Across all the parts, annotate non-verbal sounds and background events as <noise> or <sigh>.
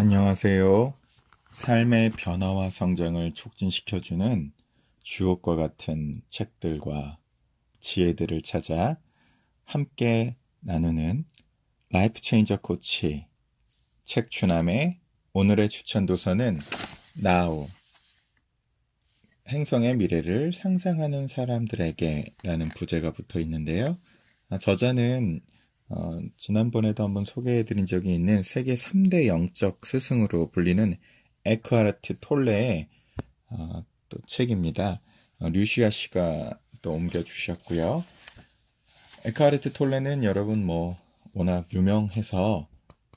안녕하세요. 삶의 변화와 성장을 촉진시켜주는 주옥과 같은 책들과 지혜들을 찾아 함께 나누는 라이프 체인저 코치 책추남의 오늘의 추천 도서는 나우 행성의 미래를 상상하는 사람들에게라는 부제가 붙어 있는데요. 아, 저자는 어, 지난번에도 한번 소개해드린 적이 있는 세계 3대 영적 스승으로 불리는 에크하르트 톨레의 어, 또 책입니다. 어, 류시아 씨가 또 옮겨주셨고요. 에크하르트 톨레는 여러분 뭐 워낙 유명해서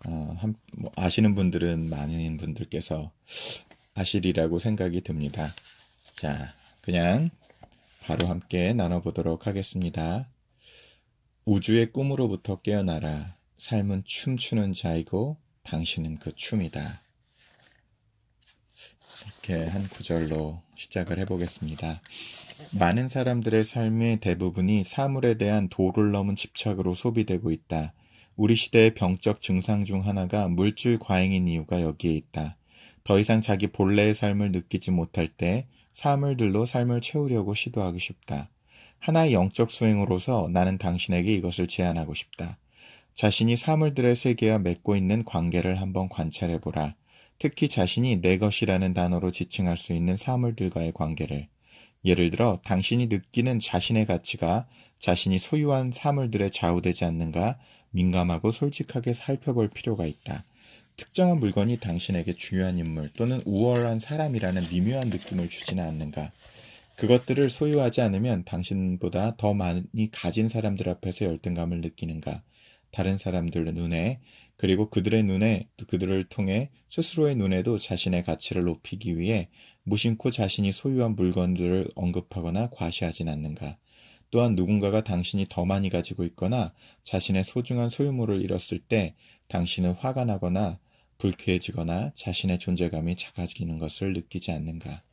한, 어, 뭐 아시는 분들은 많은 분들께서 아시리라고 생각이 듭니다. 자, 그냥 바로 함께 나눠보도록 하겠습니다. 우주의 꿈으로부터 깨어나라. 삶은 춤추는 자이고 당신은 그 춤이다. 이렇게 한 구절로 시작을 해보겠습니다. 많은 사람들의 삶의 대부분이 사물에 대한 도를 넘은 집착으로 소비되고 있다. 우리 시대의 병적 증상 중 하나가 물질 과잉인 이유가 여기에 있다. 더 이상 자기 본래의 삶을 느끼지 못할 때 사물들로 삶을 채우려고 시도하기 쉽다. 하나의 영적 수행으로서 나는 당신에게 이것을 제안하고 싶다. 자신이 사물들의 세계와 맺고 있는 관계를 한번 관찰해보라. 특히 자신이 내 것이라는 단어로 지칭할 수 있는 사물들과의 관계를. 예를 들어 당신이 느끼는 자신의 가치가 자신이 소유한 사물들에 좌우되지 않는가 민감하고 솔직하게 살펴볼 필요가 있다. 특정한 물건이 당신에게 중요한 인물 또는 우월한 사람이라는 미묘한 느낌을 주지는 않는가. 그것들을 소유하지 않으면 당신보다 더 많이 가진 사람들 앞에서 열등감을 느끼는가? 다른 사람들 눈에 그리고 그들의 눈에 그들을 통해 스스로의 눈에도 자신의 가치를 높이기 위해 무심코 자신이 소유한 물건들을 언급하거나 과시하진 않는가? 또한 누군가가 당신이 더 많이 가지고 있거나 자신의 소중한 소유물을 잃었을 때 당신은 화가 나거나 불쾌해지거나 자신의 존재감이 작아지는 것을 느끼지 않는가?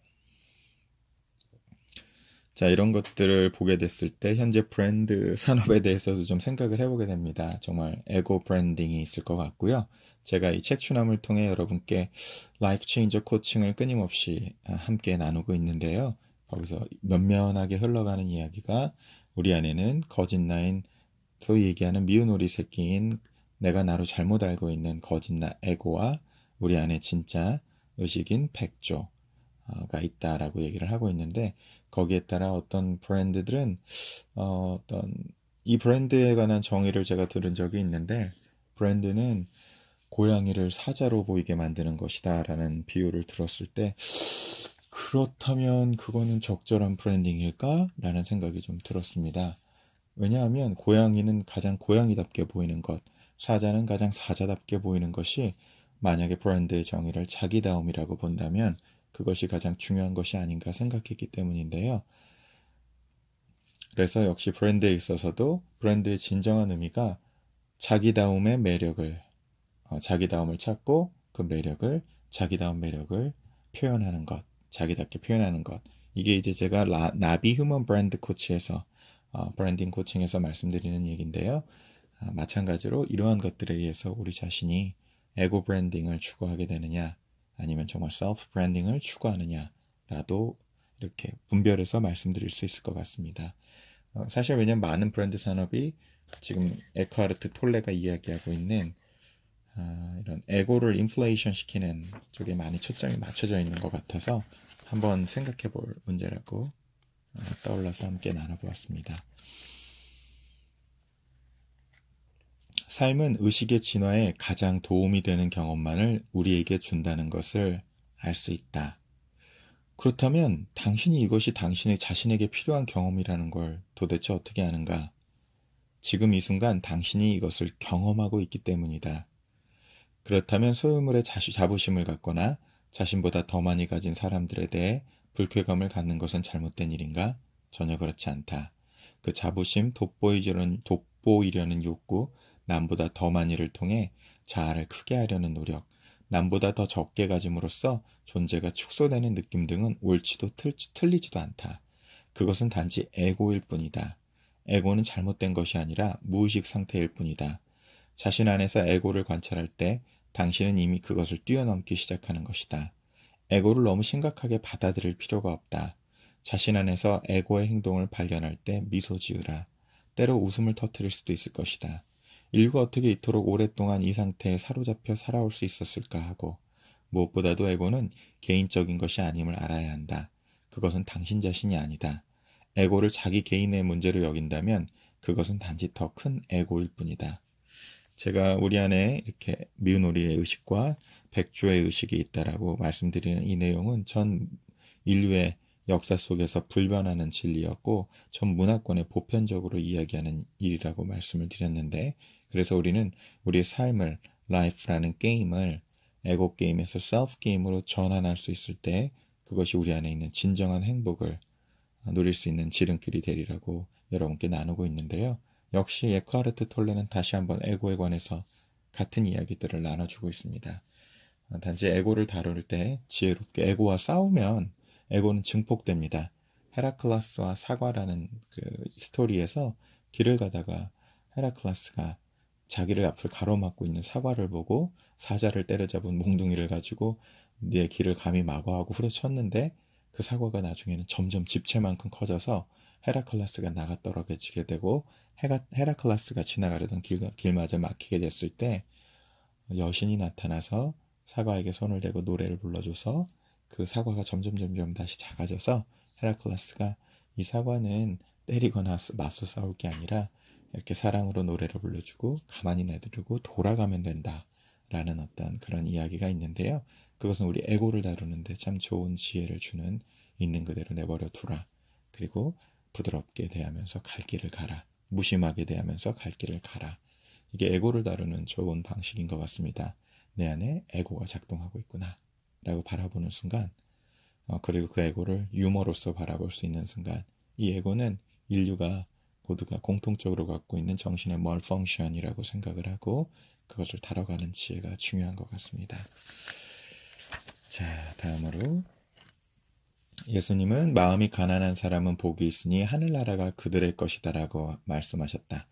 자, 이런 것들을 보게 됐을 때 현재 브랜드 <laughs> 산업에 대해서도 좀 생각을 해보게 됩니다. 정말 에고 브랜딩이 있을 것 같고요. 제가 이 책 추남을 통해 여러분께 라이프 체인저 코칭을 끊임없이 아, 함께 나누고 있는데요. 거기서 면면하게 흘러가는 이야기가 우리 안에는 거짓나인 소위 얘기하는 미운 오리 새끼인 내가 나로 잘못 알고 있는 거짓나 에고와 우리 안에 진짜 의식인 백조가 있다라고 얘기를 하고 있는데 거기에 따라 어떤 브랜드들은 어, 어떤 이 브랜드에 관한 정의를 제가 들은 적이 있는데 브랜드는 고양이를 사자로 보이게 만드는 것이다라는 비유를 들었을 때 그렇다면 그거는 적절한 브랜딩일까라는 생각이 좀 들었습니다. 왜냐하면 고양이는 가장 고양이답게 보이는 것, 사자는 가장 사자답게 보이는 것이 만약에 브랜드의 정의를 자기다움이라고 본다면 그것이 가장 중요한 것이 아닌가 생각했기 때문인데요. 그래서 역시 브랜드에 있어서도 브랜드의 진정한 의미가 자기다움의 매력을, 어, 자기다움을 찾고 그 매력을, 자기다운 매력을 표현하는 것, 자기답게 표현하는 것. 이게 이제 제가 라, 나비 휴먼 브랜드 코치에서, 어, 브랜딩 코칭에서 말씀드리는 얘기인데요. 아, 마찬가지로 이러한 것들에 의해서 우리 자신이 에고 브랜딩을 추구하게 되느냐, 아니면 정말 셀프 브랜딩을 추구하느냐라도 이렇게 분별해서 말씀드릴 수 있을 것 같습니다. 어, 사실 왜냐면 많은 브랜드 산업이 지금 에크하르트 톨레가 이야기하고 있는 어, 이런 에고를 인플레이션 시키는 쪽에 많이 초점이 맞춰져 있는 것 같아서 한번 생각해 볼 문제라고 어, 떠올라서 함께 나눠보았습니다. 삶은 의식의 진화에 가장 도움이 되는 경험만을 우리에게 준다는 것을 알 수 있다. 그렇다면 당신이 이것이 당신의 자신에게 필요한 경험이라는 걸 도대체 어떻게 아는가? 지금 이 순간 당신이 이것을 경험하고 있기 때문이다. 그렇다면 소유물에 자시, 자부심을 갖거나 자신보다 더 많이 가진 사람들에 대해 불쾌감을 갖는 것은 잘못된 일인가? 전혀 그렇지 않다. 그 자부심, 돋보이려는, 돋보이려는 욕구, 남보다 더 많이를 통해 자아를 크게 하려는 노력, 남보다 더 적게 가짐으로써 존재가 축소되는 느낌 등은 옳지도 틀, 틀리지도 않다. 그것은 단지 에고일 뿐이다. 에고는 잘못된 것이 아니라 무의식 상태일 뿐이다. 자신 안에서 에고를 관찰할 때 당신은 이미 그것을 뛰어넘기 시작하는 것이다. 에고를 너무 심각하게 받아들일 필요가 없다. 자신 안에서 에고의 행동을 발견할 때 미소 지으라. 때로 웃음을 터뜨릴 수도 있을 것이다. 인류가 어떻게 이토록 오랫동안 이 상태에 사로잡혀 살아올 수 있었을까 하고 무엇보다도 에고는 개인적인 것이 아님을 알아야 한다. 그것은 당신 자신이 아니다. 에고를 자기 개인의 문제로 여긴다면 그것은 단지 더 큰 에고일 뿐이다. 제가 우리 안에 이렇게 미운오리의 의식과 백조의 의식이 있다라고 말씀드리는 이 내용은 전 인류의 역사 속에서 불변하는 진리였고 전 문화권에 보편적으로 이야기하는 일이라고 말씀을 드렸는데 그래서 우리는 우리의 삶을 life라는 게임을 에고 게임에서 self 게임으로 전환할 수 있을 때 그것이 우리 안에 있는 진정한 행복을 누릴 수 있는 지름길이 되리라고 여러분께 나누고 있는데요. 역시 에쿠아르트 톨레는 다시 한번 에고에 관해서 같은 이야기들을 나눠주고 있습니다. 단지 에고를 다룰 때 지혜롭게 에고와 싸우면 에고는 증폭됩니다. 헤라클라스와 사과라는 그 스토리에서 길을 가다가 헤라클라스가 자기를 앞을 가로막고 있는 사과를 보고 사자를 때려잡은 몽둥이를 가지고 네 길을 감히 마아하고 후려쳤는데 그 사과가 나중에는 점점 집채만큼 커져서 헤라클라스가 나가떨어지게 되고 헤가, 헤라클라스가 지나가려던 길, 길마저 막히게 됐을 때 여신이 나타나서 사과에게 손을 대고 노래를 불러줘서 그 사과가 점점 점점 다시 작아져서 헤라클라스가 이 사과는 때리거나 맞서 싸울 게 아니라 이렇게 사랑으로 노래를 불러주고 가만히 내두르고 돌아가면 된다라는 어떤 그런 이야기가 있는데요. 그것은 우리 에고를 다루는데 참 좋은 지혜를 주는 있는 그대로 내버려 두라. 그리고 부드럽게 대하면서 갈 길을 가라. 무심하게 대하면서 갈 길을 가라. 이게 에고를 다루는 좋은 방식인 것 같습니다. 내 안에 에고가 작동하고 있구나. 라고 바라보는 순간, 어, 그리고 그 에고를 유머로서 바라볼 수 있는 순간, 이 에고는 인류가 모두가 공통적으로 갖고 있는 정신의 멀펑션이라고 생각을 하고 그것을 다뤄가는 지혜가 중요한 것 같습니다. 자, 다음으로 예수님은 마음이 가난한 사람은 복이 있으니 하늘나라가 그들의 것이다라고 말씀하셨다.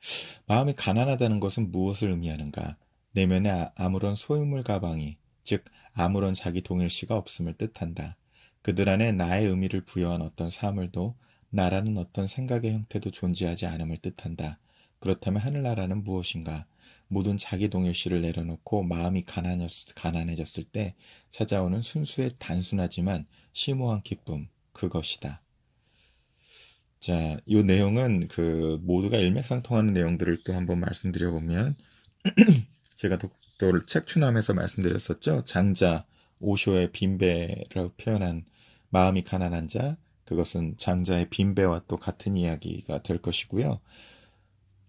마음이 가난하다는 것은 무엇을 의미하는가? 내면에 아, 아무런 소유물 가방이 즉 아무런 자기 동일시가 없음을 뜻한다. 그들 안에 나의 의미를 부여한 어떤 사물도 나라는 어떤 생각의 형태도 존재하지 않음을 뜻한다. 그렇다면 하늘나라는 무엇인가? 모든 자기 동일시를 내려놓고 마음이 가난해졌을 때 찾아오는 순수의 단순하지만 심오한 기쁨, 그것이다. 자, 이 내용은 그 모두가 일맥상통하는 내용들을 또 한번 말씀드려보면 <clears throat> 제가 독도를 책추남에서 말씀드렸었죠. 장자, 오쇼의 빈배라고 표현한 마음이 가난한 자, 그것은 장자의 빈배와 또 같은 이야기가 될 것이고요.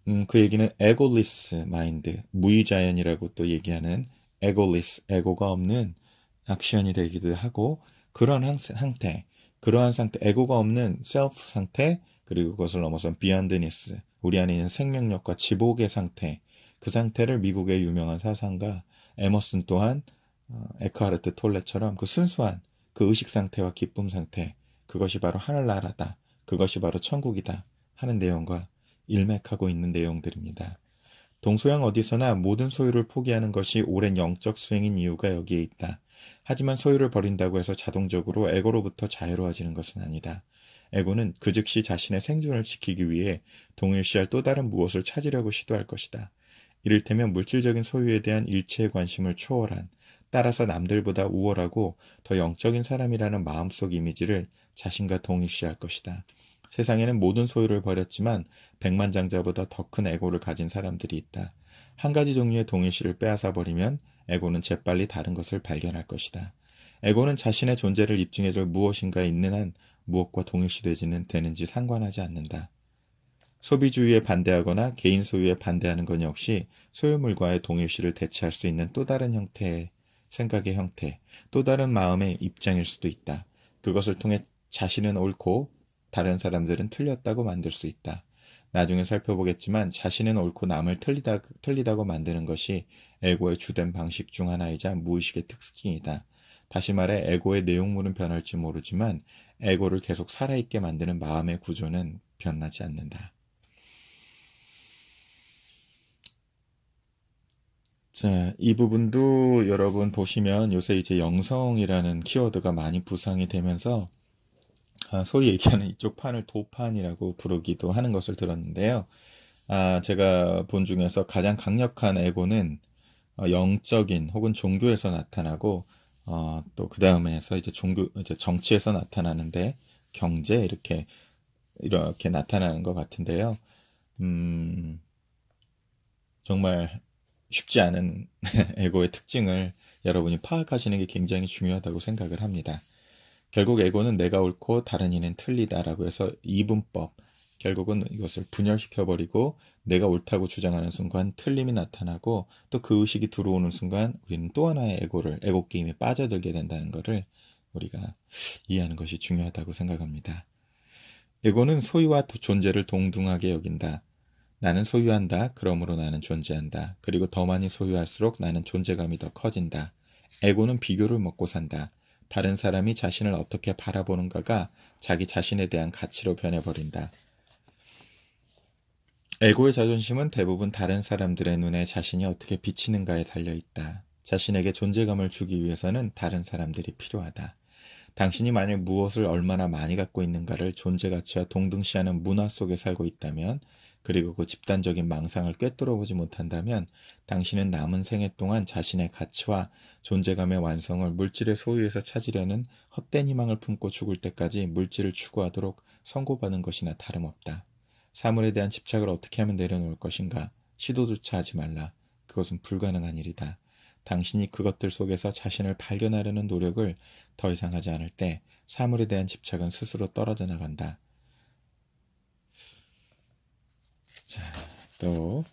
음, 그 얘기는 에고리스 마인드, 무의자연이라고 또 얘기하는 에고리스, 에고가 없는 액션이 되기도 하고 그런 상태, 그러한 상태, 에고가 없는 셀프 상태, 그리고 그것을 넘어선 비언드니스, 우리 안에 있는 생명력과 지복의 상태, 그 상태를 미국의 유명한 사상가 에머슨 또한 어, 에크하르트 톨레처럼 그 순수한 그 의식 상태와 기쁨 상태, 그것이 바로 하늘나라다. 그것이 바로 천국이다. 하는 내용과 일맥하고 있는 내용들입니다. 동서양 어디서나 모든 소유를 포기하는 것이 오랜 영적 수행인 이유가 여기에 있다. 하지만 소유를 버린다고 해서 자동적으로 에고로부터 자유로워지는 것은 아니다. 에고는 그 즉시 자신의 생존을 지키기 위해 동일시할 또 다른 무엇을 찾으려고 시도할 것이다. 이를테면 물질적인 소유에 대한 일체의 관심을 초월한, 따라서 남들보다 우월하고 더 영적인 사람이라는 마음속 이미지를 자신과 동일시할 것이다. 세상에는 모든 소유를 버렸지만 백만장자보다 더 큰 에고를 가진 사람들이 있다. 한 가지 종류의 동일시를 빼앗아 버리면 에고는 재빨리 다른 것을 발견할 것이다. 에고는 자신의 존재를 입증해줄 무엇인가 있는 한 무엇과 동일시되지는 되는지 상관하지 않는다. 소비주의에 반대하거나 개인 소유에 반대하는 건 역시 소유물과의 동일시를 대체할 수 있는 또 다른 형태의 생각의 형태, 또 다른 마음의 입장일 수도 있다. 그것을 통해 자신은 옳고 다른 사람들은 틀렸다고 만들 수 있다. 나중에 살펴보겠지만 자신은 옳고 남을 틀리다, 틀리다고 만드는 것이 에고의 주된 방식 중 하나이자 무의식의 특징이다. 다시 말해 에고의 내용물은 변할지 모르지만 에고를 계속 살아있게 만드는 마음의 구조는 변하지 않는다. 자, 이 부분도 여러분 보시면 요새 이제 영성이라는 키워드가 많이 부상이 되면서 아, 소위 얘기하는 이쪽 판을 도판이라고 부르기도 하는 것을 들었는데요. 아, 제가 본 중에서 가장 강력한 에고는 어, 영적인 혹은 종교에서 나타나고 어, 또그 다음에서 이제 종교 이제 정치에서 나타나는데 경제 이렇게 이렇게 나타나는 것 같은데요. 음, 정말 쉽지 않은 에고의 <laughs> 특징을 여러분이 파악하시는 게 굉장히 중요하다고 생각을 합니다. 결국 에고는 내가 옳고 다른 이는 틀리다라고 해서 이분법 결국은 이것을 분열시켜버리고 내가 옳다고 주장하는 순간 틀림이 나타나고 또 그 의식이 들어오는 순간 우리는 또 하나의 에고를 에고 게임에 빠져들게 된다는 것을 우리가 이해하는 것이 중요하다고 생각합니다. 에고는 소유와 존재를 동등하게 여긴다. 나는 소유한다. 그러므로 나는 존재한다. 그리고 더 많이 소유할수록 나는 존재감이 더 커진다. 에고는 비교를 먹고 산다. 다른 사람이 자신을 어떻게 바라보는가가 자기 자신에 대한 가치로 변해버린다. 에고의 자존심은 대부분 다른 사람들의 눈에 자신이 어떻게 비치는가에 달려 있다. 자신에게 존재감을 주기 위해서는 다른 사람들이 필요하다. 당신이 만일 무엇을 얼마나 많이 갖고 있는가를 존재 가치와 동등시하는 문화 속에 살고 있다면 그리고 그 집단적인 망상을 꿰뚫어보지 못한다면 당신은 남은 생애 동안 자신의 가치와 존재감의 완성을 물질의 소유에서 찾으려는 헛된 희망을 품고 죽을 때까지 물질을 추구하도록 선고받는 것이나 다름없다. 사물에 대한 집착을 어떻게 하면 내려놓을 것인가? 시도조차 하지 말라. 그것은 불가능한 일이다. 당신이 그것들 속에서 자신을 발견하려는 노력을 더 이상 하지 않을 때 사물에 대한 집착은 스스로 떨어져 나간다. 자, 또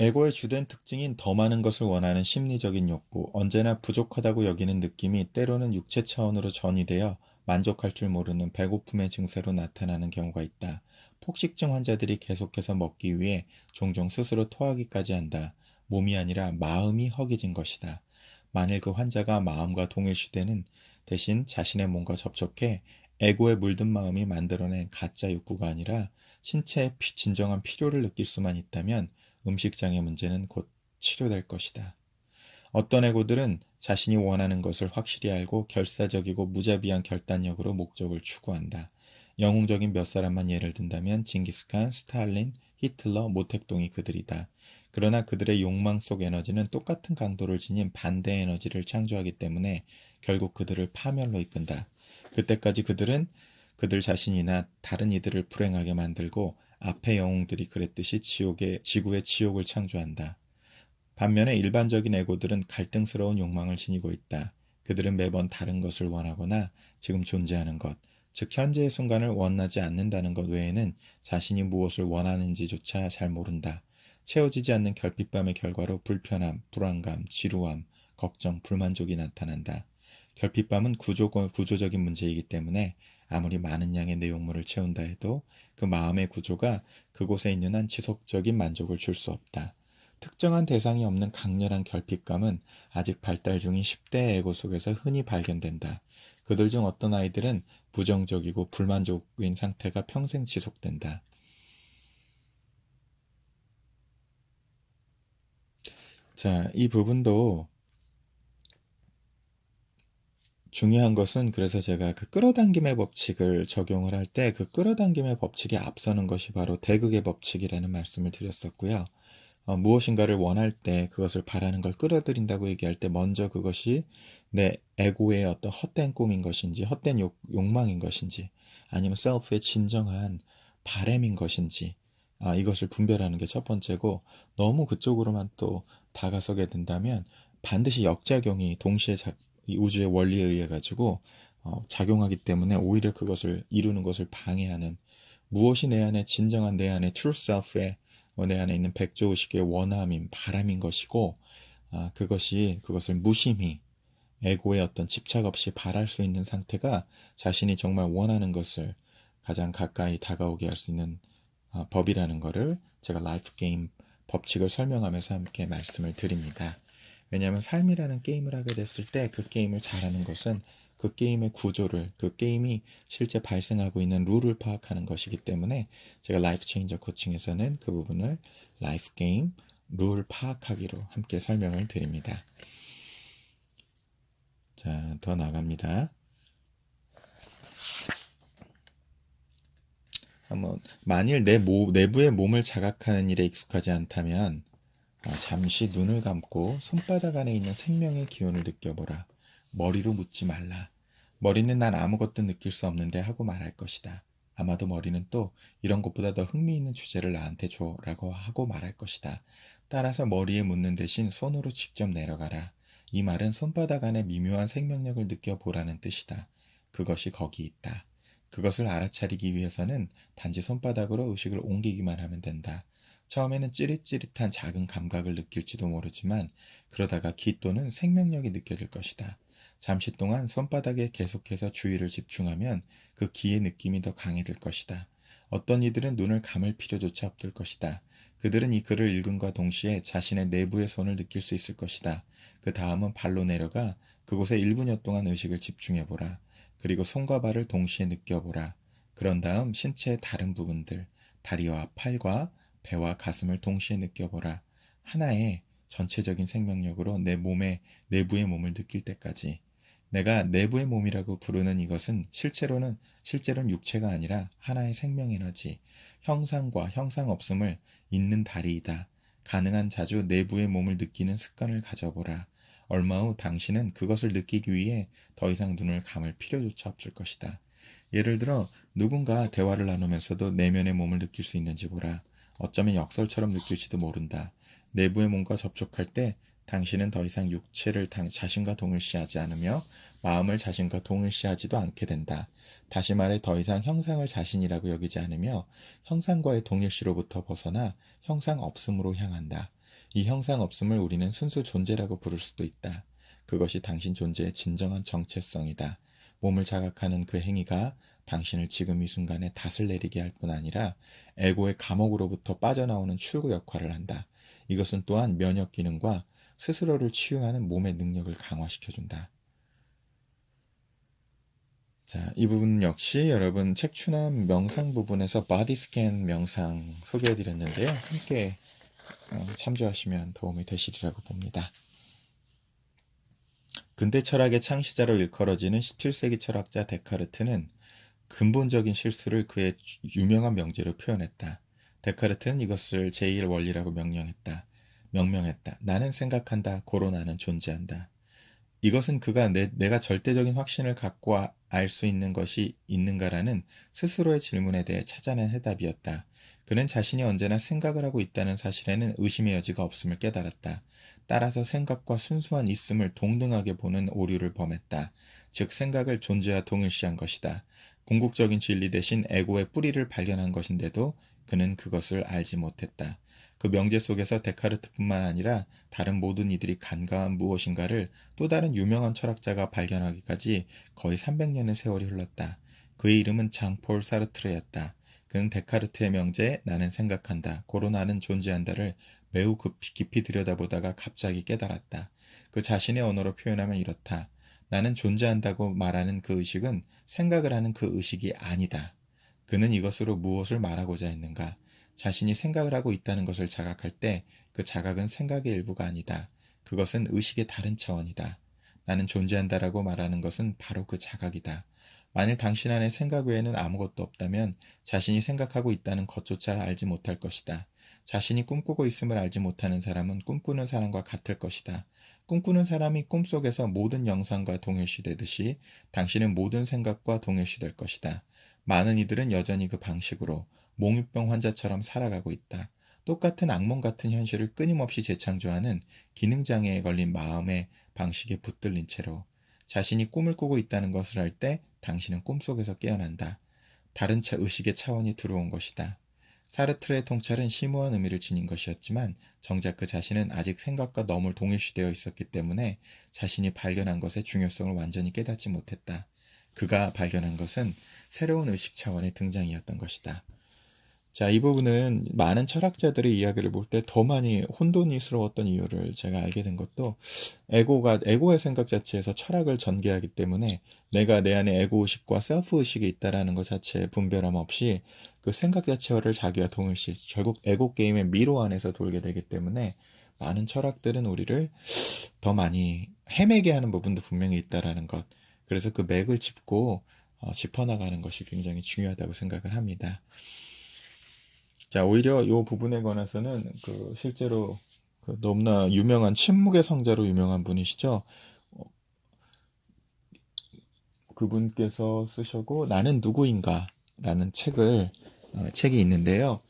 에고의 주된 특징인 더 많은 것을 원하는 심리적인 욕구, 언제나 부족하다고 여기는 느낌이 때로는 육체 차원으로 전이되어 만족할 줄 모르는 배고픔의 증세로 나타나는 경우가 있다. 폭식증 환자들이 계속해서 먹기 위해 종종 스스로 토하기까지 한다. 몸이 아니라 마음이 허기진 것이다. 만일 그 환자가 마음과 동일시 되는 대신 자신의 몸과 접촉해 에고에 물든 마음이 만들어낸 가짜 욕구가 아니라 신체의 진정한 필요를 느낄 수만 있다면 음식장애 문제는 곧 치료될 것이다. 어떤 애고들은 자신이 원하는 것을 확실히 알고 결사적이고 무자비한 결단력으로 목적을 추구한다. 영웅적인 몇 사람만 예를 든다면 징기스칸, 스탈린, 히틀러, 모택동이 그들이다. 그러나 그들의 욕망 속 에너지는 똑같은 강도를 지닌 반대 에너지를 창조하기 때문에 결국 그들을 파멸로 이끈다. 그때까지 그들은 그들 자신이나 다른 이들을 불행하게 만들고 앞의 영웅들이 그랬듯이 지옥의, 지구의 지옥을 창조한다. 반면에 일반적인 에고들은 갈등스러운 욕망을 지니고 있다. 그들은 매번 다른 것을 원하거나 지금 존재하는 것, 즉 현재의 순간을 원하지 않는다는 것 외에는 자신이 무엇을 원하는지조차 잘 모른다. 채워지지 않는 결핍감의 결과로 불편함, 불안감, 지루함, 걱정, 불만족이 나타난다. 결핍감은 구조, 구조적인 문제이기 때문에 아무리 많은 양의 내용물을 채운다 해도 그 마음의 구조가 그곳에 있는 한 지속적인 만족을 줄 수 없다. 특정한 대상이 없는 강렬한 결핍감은 아직 발달 중인 10대 애고 속에서 흔히 발견된다. 그들 중 어떤 아이들은 부정적이고 불만족인 상태가 평생 지속된다. 자, 이 부분도 중요한 것은 그래서 제가 그 끌어당김의 법칙을 적용을 할 때 그 끌어당김의 법칙에 앞서는 것이 바로 대극의 법칙이라는 말씀을 드렸었고요. 어, 무엇인가를 원할 때 그것을 바라는 걸 끌어들인다고 얘기할 때 먼저 그것이 내 에고의 어떤 헛된 꿈인 것인지 헛된 욕, 욕망인 것인지 아니면 셀프의 진정한 바램인 것인지 아, 이것을 분별하는 게 첫 번째고 너무 그쪽으로만 또 다가서게 된다면 반드시 역작용이 동시에 작, 이 우주의 원리에 의해 가지고 어, 작용하기 때문에 오히려 그것을 이루는 것을 방해하는 무엇이 내 안에 진정한 내 안에 트루 셀프의 어, 내 안에 있는 백조의식의 원함인 바람인 것이고 아, 그것이 그것을 무심히 에고의 어떤 집착 없이 바랄 수 있는 상태가 자신이 정말 원하는 것을 가장 가까이 다가오게 할 수 있는 아, 법이라는 것을 제가 라이프 게임 법칙을 설명하면서 함께 말씀을 드립니다. 왜냐하면 삶이라는 게임을 하게 됐을 때 그 게임을 잘하는 것은 그 게임의 구조를 그 게임이 실제 발생하고 있는 룰을 파악하는 것이기 때문에 제가 라이프 체인저 코칭에서는 그 부분을 라이프 게임 룰 파악하기로 함께 설명을 드립니다. 자, 더 나갑니다. 한번 만일 내 모, 내부의 몸을 자각하는 일에 익숙하지 않다면 아, 잠시 눈을 감고 손바닥 안에 있는 생명의 기운을 느껴보라. 머리로 묻지 말라. 머리는 난 아무것도 느낄 수 없는데 하고 말할 것이다. 아마도 머리는 또 이런 것보다 더 흥미있는 주제를 나한테 줘 라고 하고 말할 것이다. 따라서 머리에 묻는 대신 손으로 직접 내려가라. 이 말은 손바닥 안에 미묘한 생명력을 느껴보라는 뜻이다. 그것이 거기 있다. 그것을 알아차리기 위해서는 단지 손바닥으로 의식을 옮기기만 하면 된다. 처음에는 찌릿찌릿한 작은 감각을 느낄지도 모르지만 그러다가 기 또는 생명력이 느껴질 것이다. 잠시 동안 손바닥에 계속해서 주의를 집중하면 그 기의 느낌이 더 강해질 것이다. 어떤 이들은 눈을 감을 필요조차 없을 것이다. 그들은 이 글을 읽음과 동시에 자신의 내부의 손을 느낄 수 있을 것이다. 그 다음은 발로 내려가 그곳에 1분여 동안 의식을 집중해보라. 그리고 손과 발을 동시에 느껴보라. 그런 다음 신체의 다른 부분들, 다리와 팔과 배와 가슴을 동시에 느껴보라. 하나의 전체적인 생명력으로 내몸에 내부의 몸을 느낄 때까지 내가 내부의 몸이라고 부르는 이것은 실제로는 실제로는 육체가 아니라 하나의 생명 에너지, 형상과 형상 없음을 잇는 다리이다. 가능한 자주 내부의 몸을 느끼는 습관을 가져보라. 얼마 후 당신은 그것을 느끼기 위해 더 이상 눈을 감을 필요조차 없을 것이다. 예를 들어 누군가 대화를 나누면서도 내면의 몸을 느낄 수 있는지 보라. 어쩌면 역설처럼 느낄지도 모른다. 내부의 몸과 접촉할 때 당신은 더 이상 육체를 당, 자신과 동일시하지 않으며 마음을 자신과 동일시하지도 않게 된다. 다시 말해 더 이상 형상을 자신이라고 여기지 않으며 형상과의 동일시로부터 벗어나 형상 없음으로 향한다. 이 형상 없음을 우리는 순수 존재라고 부를 수도 있다. 그것이 당신 존재의 진정한 정체성이다. 몸을 자각하는 그 행위가 당신을 지금 이 순간에 닻을 내리게 할 뿐 아니라 에고의 감옥으로부터 빠져나오는 출구 역할을 한다. 이것은 또한 면역 기능과 스스로를 치유하는 몸의 능력을 강화시켜준다. 자, 이 부분 역시 여러분 책추남 명상 부분에서 바디스캔 명상 소개해드렸는데요. 함께 어, 참조하시면 도움이 되시리라고 봅니다. 근대 철학의 창시자로 일컬어지는 17세기 철학자 데카르트는 근본적인 실수를 그의 유명한 명제로 표현했다. 데카르트는 이것을 제1 원리라고 명령했다. 명명했다. 나는 생각한다. 고로 나는 존재한다. 이것은 그가 내, 내가 절대적인 확신을 갖고 아, 알수 있는 것이 있는가라는 스스로의 질문에 대해 찾아낸 해답이었다. 그는 자신이 언제나 생각을 하고 있다는 사실에는 의심의 여지가 없음을 깨달았다. 따라서 생각과 순수한 있음을 동등하게 보는 오류를 범했다. 즉 생각을 존재와 동일시한 것이다. 궁극적인 진리 대신 에고의 뿌리를 발견한 것인데도 그는 그것을 알지 못했다. 그 명제 속에서 데카르트뿐만 아니라 다른 모든 이들이 간과한 무엇인가를 또 다른 유명한 철학자가 발견하기까지 거의 300년의 세월이 흘렀다. 그의 이름은 장폴 사르트르였다. 그는 데카르트의 명제 나는 생각한다. 고로 나는 존재한다를 매우 깊이 들여다보다가 갑자기 깨달았다. 그 자신의 언어로 표현하면 이렇다. 나는 존재한다고 말하는 그 의식은 생각을 하는 그 의식이 아니다. 그는 이것으로 무엇을 말하고자 했는가? 자신이 생각을 하고 있다는 것을 자각할 때 그 자각은 생각의 일부가 아니다. 그것은 의식의 다른 차원이다. 나는 존재한다라고 말하는 것은 바로 그 자각이다. 만일 당신 안에 생각 외에는 아무것도 없다면 자신이 생각하고 있다는 것조차 알지 못할 것이다. 자신이 꿈꾸고 있음을 알지 못하는 사람은 꿈꾸는 사람과 같을 것이다. 꿈꾸는 사람이 꿈속에서 모든 영상과 동일시되듯이 당신은 모든 생각과 동일시될 것이다. 많은 이들은 여전히 그 방식으로 몽유병 환자처럼 살아가고 있다. 똑같은 악몽 같은 현실을 끊임없이 재창조하는 기능장애에 걸린 마음의 방식에 붙들린 채로 자신이 꿈을 꾸고 있다는 것을 알때 당신은 꿈속에서 깨어난다. 다른 차 의식의 차원이 들어온 것이다. 사르트르의 통찰은 심오한 의미를 지닌 것이었지만 정작 그 자신은 아직 생각과 너무 동일시되어 있었기 때문에 자신이 발견한 것의 중요성을 완전히 깨닫지 못했다. 그가 발견한 것은 새로운 의식 차원의 등장이었던 것이다. 자, 이 부분은 많은 철학자들의 이야기를 볼 때 더 많이 혼돈이스러웠던 이유를 제가 알게 된 것도 에고가 에고의 생각 자체에서 철학을 전개하기 때문에 내가 내 안에 에고 의식과 셀프 의식이 있다라는 것 자체에 분별함 없이 그 생각 자체를 자기와 동일시 결국 에고 게임의 미로 안에서 돌게 되기 때문에 많은 철학들은 우리를 더 많이 헤매게 하는 부분도 분명히 있다라는 것. 그래서 그 맥을 짚고 어, 짚어나가는 것이 굉장히 중요하다고 생각을 합니다. 자, 오히려 이 부분에 관해서는 그 실제로 그 너무나 유명한 침묵의 성자로 유명한 분이시죠. 어, 그분께서 쓰셨고 나는 누구인가라는 책을 어, 책이 있는데요.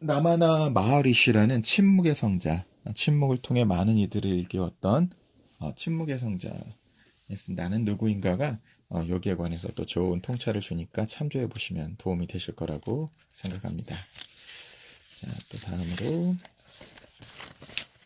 라마나 마하리시라는 침묵의 성자, 침묵을 통해 많은 이들을 일깨웠던 어, 침묵의 성자. 나는 누구인가가 어, 여기에 관해서 또 좋은 통찰을 주니까 참조해 보시면 도움이 되실 거라고 생각합니다. 자, 또 다음으로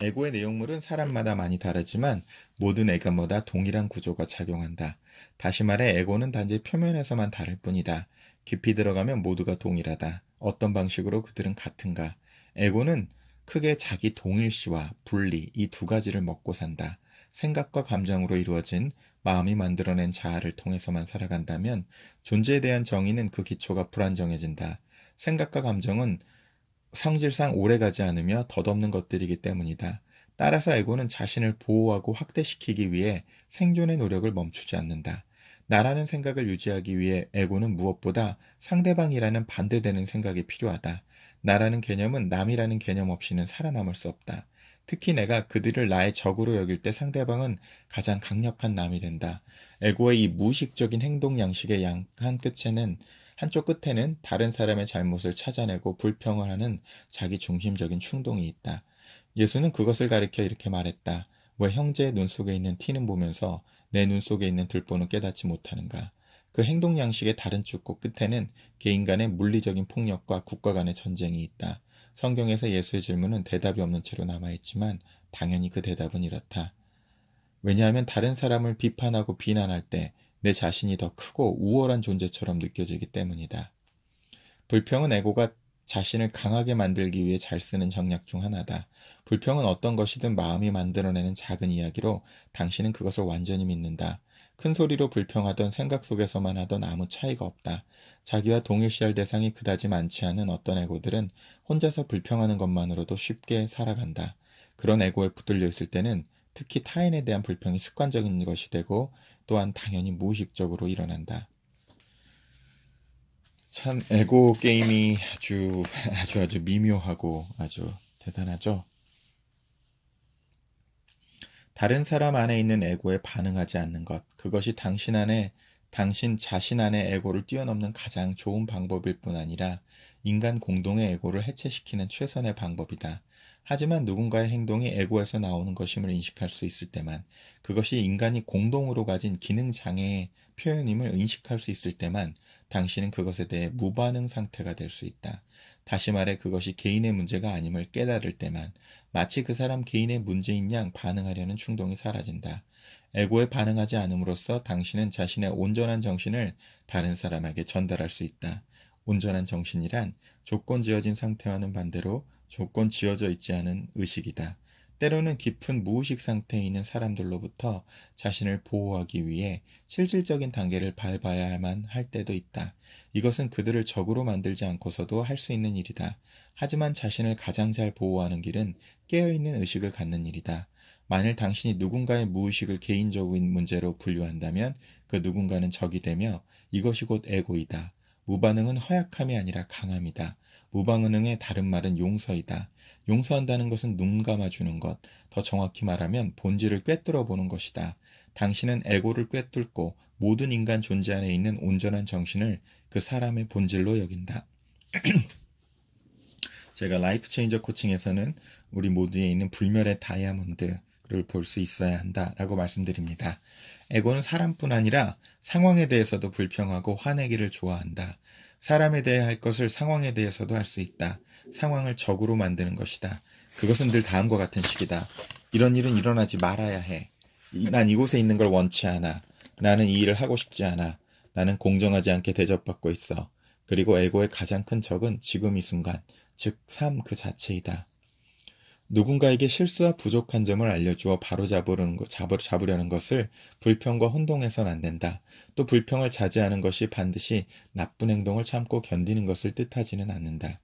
에고의 내용물은 사람마다 많이 다르지만 모든 에고마다 동일한 구조가 작용한다. 다시 말해 에고는 단지 표면에서만 다를 뿐이다. 깊이 들어가면 모두가 동일하다. 어떤 방식으로 그들은 같은가? 에고는 크게 자기 동일시와 분리 이 두 가지를 먹고 산다. 생각과 감정으로 이루어진 마음이 만들어낸 자아를 통해서만 살아간다면 존재에 대한 정의는 그 기초가 불안정해진다. 생각과 감정은 성질상 오래가지 않으며 덧없는 것들이기 때문이다. 따라서 에고는 자신을 보호하고 확대시키기 위해 생존의 노력을 멈추지 않는다. 나라는 생각을 유지하기 위해 에고는 무엇보다 상대방이라는 반대되는 생각이 필요하다. 나라는 개념은 남이라는 개념 없이는 살아남을 수 없다. 특히 내가 그들을 나의 적으로 여길 때 상대방은 가장 강력한 남이 된다. 에고의 이 무의식적인 행동 양식의 양한 끝에는 한쪽 끝에는 다른 사람의 잘못을 찾아내고 불평을 하는 자기 중심적인 충동이 있다. 예수는 그것을 가리켜 이렇게 말했다. 왜 형제의 눈 속에 있는 티는 보면서 내 눈 속에 있는 들보는 깨닫지 못하는가? 그 행동 양식의 다른 축구 끝에는 개인 간의 물리적인 폭력과 국가 간의 전쟁이 있다. 성경에서 예수의 질문은 대답이 없는 채로 남아있지만 당연히 그 대답은 이렇다. 왜냐하면 다른 사람을 비판하고 비난할 때 내 자신이 더 크고 우월한 존재처럼 느껴지기 때문이다. 불평은 에고가 자신을 강하게 만들기 위해 잘 쓰는 정략 중 하나다. 불평은 어떤 것이든 마음이 만들어내는 작은 이야기로 당신은 그것을 완전히 믿는다. 큰 소리로 불평하던 생각 속에서만 하던 아무 차이가 없다. 자기와 동일시할 대상이 그다지 많지 않은 어떤 에고들은 혼자서 불평하는 것만으로도 쉽게 살아간다. 그런 에고에 붙들려 있을 때는 특히 타인에 대한 불평이 습관적인 것이 되고 또한 당연히 무의식적으로 일어난다. 참 에고 게임이 아주 아주 아주 미묘하고 아주 대단하죠. 다른 사람 안에 있는 에고에 반응하지 않는 것, 그것이 당신 안에, 당신 자신 안에 에고를 뛰어넘는 가장 좋은 방법일 뿐 아니라 인간 공동의 에고를 해체시키는 최선의 방법이다. 하지만 누군가의 행동이 에고에서 나오는 것임을 인식할 수 있을 때만, 그것이 인간이 공동으로 가진 기능장애의 표현임을 인식할 수 있을 때만 당신은 그것에 대해 무반응 상태가 될 수 있다. 다시 말해 그것이 개인의 문제가 아님을 깨달을 때만 마치 그 사람 개인의 문제인 양 반응하려는 충동이 사라진다. 에고에 반응하지 않음으로써 당신은 자신의 온전한 정신을 다른 사람에게 전달할 수 있다. 온전한 정신이란 조건 지어진 상태와는 반대로 조건 지어져 있지 않은 의식이다. 때로는 깊은 무의식 상태에 있는 사람들로부터 자신을 보호하기 위해 실질적인 단계를 밟아야만 할 때도 있다. 이것은 그들을 적으로 만들지 않고서도 할 수 있는 일이다. 하지만 자신을 가장 잘 보호하는 길은 깨어있는 의식을 갖는 일이다. 만일 당신이 누군가의 무의식을 개인적인 문제로 분류한다면 그 누군가는 적이 되며 이것이 곧 에고이다. 무반응은 허약함이 아니라 강함이다. 무방은응의 다른 말은 용서이다. 용서한다는 것은 눈 감아주는 것, 더 정확히 말하면 본질을 꿰뚫어 보는 것이다. 당신은 에고를 꿰뚫고 모든 인간 존재 안에 있는 온전한 정신을 그 사람의 본질로 여긴다. <clears throat> 제가 라이프 체인저 코칭에서는 우리 모두에 있는 불멸의 다이아몬드, 를볼 수 있어야 한다라고 말씀드립니다. 에고는 사람뿐 아니라 상황에 대해서도 불평하고 화내기를 좋아한다. 사람에 대해 할 것을 상황에 대해서도 할 수 있다. 상황을 적으로 만드는 것이다. 그것은 늘 다음과 같은 식이다. 이런 일은 일어나지 말아야 해. 난 이곳에 있는 걸 원치 않아. 나는 이 일을 하고 싶지 않아. 나는 공정하지 않게 대접받고 있어. 그리고 에고의 가장 큰 적은 지금 이 순간, 즉 삶 그 자체이다. 누군가에게 실수와 부족한 점을 알려주어 바로 잡으려는, 것, 잡으 것을 불평과 혼동해선 안 된다. 또 불평을 자제하는 것이 반드시 나쁜 행동을 참고 견디는 것을 뜻하지는 않는다.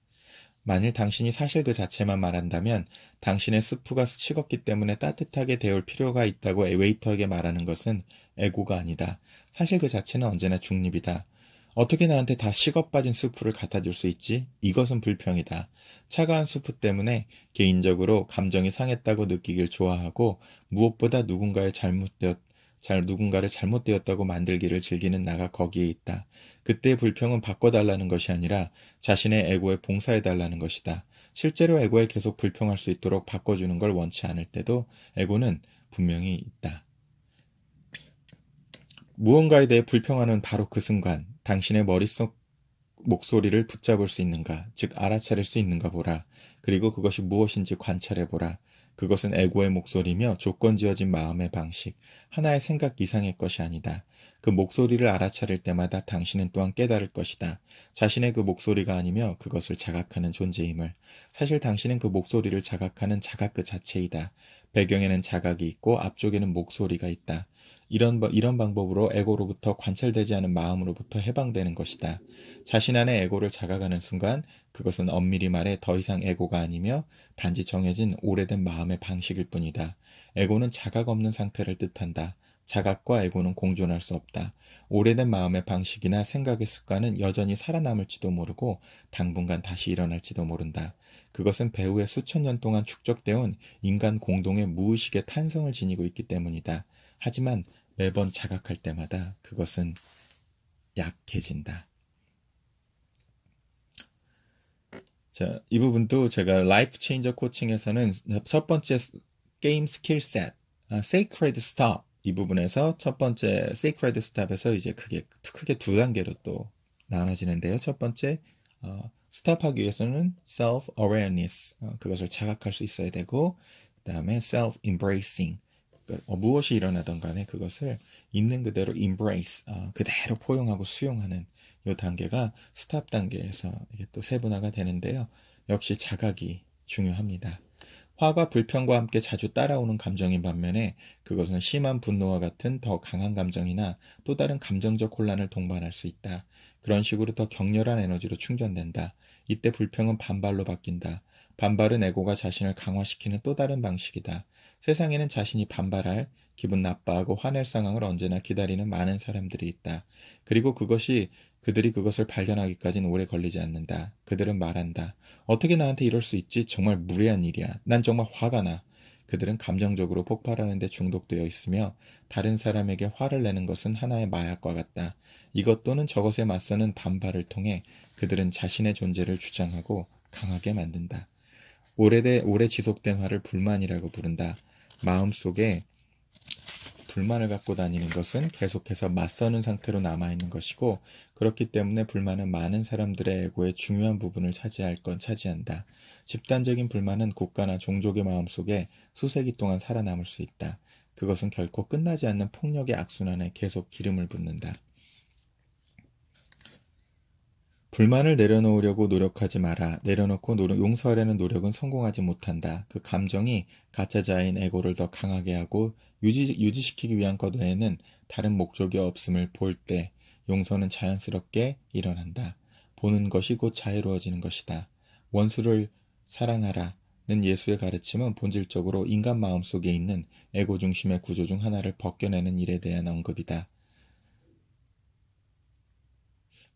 만일 당신이 사실 그 자체만 말한다면 당신의 스프가 식었기 때문에 따뜻하게 데울 필요가 있다고 웨이터에게 말하는 것은 에고가 아니다. 사실 그 자체는 언제나 중립이다. 어떻게 나한테 다 식어 빠진 수프를 갖다 줄 수 있지? 이것은 불평이다. 차가운 수프 때문에 개인적으로 감정이 상했다고 느끼길 좋아하고 무엇보다 누군가의 잘못되었 잘 누군가를 잘못되었다고 만들기를 즐기는 나가 거기에 있다. 그때의 불평은 바꿔달라는 것이 아니라 자신의 에고에 봉사해달라는 것이다. 실제로 에고에 계속 불평할 수 있도록 바꿔주는 걸 원치 않을 때도 에고는 분명히 있다. 무언가에 대해 불평하는 바로 그 순간 당신의 머릿속 목소리를 붙잡을 수 있는가, 즉 알아차릴 수 있는가 보라. 그리고 그것이 무엇인지 관찰해 보라. 그것은 에고의 목소리며 조건 지어진 마음의 방식, 하나의 생각 이상의 것이 아니다. 그 목소리를 알아차릴 때마다 당신은 또한 깨달을 것이다. 자신의 그 목소리가 아니며 그것을 자각하는 존재임을. 사실 당신은 그 목소리를 자각하는 자각 그 자체이다. 배경에는 자각이 있고 앞쪽에는 목소리가 있다. 이런, 이런 방법으로 에고로부터 관찰되지 않은 마음으로부터 해방되는 것이다. 자신 안에 에고를 자각하는 순간 그것은 엄밀히 말해 더 이상 에고가 아니며 단지 정해진 오래된 마음의 방식일 뿐이다. 에고는 자각 없는 상태를 뜻한다. 자각과 에고는 공존할 수 없다. 오래된 마음의 방식이나 생각의 습관은 여전히 살아남을지도 모르고 당분간 다시 일어날지도 모른다. 그것은 배후의 수천 년 동안 축적되어 온 인간 공동의 무의식의 탄성을 지니고 있기 때문이다. 하지만 매번 자각할 때마다 그것은 약해진다. 자, 이 부분도 제가 라이프 체인저 코칭에서는 첫 번째 게임 스킬 셋, 아, sacred stop 이 부분에서 첫 번째 sacred stop에서 이제 크게 크게 두 단계로 또 나눠지는데요. 첫 번째 어, 스탑하기 위해서는 self awareness 어, 그것을 자각할 수 있어야 되고 그다음에 self embracing 그 어, 무엇이 일어나던 간에 그것을 있는 그대로 embrace, 어, 그대로 포용하고 수용하는 이 단계가 스탑 단계에서 이게 또 세분화가 되는데요. 역시 자각이 중요합니다. 화가 불평과 함께 자주 따라오는 감정인 반면에 그것은 심한 분노와 같은 더 강한 감정이나 또 다른 감정적 혼란을 동반할 수 있다. 그런 식으로 더 격렬한 에너지로 충전된다. 이때 불평은 반발로 바뀐다. 반발은 에고가 자신을 강화시키는 또 다른 방식이다. 세상에는 자신이 반발할, 기분 나빠하고 화낼 상황을 언제나 기다리는 많은 사람들이 있다. 그리고 그것이 그들이 그것을 발견하기까지는 오래 걸리지 않는다. 그들은 말한다. 어떻게 나한테 이럴 수 있지? 정말 무례한 일이야. 난 정말 화가 나. 그들은 감정적으로 폭발하는 데 중독되어 있으며 다른 사람에게 화를 내는 것은 하나의 마약과 같다. 이것 또는 저것에 맞서는 반발을 통해 그들은 자신의 존재를 주장하고 강하게 만든다. 오래돼 오래 지속된 화를 불만이라고 부른다. 마음속에 불만을 갖고 다니는 것은 계속해서 맞서는 상태로 남아있는 것이고 그렇기 때문에 불만은 많은 사람들의 에고의 중요한 부분을 차지할 건 차지한다. 집단적인 불만은 국가나 종족의 마음속에 수세기 동안 살아남을 수 있다. 그것은 결코 끝나지 않는 폭력의 악순환에 계속 기름을 붓는다. 불만을 내려놓으려고 노력하지 마라. 내려놓고 노력, 용서하려는 노력은 성공하지 못한다. 그 감정이 가짜자인 에고를 더 강하게 하고 유지, 유지시키기 위한 것 외에는 다른 목적이 없음을 볼 때 용서는 자연스럽게 일어난다. 보는 것이 곧 자유로워지는 것이다. 원수를 사랑하라. 는 예수의 가르침은 본질적으로 인간 마음 속에 있는 에고 중심의 구조 중 하나를 벗겨내는 일에 대한 언급이다.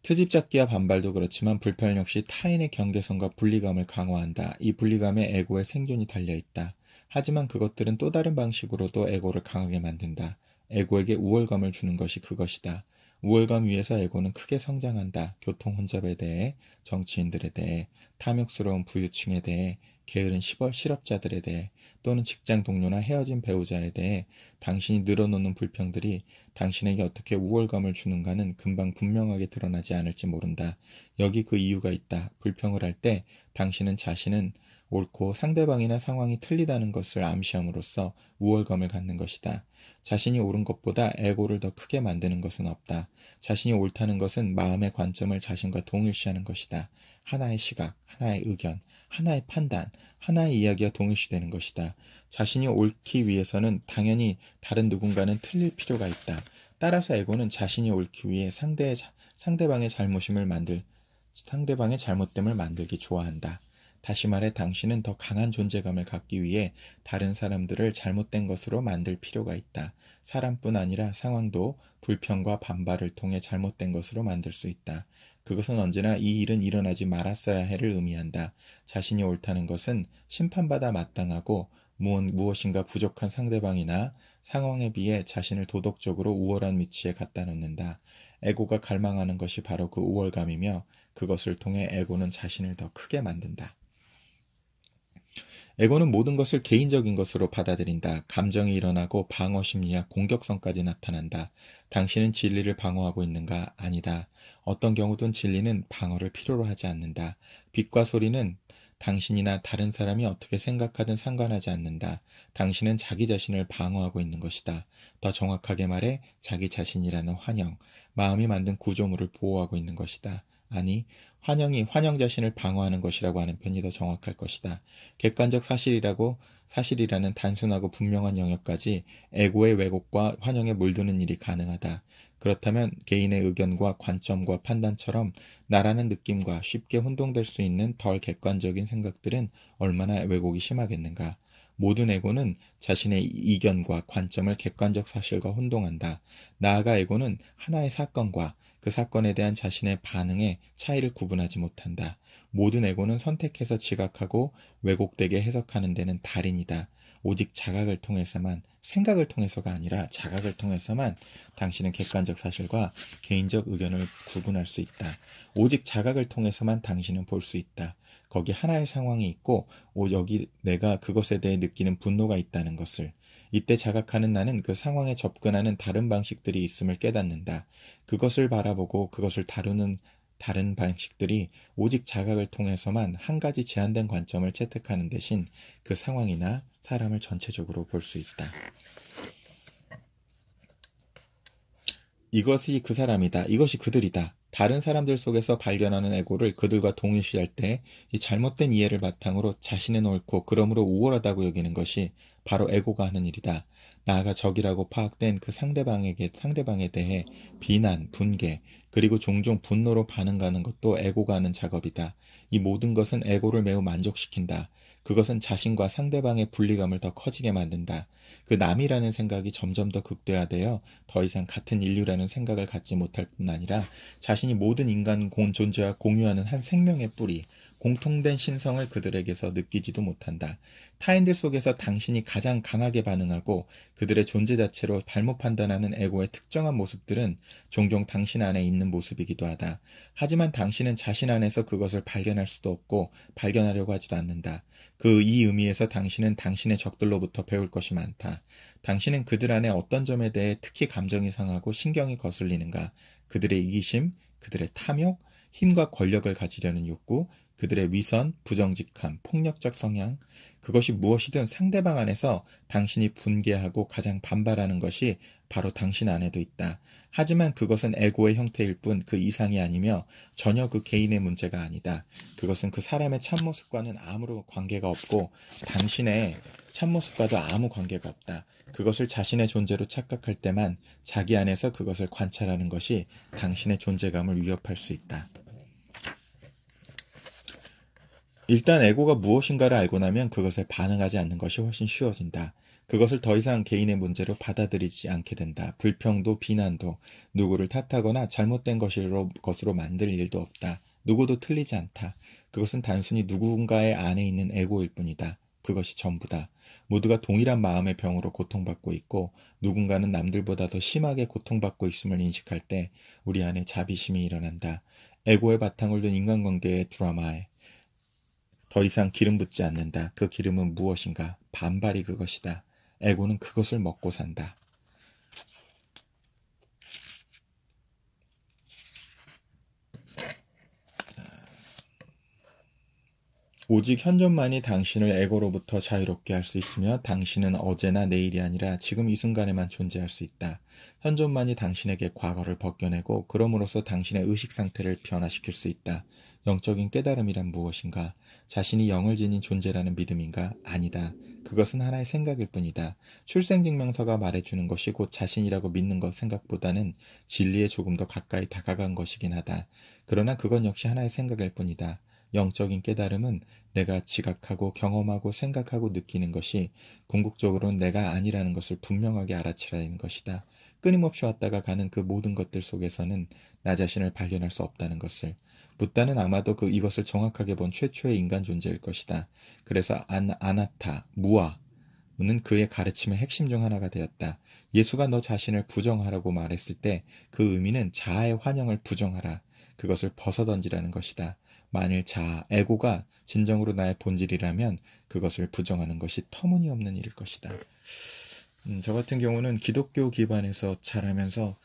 트집잡기와 반발도 그렇지만 불편 역시 타인의 경계선과 분리감을 강화한다. 이 분리감에 에고의 생존이 달려있다. 하지만 그것들은 또 다른 방식으로도 에고를 강하게 만든다. 에고에게 우월감을 주는 것이 그것이다. 우월감 위에서 에고는 크게 성장한다. 교통 혼잡에 대해, 정치인들에 대해, 탐욕스러운 부유층에 대해, 게으른 실업자들에 대해 또는 직장 동료나 헤어진 배우자에 대해 당신이 늘어놓는 불평들이 당신에게 어떻게 우월감을 주는가는 금방 분명하게 드러나지 않을지 모른다. 여기 그 이유가 있다. 불평을 할 때 당신은 자신은 옳고 상대방이나 상황이 틀리다는 것을 암시함으로써 우월감을 갖는 것이다. 자신이 옳은 것보다 에고를 더 크게 만드는 것은 없다. 자신이 옳다는 것은 마음의 관점을 자신과 동일시하는 것이다. 하나의 시각, 하나의 의견, 하나의 판단, 하나의 이야기가 동일시되는 것이다. 자신이 옳기 위해서는 당연히 다른 누군가는 틀릴 필요가 있다. 따라서 에고는 자신이 옳기 위해 상대의, 상대방의 잘못임을 만들, 상대방의 잘못됨을 만들기 좋아한다. 다시 말해 당신은 더 강한 존재감을 갖기 위해 다른 사람들을 잘못된 것으로 만들 필요가 있다. 사람뿐 아니라 상황도 불평과 반발을 통해 잘못된 것으로 만들 수 있다. 그것은 언제나 이 일은 일어나지 말았어야 해를 의미한다. 자신이 옳다는 것은 심판받아 마땅하고 무엇인가 부족한 상대방이나 상황에 비해 자신을 도덕적으로 우월한 위치에 갖다 놓는다. 에고가 갈망하는 것이 바로 그 우월감이며 그것을 통해 에고는 자신을 더 크게 만든다. 에고는 모든 것을 개인적인 것으로 받아들인다. 감정이 일어나고 방어 심리와 공격성까지 나타난다. 당신은 진리를 방어하고 있는가? 아니다. 어떤 경우든 진리는 방어를 필요로 하지 않는다. 빛과 소리는 당신이나 다른 사람이 어떻게 생각하든 상관하지 않는다. 당신은 자기 자신을 방어하고 있는 것이다. 더 정확하게 말해 자기 자신이라는 환영, 마음이 만든 구조물을 보호하고 있는 것이다. 아니, 환영이 환영 자신을 방어하는 것이라고 하는 편이 더 정확할 것이다. 객관적 사실이라고 사실이라는 단순하고 분명한 영역까지 에고의 왜곡과 환영에 물드는 일이 가능하다. 그렇다면 개인의 의견과 관점과 판단처럼 나라는 느낌과 쉽게 혼동될 수 있는 덜 객관적인 생각들은 얼마나 왜곡이 심하겠는가. 모든 에고는 자신의 이견과 관점을 객관적 사실과 혼동한다. 나아가 에고는 하나의 사건과 그 사건에 대한 자신의 반응에 차이를 구분하지 못한다. 모든 에고는 선택해서 지각하고 왜곡되게 해석하는 데는 달인이다. 오직 자각을 통해서만 생각을 통해서가 아니라 자각을 통해서만 당신은 객관적 사실과 개인적 의견을 구분할 수 있다. 오직 자각을 통해서만 당신은 볼 수 있다. 거기 하나의 상황이 있고 오 여기 내가 그것에 대해 느끼는 분노가 있다는 것을 이때 자각하는 나는 그 상황에 접근하는 다른 방식들이 있음을 깨닫는다. 그것을 바라보고 그것을 다루는 다른 방식들이 오직 자각을 통해서만 한 가지 제한된 관점을 채택하는 대신 그 상황이나 사람을 전체적으로 볼 수 있다. 이것이 그 사람이다. 이것이 그들이다. 다른 사람들 속에서 발견하는 에고를 그들과 동일시할 때 이 잘못된 이해를 바탕으로 자신은 옳고 그러므로 우월하다고 여기는 것이 바로 에고가 하는 일이다. 나아가 적이라고 파악된 그 상대방에게 상대방에 대해 비난, 분개, 그리고 종종 분노로 반응하는 것도 에고가 하는 작업이다. 이 모든 것은 에고를 매우 만족시킨다. 그것은 자신과 상대방의 분리감을 더 커지게 만든다. 그 남이라는 생각이 점점 더 극대화되어 더 이상 같은 인류라는 생각을 갖지 못할 뿐 아니라 자신이 모든 인간 공 존재와 공유하는 한 생명의 뿌리, 공통된 신성을 그들에게서 느끼지도 못한다. 타인들 속에서 당신이 가장 강하게 반응하고 그들의 존재 자체로 발못 판단하는 에고의 특정한 모습들은 종종 당신 안에 있는 모습이기도 하다. 하지만 당신은 자신 안에서 그것을 발견할 수도 없고 발견하려고 하지도 않는다. 그 이 의미에서 당신은 당신의 적들로부터 배울 것이 많다. 당신은 그들 안에 어떤 점에 대해 특히 감정이 상하고 신경이 거슬리는가? 그들의 이기심, 그들의 탐욕, 힘과 권력을 가지려는 욕구, 그들의 위선, 부정직함, 폭력적 성향, 그것이 무엇이든 상대방 안에서 당신이 분개하고 가장 반발하는 것이 바로 당신 안에도 있다. 하지만 그것은 에고의 형태일 뿐 그 이상이 아니며 전혀 그 개인의 문제가 아니다. 그것은 그 사람의 참모습과는 아무런 관계가 없고 당신의 참모습과도 아무 관계가 없다. 그것을 자신의 존재로 착각할 때만 자기 안에서 그것을 관찰하는 것이 당신의 존재감을 위협할 수 있다. 일단 에고가 무엇인가를 알고 나면 그것에 반응하지 않는 것이 훨씬 쉬워진다. 그것을 더 이상 개인의 문제로 받아들이지 않게 된다. 불평도 비난도 누구를 탓하거나 잘못된 것으로, 것으로 만들 일도 없다. 누구도 틀리지 않다. 그것은 단순히 누군가의 안에 있는 에고일 뿐이다. 그것이 전부다. 모두가 동일한 마음의 병으로 고통받고 있고 누군가는 남들보다 더 심하게 고통받고 있음을 인식할 때 우리 안에 자비심이 일어난다. 에고의 바탕을 둔 인간관계의 드라마에 더 이상 기름 붓지 않는다. 그 기름은 무엇인가? 반발이 그것이다. 에고는 그것을 먹고 산다. 오직 현존만이 당신을 에고로부터 자유롭게 할 수 있으며 당신은 어제나 내일이 아니라 지금 이 순간에만 존재할 수 있다. 현존만이 당신에게 과거를 벗겨내고 그럼으로써 당신의 의식 상태를 변화시킬 수 있다. 영적인 깨달음이란 무엇인가? 자신이 영을 지닌 존재라는 믿음인가? 아니다. 그것은 하나의 생각일 뿐이다. 출생증명서가 말해주는 것이 곧 자신이라고 믿는 것 생각보다는 진리에 조금 더 가까이 다가간 것이긴 하다. 그러나 그건 역시 하나의 생각일 뿐이다. 영적인 깨달음은 내가 지각하고 경험하고 생각하고 느끼는 것이 궁극적으로는 내가 아니라는 것을 분명하게 알아채라는 것이다. 끊임없이 왔다가 가는 그 모든 것들 속에서는 나 자신을 발견할 수 없다는 것을 부다는 아마도 그 이것을 정확하게 본 최초의 인간 존재일 것이다. 그래서 안 아나타 무아 는 그의 가르침의 핵심 중 하나가 되었다. 예수가 너 자신을 부정하라고 말했을 때 그 의미는 자아의 환영을 부정하라. 그것을 벗어던지라는 것이다. 만일 자아, 에고가 진정으로 나의 본질이라면 그것을 부정하는 것이 터무니없는 일일 것이다. 음, 저 같은 경우는 기독교 기반에서 자라면서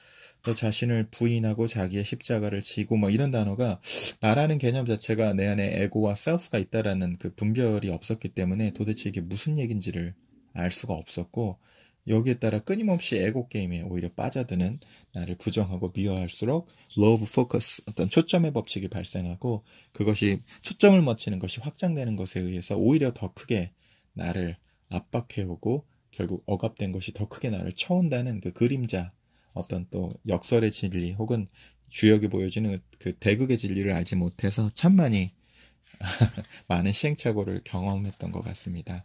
자신을 부인하고 자기의 십자가를 지고 뭐 이런 단어가 나라는 개념 자체가 내 안에 에고와 셀프가 있다라는 그 분별이 없었기 때문에 도대체 이게 무슨 얘긴지를 알 수가 없었고 여기에 따라 끊임없이 에고 게임에 오히려 빠져드는 나를 부정하고 미워할수록 러브 포커스 어떤 초점의 법칙이 발생하고 그것이 초점을 맞추는 것이 확장되는 것에 의해서 오히려 더 크게 나를 압박해오고 결국 억압된 것이 더 크게 나를 쳐온다는 그 그림자 어떤 또 역설의 진리 혹은 주역이 보여지는그 대극의 진리를 알지 못해서 참 많이 <laughs> 많은 시행착오를 경험했던 것 같습니다.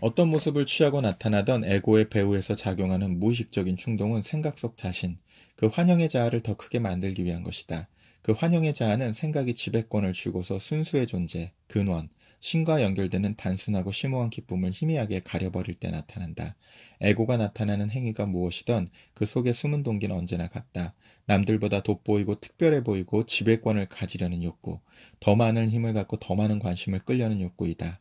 어떤 모습을 취하고 나타나던 에고의 배후에서 작용하는 무의식적인 충동은 생각 속 자신, 그 환영의 자아를 더 크게 만들기 위한 것이다. 그 환영의 자아는 생각이 지배권을 주고서 순수의 존재, 근원, 신과 연결되는 단순하고 심오한 기쁨을 희미하게 가려버릴 때 나타난다. 에고가 나타나는 행위가 무엇이든 그 속에 숨은 동기는 언제나 같다. 남들보다 돋보이고 특별해 보이고 지배권을 가지려는 욕구, 더 많은 힘을 갖고 더 많은 관심을 끌려는 욕구이다.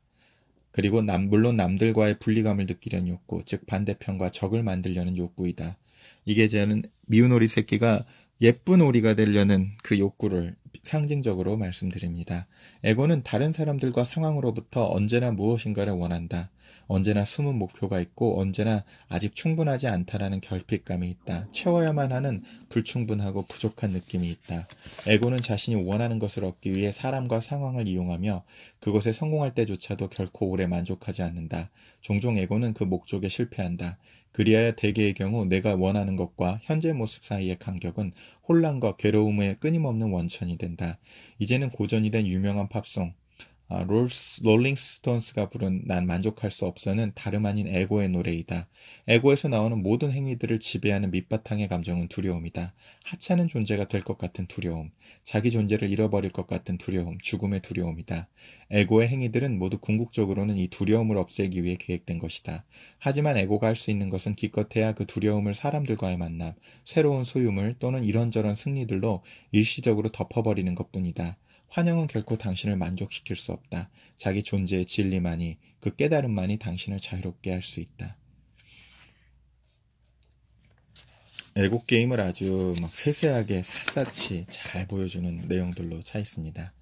그리고 남, 물론 남들과의 분리감을 느끼려는 욕구, 즉 반대편과 적을 만들려는 욕구이다. 이게 저는 미운오리 새끼가 예쁜 오리가 되려는 그 욕구를 상징적으로 말씀드립니다. 에고는 다른 사람들과 상황으로부터 언제나 무엇인가를 원한다. 언제나 숨은 목표가 있고 언제나 아직 충분하지 않다라는 결핍감이 있다. 채워야만 하는 불충분하고 부족한 느낌이 있다. 에고는 자신이 원하는 것을 얻기 위해 사람과 상황을 이용하며 그것에 성공할 때조차도 결코 오래 만족하지 않는다. 종종 에고는 그 목적에 실패한다. 그리하여 대개의 경우 내가 원하는 것과 현재 모습 사이의 간격은 혼란과 괴로움의 끊임없는 원천이 된다. 이제는 고전이 된 유명한 팝송 아, 롤스, 롤링스톤스가 부른 난 만족할 수 없어는 다름 아닌 에고의 노래이다. 에고에서 나오는 모든 행위들을 지배하는 밑바탕의 감정은 두려움이다. 하찮은 존재가 될 것 같은 두려움, 자기 존재를 잃어버릴 것 같은 두려움, 죽음의 두려움이다. 에고의 행위들은 모두 궁극적으로는 이 두려움을 없애기 위해 계획된 것이다. 하지만 에고가 할 수 있는 것은 기껏해야 그 두려움을 사람들과의 만남, 새로운 소유물 또는 이런저런 승리들로 일시적으로 덮어버리는 것뿐이다. 환영은 결코 당신을 만족시킬 수 없다. 자기 존재의 진리만이 그 깨달음만이 당신을 자유롭게 할 수 있다. 애국 게임을 아주 막 세세하게 샅샅이 잘 보여주는 내용들로 차 있습니다.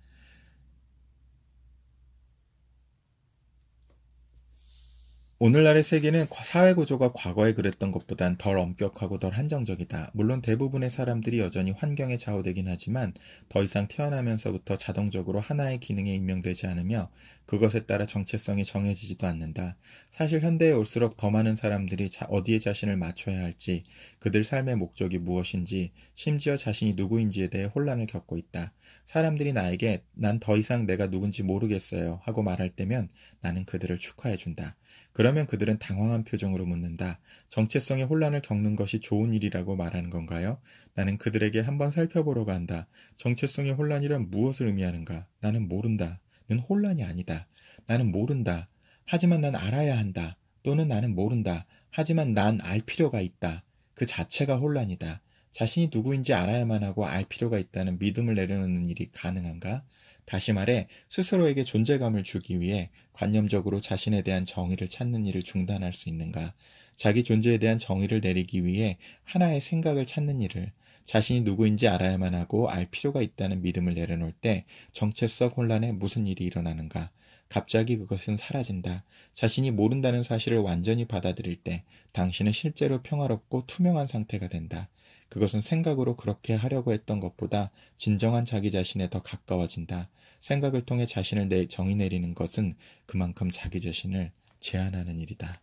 오늘날의 세계는 사회 구조가 과거에 그랬던 것보단 덜 엄격하고 덜 한정적이다. 물론 대부분의 사람들이 여전히 환경에 좌우되긴 하지만 더 이상 태어나면서부터 자동적으로 하나의 기능에 임명되지 않으며 그것에 따라 정체성이 정해지지도 않는다. 사실 현대에 올수록 더 많은 사람들이 자, 어디에 자신을 맞춰야 할지, 그들 삶의 목적이 무엇인지, 심지어 자신이 누구인지에 대해 혼란을 겪고 있다. 사람들이 나에게 난 더 이상 내가 누군지 모르겠어요 하고 말할 때면 나는 그들을 축하해준다. 그러면 그들은 당황한 표정으로 묻는다. 정체성의 혼란을 겪는 것이 좋은 일이라고 말하는 건가요? 나는 그들에게 한번 살펴보러 간다. 정체성의 혼란이란 무엇을 의미하는가? 나는 모른다. 는 혼란이 아니다. 나는 모른다. 하지만 난 알아야 한다. 또는 나는 모른다. 하지만 난 알 필요가 있다. 그 자체가 혼란이다. 자신이 누구인지 알아야만 하고 알 필요가 있다는 믿음을 내려놓는 일이 가능한가? 다시 말해, 스스로에게 존재감을 주기 위해 관념적으로 자신에 대한 정의를 찾는 일을 중단할 수 있는가? 자기 존재에 대한 정의를 내리기 위해 하나의 생각을 찾는 일을 자신이 누구인지 알아야만 하고 알 필요가 있다는 믿음을 내려놓을 때 정체성 혼란에 무슨 일이 일어나는가? 갑자기 그것은 사라진다. 자신이 모른다는 사실을 완전히 받아들일 때 당신은 실제로 평화롭고 투명한 상태가 된다. 그것은 생각으로 그렇게 하려고 했던 것보다 진정한 자기 자신에 더 가까워진다. 생각을 통해 자신을 내 정의 내리는 것은 그만큼 자기 자신을 제한하는 일이다.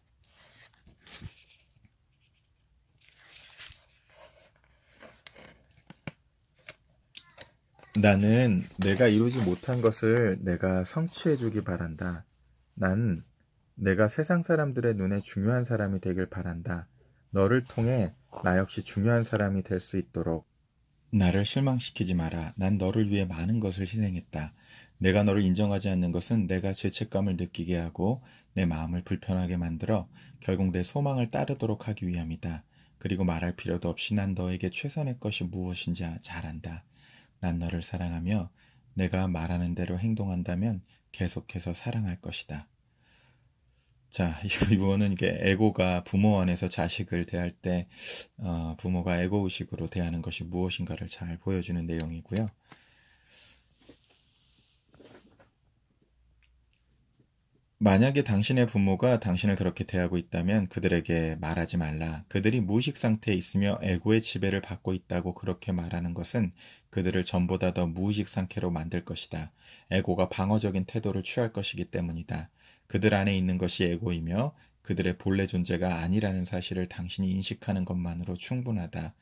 나는 내가 이루지 못한 것을 내가 성취해주기 바란다. 난 내가 세상 사람들의 눈에 중요한 사람이 되길 바란다. 너를 통해 나 역시 중요한 사람이 될 수 있도록 나를 실망시키지 마라. 난 너를 위해 많은 것을 희생했다. 내가 너를 인정하지 않는 것은 내가 죄책감을 느끼게 하고 내 마음을 불편하게 만들어 결국 내 소망을 따르도록 하기 위함이다. 그리고 말할 필요도 없이 난 너에게 최선의 것이 무엇인지 아, 잘 안다. 난 너를 사랑하며 내가 말하는 대로 행동한다면 계속해서 사랑할 것이다. 자, <laughs> 이거는 이게 에고가 부모 안에서 자식을 대할 때 어, 부모가 에고의식으로 대하는 것이 무엇인가를 잘 보여주는 내용이고요. 만약에 당신의 부모가 당신을 그렇게 대하고 있다면 그들에게 말하지 말라. 그들이 무의식 상태에 있으며 에고의 지배를 받고 있다고 그렇게 말하는 것은 그들을 전보다 더 무의식 상태로 만들 것이다. 에고가 방어적인 태도를 취할 것이기 때문이다. 그들 안에 있는 것이 에고이며 그들의 본래 존재가 아니라는 사실을 당신이 인식하는 것만으로 충분하다.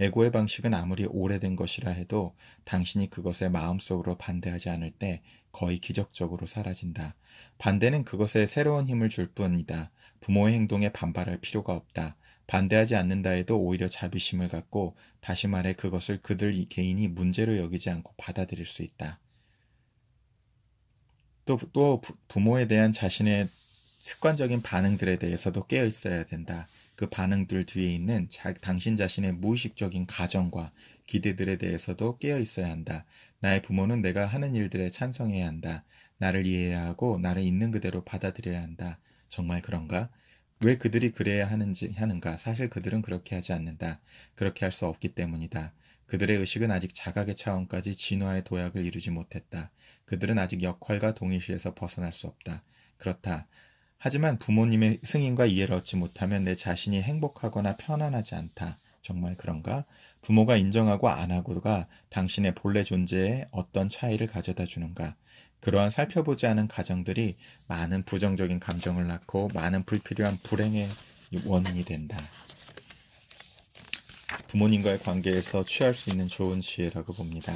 에고의 방식은 아무리 오래된 것이라 해도 당신이 그것에 마음속으로 반대하지 않을 때 거의 기적적으로 사라진다. 반대는 그것에 새로운 힘을 줄 뿐이다. 부모의 행동에 반발할 필요가 없다. 반대하지 않는다 해도 오히려 자비심을 갖고 다시 말해 그것을 그들 개인이 문제로 여기지 않고 받아들일 수 있다. 또, 또 부모에 대한 자신의 습관적인 반응들에 대해서도 깨어 있어야 된다. 그 반응들 뒤에 있는 자, 당신 자신의 무의식적인 가정과 기대들에 대해서도 깨어 있어야 한다. 나의 부모는 내가 하는 일들에 찬성해야 한다. 나를 이해해야 하고 나를 있는 그대로 받아들여야 한다. 정말 그런가? 왜 그들이 그래야 하는지 하는가? 사실 그들은 그렇게 하지 않는다. 그렇게 할 수 없기 때문이다. 그들의 의식은 아직 자각의 차원까지 진화의 도약을 이루지 못했다. 그들은 아직 역할과 동일시에서 벗어날 수 없다. 그렇다. 하지만 부모님의 승인과 이해를 얻지 못하면 내 자신이 행복하거나 편안하지 않다. 정말 그런가? 부모가 인정하고 안 하고가 당신의 본래 존재에 어떤 차이를 가져다 주는가? 그러한 살펴보지 않은 가정들이 많은 부정적인 감정을 낳고 많은 불필요한 불행의 원인이 된다. 부모님과의 관계에서 취할 수 있는 좋은 지혜라고 봅니다.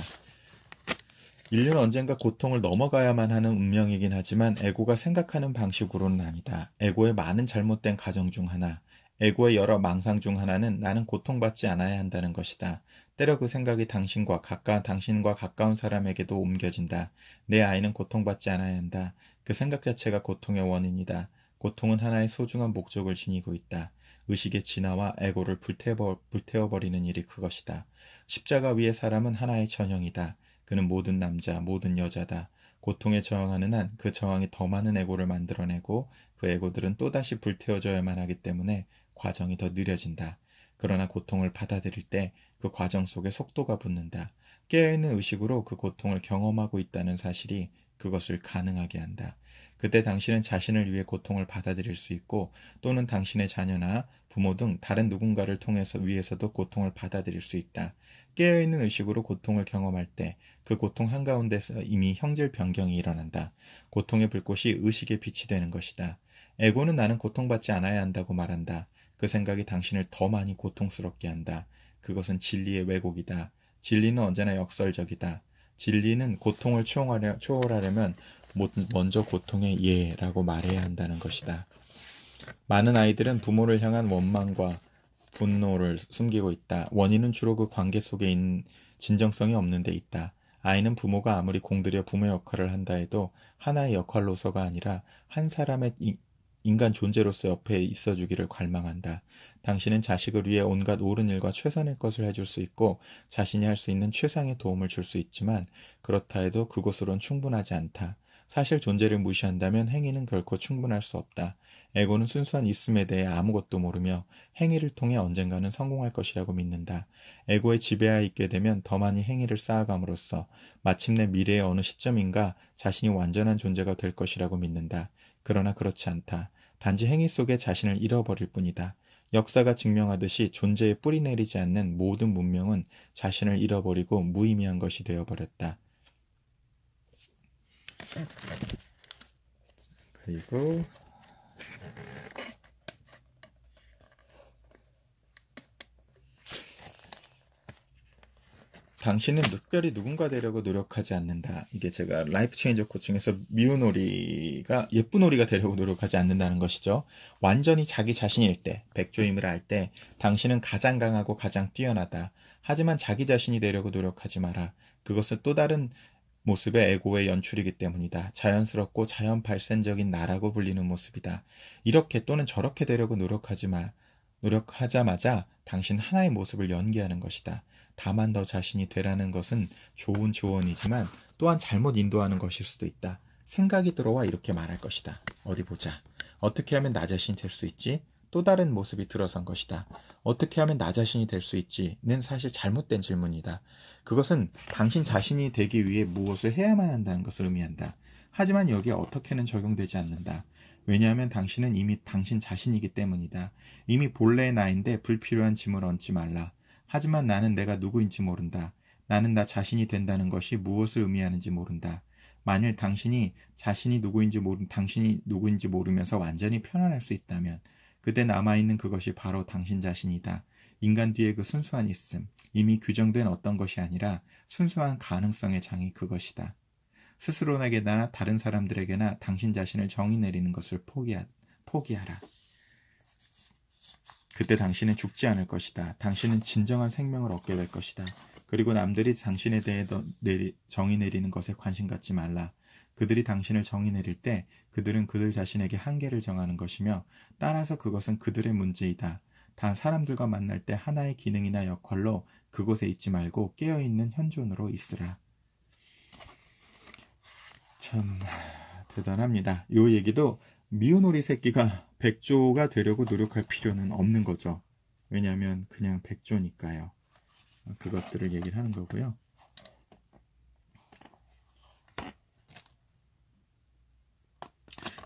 인류는 언젠가 고통을 넘어가야만 하는 운명이긴 하지만 에고가 생각하는 방식으로는 아니다. 에고의 많은 잘못된 가정 중 하나, 에고의 여러 망상 중 하나는 나는 고통받지 않아야 한다는 것이다. 때려 그 생각이 당신과 가까운 당신과 가까운 사람에게도 옮겨진다. 내 아이는 고통받지 않아야 한다. 그 생각 자체가 고통의 원인이다. 고통은 하나의 소중한 목적을 지니고 있다. 의식의 진화와 에고를 불태워, 불태워버리는 일이 그것이다. 십자가 위의 사람은 하나의 전형이다. 그는 모든 남자, 모든 여자다. 고통에 저항하는 한 그 저항이 더 많은 에고를 만들어내고 그 에고들은 또다시 불태워져야만 하기 때문에 과정이 더 느려진다. 그러나 고통을 받아들일 때 그 과정 속에 속도가 붙는다. 깨어있는 의식으로 그 고통을 경험하고 있다는 사실이 그것을 가능하게 한다. 그때 당신은 자신을 위해 고통을 받아들일 수 있고 또는 당신의 자녀나 부모 등 다른 누군가를 통해서 위에서도 고통을 받아들일 수 있다. 깨어있는 의식으로 고통을 경험할 때 그 고통 한가운데서 이미 형질 변경이 일어난다. 고통의 불꽃이 의식에 빛이 되는 것이다. 에고는 나는 고통받지 않아야 한다고 말한다. 그 생각이 당신을 더 많이 고통스럽게 한다. 그것은 진리의 왜곡이다. 진리는 언제나 역설적이다. 진리는 고통을 초월하려, 초월하려면 먼저 고통의 예라고 말해야 한다는 것이다. 많은 아이들은 부모를 향한 원망과 분노를 숨기고 있다. 원인은 주로 그 관계 속에 있는 진정성이 없는 데 있다. 아이는 부모가 아무리 공들여 부모 역할을 한다 해도 하나의 역할로서가 아니라 한 사람의 인간 존재로서 옆에 있어주기를 갈망한다. 당신은 자식을 위해 온갖 옳은 일과 최선의 것을 해줄 수 있고 자신이 할 수 있는 최상의 도움을 줄 수 있지만 그렇다 해도 그곳으론 충분하지 않다. 사실 존재를 무시한다면 행위는 결코 충분할 수 없다. 에고는 순수한 있음에 대해 아무것도 모르며 행위를 통해 언젠가는 성공할 것이라고 믿는다. 에고의 지배하에 있게 되면 더 많이 행위를 쌓아감으로써 마침내 미래의 어느 시점인가 자신이 완전한 존재가 될 것이라고 믿는다. 그러나 그렇지 않다. 단지 행위 속에 자신을 잃어버릴 뿐이다. 역사가 증명하듯이 존재에 뿌리 내리지 않는 모든 문명은 자신을 잃어버리고 무의미한 것이 되어버렸다. 그리고 당신은 특별히 누군가 되려고 노력하지 않는다. 이게 제가 라이프 체인저 코칭에서 미운 오리가 예쁜 오리가 되려고 노력하지 않는다는 것이죠. 완전히 자기 자신일 때, 백조임을 알 때, 당신은 가장 강하고 가장 뛰어나다. 하지만 자기 자신이 되려고 노력하지 마라. 그것은 또 다른 모습의 에고의 연출이기 때문이다. 자연스럽고 자연 발생적인 나라고 불리는 모습이다. 이렇게 또는 저렇게 되려고 노력하지 마. 노력하자마자 당신 하나의 모습을 연기하는 것이다. 다만 더 자신이 되라는 것은 좋은 조언이지만 또한 잘못 인도하는 것일 수도 있다. 생각이 들어와 이렇게 말할 것이다. 어디 보자. 어떻게 하면 나 자신이 될 수 있지? 또 다른 모습이 들어선 것이다. 어떻게 하면 나 자신이 될 수 있지?는 사실 잘못된 질문이다. 그것은 당신 자신이 되기 위해 무엇을 해야만 한다는 것을 의미한다. 하지만 여기에 어떻게는 적용되지 않는다. 왜냐하면 당신은 이미 당신 자신이기 때문이다. 이미 본래의 나인데 불필요한 짐을 얹지 말라. 하지만 나는 내가 누구인지 모른다. 나는 나 자신이 된다는 것이 무엇을 의미하는지 모른다. 만일 당신이 자신이 누구인지 모른 당신이 누구인지 모르면서 완전히 편안할 수 있다면 그때 남아 있는 그것이 바로 당신 자신이다. 인간 뒤에 그 순수한 있음, 이미 규정된 어떤 것이 아니라 순수한 가능성의 장이 그것이다. 스스로에게나 다른 사람들에게나 당신 자신을 정의 내리는 것을 포기하, 포기하라. 그때 당신은 죽지 않을 것이다. 당신은 진정한 생명을 얻게 될 것이다. 그리고 남들이 당신에 대해 내리, 정의 내리는 것에 관심 갖지 말라. 그들이 당신을 정의 내릴 때 그들은 그들 자신에게 한계를 정하는 것이며 따라서 그것은 그들의 문제이다. 다음 사람들과 만날 때 하나의 기능이나 역할로 그곳에 있지 말고 깨어있는 현존으로 있으라. 참 대단합니다. 요 얘기도 미운오리 새끼가 백조가 되려고 노력할 필요는 없는 거죠. 왜냐하면 그냥 백조니까요. 그것들을 얘기를 하는 거고요.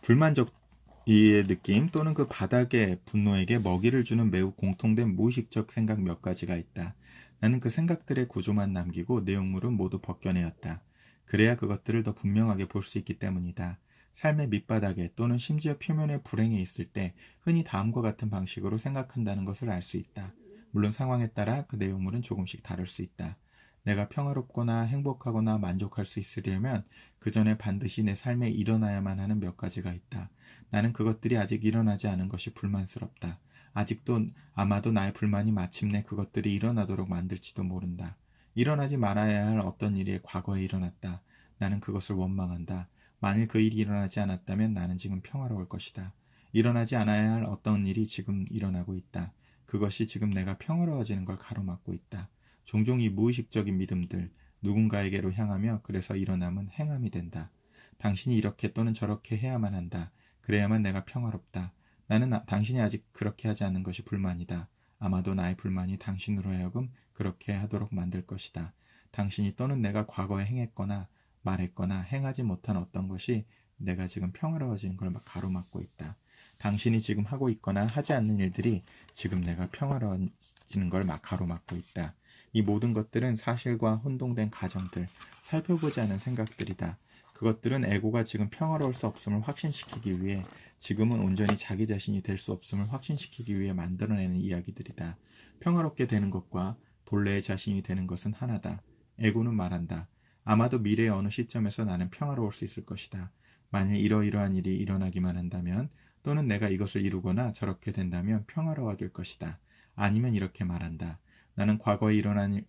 불만족 의 느낌 또는 그 바닥에 분노에게 먹이를 주는 매우 공통된 무의식적 생각 몇 가지가 있다. 나는 그 생각들의 구조만 남기고 내용물은 모두 벗겨내었다. 그래야 그것들을 더 분명하게 볼 수 있기 때문이다. 삶의 밑바닥에 또는 심지어 표면의 불행이 있을 때 흔히 다음과 같은 방식으로 생각한다는 것을 알 수 있다. 물론 상황에 따라 그 내용물은 조금씩 다를 수 있다. 내가 평화롭거나 행복하거나 만족할 수 있으려면 그 전에 반드시 내 삶에 일어나야만 하는 몇 가지가 있다. 나는 그것들이 아직 일어나지 않은 것이 불만스럽다. 아직도 아마도 나의 불만이 마침내 그것들이 일어나도록 만들지도 모른다. 일어나지 말아야 할 어떤 일이 과거에 일어났다. 나는 그것을 원망한다. 만일 그 일이 일어나지 않았다면 나는 지금 평화로울 것이다. 일어나지 않아야 할 어떤 일이 지금 일어나고 있다. 그것이 지금 내가 평화로워지는 걸 가로막고 있다. 종종 이 무의식적인 믿음들, 누군가에게로 향하며 그래서 일어남은 행함이 된다. 당신이 이렇게 또는 저렇게 해야만 한다. 그래야만 내가 평화롭다. 나는 아, 당신이 아직 그렇게 하지 않는 것이 불만이다. 아마도 나의 불만이 당신으로 하여금 그렇게 하도록 만들 것이다. 당신이 또는 내가 과거에 행했거나 말했거나 행하지 못한 어떤 것이 내가 지금 평화로워지는 걸 막 가로막고 있다. 당신이 지금 하고 있거나 하지 않는 일들이 지금 내가 평화로워지는 걸 막 가로막고 있다. 이 모든 것들은 사실과 혼동된 가정들, 살펴보지 않은 생각들이다. 그것들은 에고가 지금 평화로울 수 없음을 확신시키기 위해 지금은 온전히 자기 자신이 될 수 없음을 확신시키기 위해 만들어내는 이야기들이다. 평화롭게 되는 것과 본래의 자신이 되는 것은 하나다. 에고는 말한다. 아마도 미래의 어느 시점에서 나는 평화로울 수 있을 것이다. 만일 이러이러한 일이 일어나기만 한다면 또는 내가 이것을 이루거나 저렇게 된다면 평화로워질 것이다. 아니면 이렇게 말한다. 나는 과거에 일어난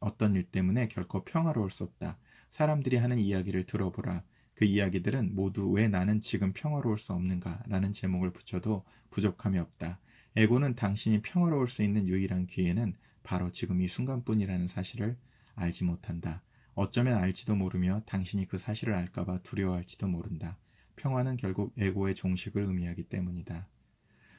어떤 일 때문에 결코 평화로울 수 없다. 사람들이 하는 이야기를 들어보라. 그 이야기들은 모두 왜 나는 지금 평화로울 수 없는가 라는 제목을 붙여도 부족함이 없다. 에고는 당신이 평화로울 수 있는 유일한 기회는 바로 지금 이 순간뿐이라는 사실을 알지 못한다. 어쩌면 알지도 모르며 당신이 그 사실을 알까봐 두려워할지도 모른다. 평화는 결국 에고의 종식을 의미하기 때문이다.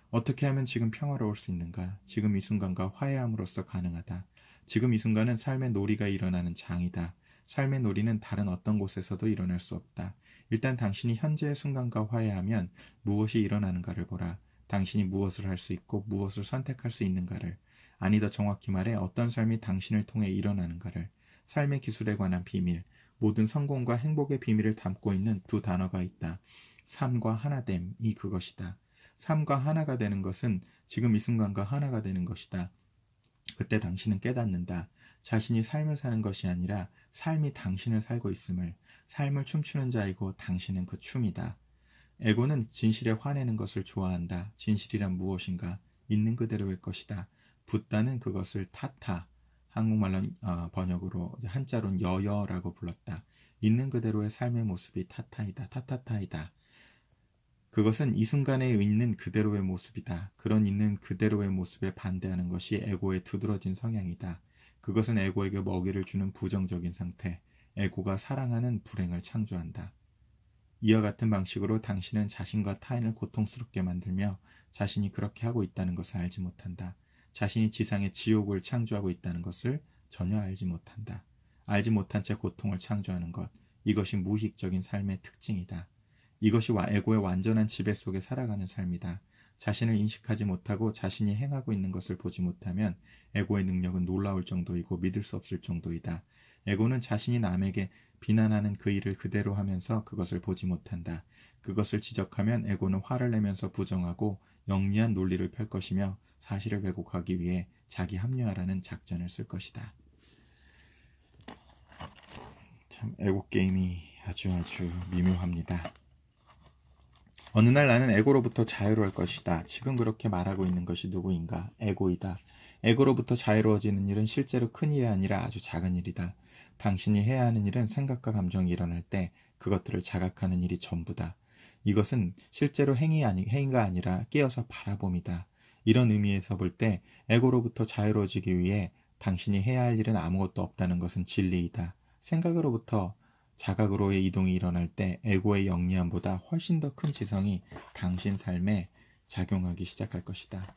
어떻게 하면 지금 평화로울 수 있는가? 지금 이 순간과 화해함으로써 가능하다. 지금 이 순간은 삶의 놀이가 일어나는 장이다. 삶의 놀이는 다른 어떤 곳에서도 일어날 수 없다. 일단 당신이 현재의 순간과 화해하면 무엇이 일어나는가를 보라. 당신이 무엇을 할 수 있고 무엇을 선택할 수 있는가를. 아니 다 정확히 말해 어떤 삶이 당신을 통해 일어나는가를. 삶의 기술에 관한 비밀, 모든 성공과 행복의 비밀을 담고 있는 두 단어가 있다. 삶과 하나됨이 그것이다. 삶과 하나가 되는 것은 지금 이 순간과 하나가 되는 것이다. 그때 당신은 깨닫는다. 자신이 삶을 사는 것이 아니라 삶이 당신을 살고 있음을, 삶을 춤추는 자이고 당신은 그 춤이다. 에고는 진실에 화내는 것을 좋아한다. 진실이란 무엇인가? 있는 그대로일 것이다. 붓다는 그것을 탓타 한국말로 어, 번역으로 한자로는 여여라고 불렀다. 있는 그대로의 삶의 모습이 타타이다, 타타타이다. 그것은 이 순간에 있는 그대로의 모습이다. 그런 있는 그대로의 모습에 반대하는 것이 에고의 두드러진 성향이다. 그것은 에고에게 먹이를 주는 부정적인 상태, 에고가 사랑하는 불행을 창조한다. 이와 같은 방식으로 당신은 자신과 타인을 고통스럽게 만들며 자신이 그렇게 하고 있다는 것을 알지 못한다. 자신이 지상의 지옥을 창조하고 있다는 것을 전혀 알지 못한다. 알지 못한 채 고통을 창조하는 것, 이것이 무의식적인 삶의 특징이다. 이것이 에고의 완전한 지배 속에 살아가는 삶이다. 자신을 인식하지 못하고 자신이 행하고 있는 것을 보지 못하면 에고의 능력은 놀라울 정도이고 믿을 수 없을 정도이다. 에고는 자신이 남에게 비난하는 그 일을 그대로 하면서 그것을 보지 못한다. 그것을 지적하면 에고는 화를 내면서 부정하고 영리한 논리를 펼 것이며 사실을 왜곡하기 위해 자기 합리화라는 작전을 쓸 것이다. 참 에고 게임이 아주 아주 미묘합니다. 어느 날 나는 에고로부터 자유로울 것이다. 지금 그렇게 말하고 있는 것이 누구인가? 에고이다. 에고로부터 자유로워지는 일은 실제로 큰 일이 아니라 아주 작은 일이다. 당신이 해야 하는 일은 생각과 감정이 일어날 때 그것들을 자각하는 일이 전부다. 이것은 실제로 행위 아니, 행위가 아니라 깨어서 바라봄이다. 이런 의미에서 볼 때 에고로부터 자유로워지기 위해 당신이 해야 할 일은 아무것도 없다는 것은 진리이다. 생각으로부터 자각으로의 이동이 일어날 때 에고의 영리함보다 훨씬 더 큰 지성이 당신 삶에 작용하기 시작할 것이다.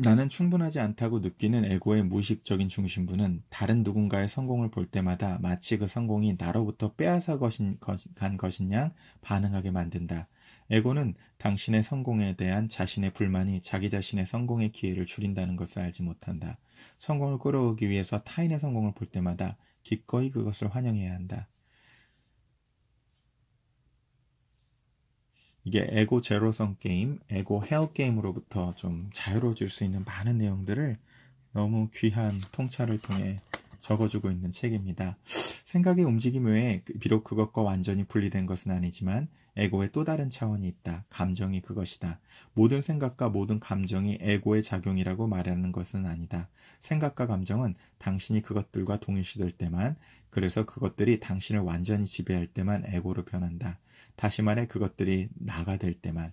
나는 충분하지 않다고 느끼는 에고의 무의식적인 중심부는 다른 누군가의 성공을 볼 때마다 마치 그 성공이 나로부터 빼앗아 것인, 것, 간 것인 양 반응하게 만든다. 에고는 당신의 성공에 대한 자신의 불만이 자기 자신의 성공의 기회를 줄인다는 것을 알지 못한다. 성공을 끌어오기 위해서 타인의 성공을 볼 때마다 기꺼이 그것을 환영해야 한다. 이게 에고 제로성 게임, 에고 헬 게임으로부터 좀 자유로워질 수 있는 많은 내용들을 너무 귀한 통찰을 통해 적어주고 있는 책입니다. 생각의 움직임 외에 그 비록 그것과 완전히 분리된 것은 아니지만 에고의 또 다른 차원이 있다. 감정이 그것이다. 모든 생각과 모든 감정이 에고의 작용이라고 말하는 것은 아니다. 생각과 감정은 당신이 그것들과 동일시될 때만 그래서 그것들이 당신을 완전히 지배할 때만 에고로 변한다. 다시 말해 그것들이 나가 될 때만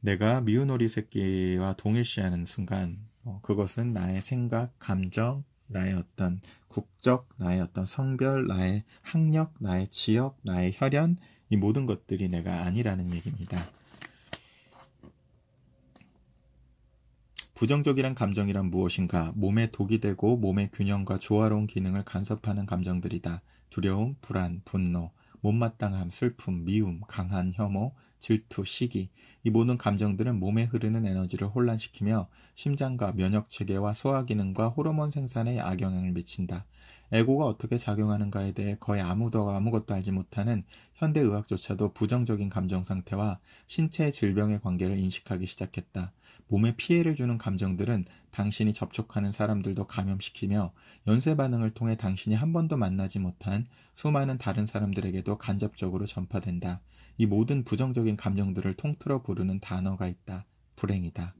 내가 미운 오리 새끼와 동일시하는 순간 어, 그것은 나의 생각, 감정, 나의 어떤 국적, 나의 어떤 성별, 나의 학력, 나의 지역, 나의 혈연 이 모든 것들이 내가 아니라는 얘기입니다. 부정적이란 감정이란 무엇인가? 몸에 독이 되고 몸의 균형과 조화로운 기능을 간섭하는 감정들이다. 두려움, 불안, 분노, 못마땅함, 슬픔, 미움, 강한 혐오, 질투, 시기 이 모든 감정들은 몸에 흐르는 에너지를 혼란시키며 심장과 면역 체계와 소화 기능과 호르몬 생산에 악영향을 미친다. 에고가 어떻게 작용하는가에 대해 거의 아무도 아무것도 알지 못하는 현대 의학조차도 부정적인 감정 상태와 신체의 질병의 관계를 인식하기 시작했다. 몸에 피해를 주는 감정들은 당신이 접촉하는 사람들도 감염시키며 연쇄 반응을 통해 당신이 한 번도 만나지 못한 수많은 다른 사람들에게도 간접적으로 전파된다. 이 모든 부정적인 감정들을 통틀어 부르는 단어가 있다. 불행이다.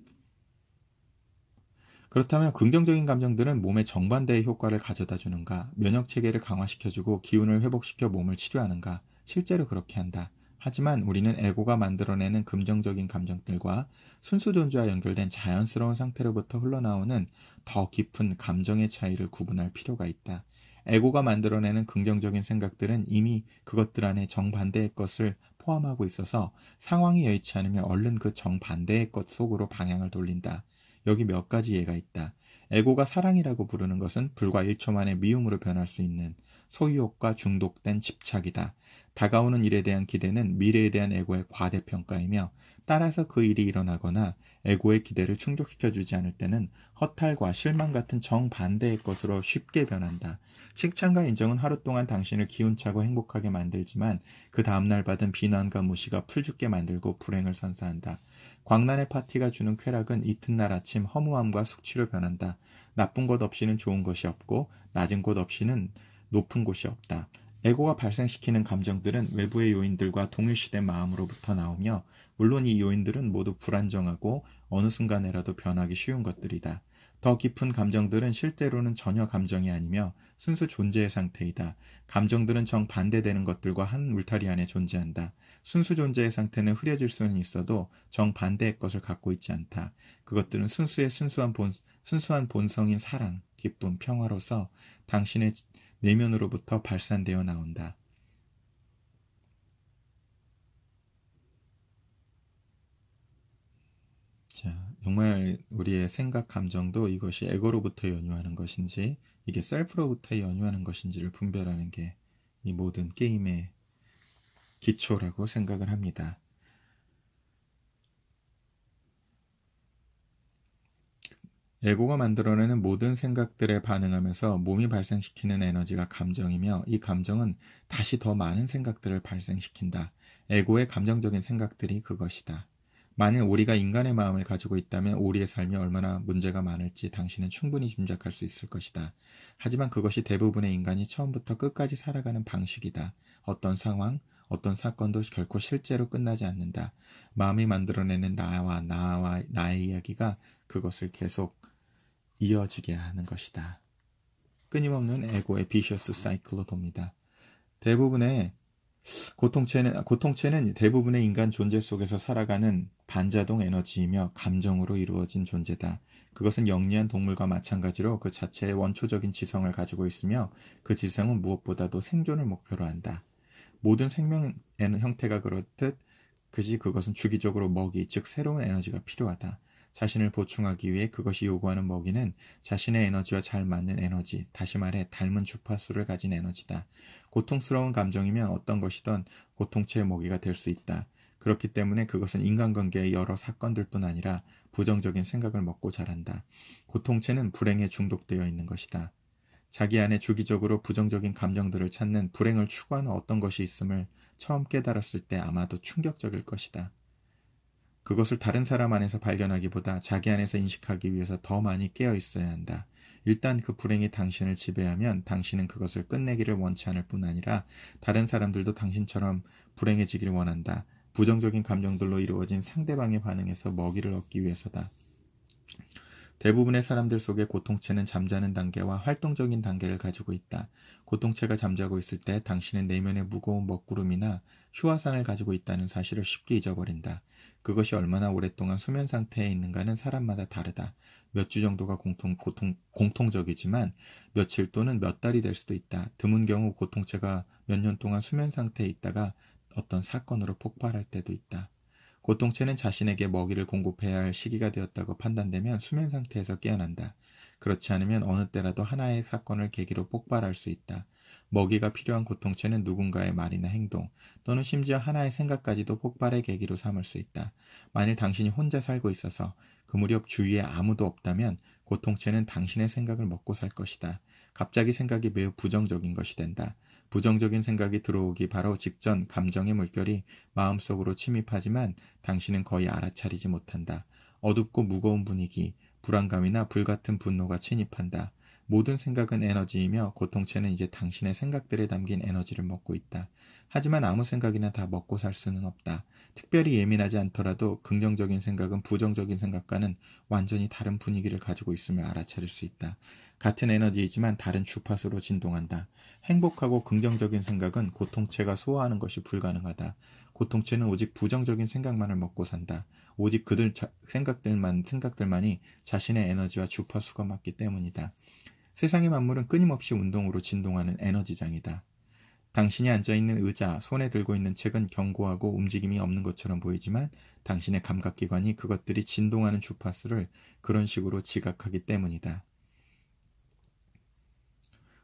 그렇다면 긍정적인 감정들은 몸의 정반대의 효과를 가져다 주는가? 면역 체계를 강화시켜주고 기운을 회복시켜 몸을 치료하는가? 실제로 그렇게 한다. 하지만 우리는 에고가 만들어내는 긍정적인 감정들과 순수 존재와 연결된 자연스러운 상태로부터 흘러나오는 더 깊은 감정의 차이를 구분할 필요가 있다. 에고가 만들어내는 긍정적인 생각들은 이미 그것들 안에 정반대의 것을 포함하고 있어서 상황이 여의치 않으면 얼른 그 정반대의 것 속으로 방향을 돌린다. 여기 몇 가지 예가 있다. 에고가 사랑이라고 부르는 것은 불과 1초 만에 미움으로 변할 수 있는 소유욕과 중독된 집착이다. 다가오는 일에 대한 기대는 미래에 대한 에고의 과대평가이며 따라서 그 일이 일어나거나 에고의 기대를 충족시켜주지 않을 때는 허탈과 실망 같은 정반대의 것으로 쉽게 변한다. 칭찬과 인정은 하루 동안 당신을 기운차고 행복하게 만들지만 그 다음날 받은 비난과 무시가 풀죽게 만들고 불행을 선사한다. 광란의 파티가 주는 쾌락은 이튿날 아침 허무함과 숙취로 변한다. 나쁜 것 없이는 좋은 것이 없고 낮은 곳 없이는 높은 곳이 없다. 에고가 발생시키는 감정들은 외부의 요인들과 동일시된 마음으로부터 나오며 물론 이 요인들은 모두 불안정하고 어느 순간에라도 변하기 쉬운 것들이다. 더 깊은 감정들은 실제로는 전혀 감정이 아니며 순수 존재의 상태이다. 감정들은 정반대되는 것들과 한 울타리 안에 존재한다. 순수 존재의 상태는 흐려질 수는 있어도 정반대의 것을 갖고 있지 않다. 그것들은 순수의 순수한, 본, 순수한 본성인 사랑, 기쁨, 평화로서 당신의 내면으로부터 발산되어 나온다. 자, 정말 우리의 생각, 감정도 이것이 에고로부터 연유하는 것인지 이게 셀프로부터 연유하는 것인지를 분별하는 게 이 모든 게임의 기초라고 생각을 합니다. 에고가 만들어내는 모든 생각들에 반응하면서 몸이 발생시키는 에너지가 감정이며 이 감정은 다시 더 많은 생각들을 발생시킨다. 에고의 감정적인 생각들이 그것이다. 만일 우리가 인간의 마음을 가지고 있다면 우리의 삶이 얼마나 문제가 많을지 당신은 충분히 짐작할 수 있을 것이다. 하지만 그것이 대부분의 인간이 처음부터 끝까지 살아가는 방식이다. 어떤 상황, 어떤 사건도 결코 실제로 끝나지 않는다. 마음이 만들어내는 나와 나와 나의 이야기가 그것을 계속 이어지게 하는 것이다. 끊임없는 에고의 비셔스 사이클로 돕니다. 대부분의 고통체는, 고통체는 대부분의 인간 존재 속에서 살아가는 반자동 에너지이며 감정으로 이루어진 존재다. 그것은 영리한 동물과 마찬가지로 그 자체의 원초적인 지성을 가지고 있으며 그 지성은 무엇보다도 생존을 목표로 한다. 모든 생명 형태가 그렇듯 그지 그것은 주기적으로 먹이, 즉 새로운 에너지가 필요하다. 자신을 보충하기 위해 그것이 요구하는 먹이는 자신의 에너지와 잘 맞는 에너지, 다시 말해 닮은 주파수를 가진 에너지다. 고통스러운 감정이면 어떤 것이든 고통체의 모기가 될 수 있다. 그렇기 때문에 그것은 인간관계의 여러 사건들뿐 아니라 부정적인 생각을 먹고 자란다. 고통체는 불행에 중독되어 있는 것이다. 자기 안에 주기적으로 부정적인 감정들을 찾는 불행을 추구하는 어떤 것이 있음을 처음 깨달았을 때 아마도 충격적일 것이다. 그것을 다른 사람 안에서 발견하기보다 자기 안에서 인식하기 위해서 더 많이 깨어 있어야 한다. 일단 그 불행이 당신을 지배하면 당신은 그것을 끝내기를 원치 않을 뿐 아니라 다른 사람들도 당신처럼 불행해지기를 원한다. 부정적인 감정들로 이루어진 상대방의 반응에서 먹이를 얻기 위해서다. 대부분의 사람들 속에 고통체는 잠자는 단계와 활동적인 단계를 가지고 있다. 고통체가 잠자고 있을 때 당신은 내면의 무거운 먹구름이나 휴화산을 가지고 있다는 사실을 쉽게 잊어버린다. 그것이 얼마나 오랫동안 수면 상태에 있는가는 사람마다 다르다. 몇주 정도가 공통, 고통, 공통적이지만 며칠 또는 몇 달이 될 수도 있다. 드문 경우 고통체가 몇 년 동안 수면 상태에 있다가 어떤 사건으로 폭발할 때도 있다. 고통체는 자신에게 먹이를 공급해야 할 시기가 되었다고 판단되면 수면 상태에서 깨어난다. 그렇지 않으면 어느 때라도 하나의 사건을 계기로 폭발할 수 있다. 먹이가 필요한 고통체는 누군가의 말이나 행동 또는 심지어 하나의 생각까지도 폭발의 계기로 삼을 수 있다. 만일 당신이 혼자 살고 있어서 그 무렵 주위에 아무도 없다면 고통체는 당신의 생각을 먹고 살 것이다. 갑자기 생각이 매우 부정적인 것이 된다. 부정적인 생각이 들어오기 바로 직전 감정의 물결이 마음속으로 침입하지만 당신은 거의 알아차리지 못한다. 어둡고 무거운 분위기, 불안감이나 불같은 분노가 침입한다. 모든 생각은 에너지이며 고통체는 이제 당신의 생각들에 담긴 에너지를 먹고 있다. 하지만 아무 생각이나 다 먹고 살 수는 없다. 특별히 예민하지 않더라도 긍정적인 생각은 부정적인 생각과는 완전히 다른 분위기를 가지고 있음을 알아차릴 수 있다. 같은 에너지이지만 다른 주파수로 진동한다. 행복하고 긍정적인 생각은 고통체가 소화하는 것이 불가능하다. 고통체는 오직 부정적인 생각만을 먹고 산다. 오직 그들 자, 생각들만 생각들만이 자신의 에너지와 주파수가 맞기 때문이다. 세상의 만물은 끊임없이 운동으로 진동하는 에너지장이다. 당신이 앉아있는 의자, 손에 들고 있는 책은 견고하고 움직임이 없는 것처럼 보이지만 당신의 감각기관이 그것들이 진동하는 주파수를 그런 식으로 지각하기 때문이다.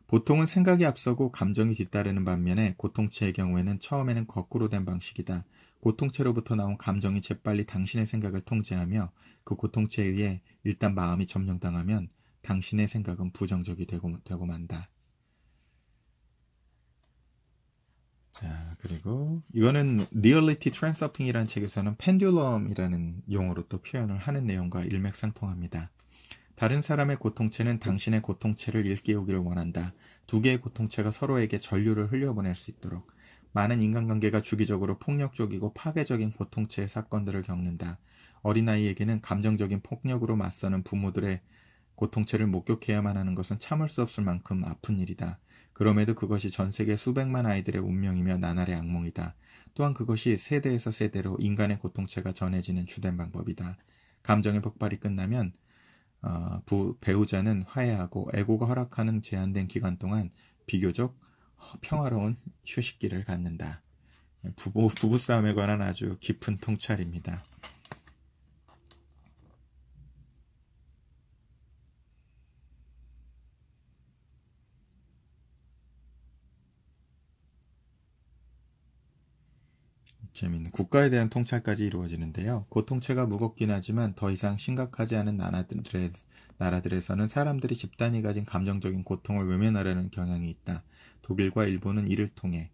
보통은 생각이 앞서고 감정이 뒤따르는 반면에 고통체의 경우에는 처음에는 거꾸로 된 방식이다. 고통체로부터 나온 감정이 재빨리 당신의 생각을 통제하며 그 고통체에 의해 일단 마음이 점령당하면 당신의 생각은 부정적이 되고, 되고 만다. 자, 그리고 이거는 리얼리티 트랜서핑이라는 책에서는 펜듈럼이라는 용어로 또 표현을 하는 내용과 일맥상통합니다. 다른 사람의 고통체는 당신의 고통체를 일깨우기를 원한다. 두 개의 고통체가 서로에게 전류를 흘려보낼 수 있도록 많은 인간관계가 주기적으로 폭력적이고 파괴적인 고통체의 사건들을 겪는다. 어린아이에게는 감정적인 폭력으로 맞서는 부모들의 고통체를 목격해야만 하는 것은 참을 수 없을 만큼 아픈 일이다. 그럼에도 그것이 전 세계 수백만 아이들의 운명이며 나날의 악몽이다. 또한 그것이 세대에서 세대로 인간의 고통체가 전해지는 주된 방법이다. 감정의 폭발이 끝나면 어, 부, 배우자는 화해하고 애고가 허락하는 제한된 기간 동안 비교적 평화로운 휴식기를 갖는다. 부부, 부부싸움에 관한 아주 깊은 통찰입니다. 재미는 국가에 대한 통찰까지 이루어지는데요. 고통체가 무겁긴 하지만 더 이상 심각하지 않은 나라들에, 나라들에서는 사람들이 집단이 가진 감정적인 고통을 외면하려는 경향이 있다. 독일과 일본은 이를 통해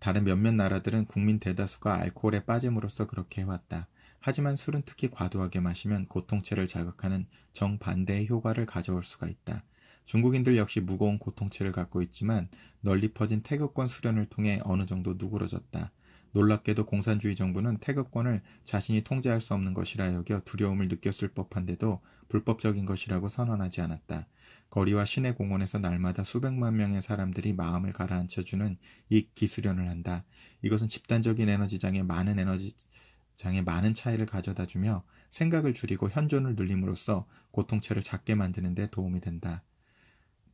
다른 몇몇 나라들은 국민 대다수가 알코올에 빠짐으로써 그렇게 해왔다. 하지만 술은 특히 과도하게 마시면 고통체를 자극하는 정반대의 효과를 가져올 수가 있다. 중국인들 역시 무거운 고통체를 갖고 있지만 널리 퍼진 태극권 수련을 통해 어느 정도 누그러졌다. 놀랍게도 공산주의 정부는 태극권을 자신이 통제할 수 없는 것이라 여겨 두려움을 느꼈을 법한데도 불법적인 것이라고 선언하지 않았다. 거리와 시내 공원에서 날마다 수백만 명의 사람들이 마음을 가라앉혀주는 이 기수련을 한다. 이것은 집단적인 에너지장에 많은 에너지 장에 많은 차이를 가져다 주며 생각을 줄이고 현존을 늘림으로써 고통체를 작게 만드는 데 도움이 된다.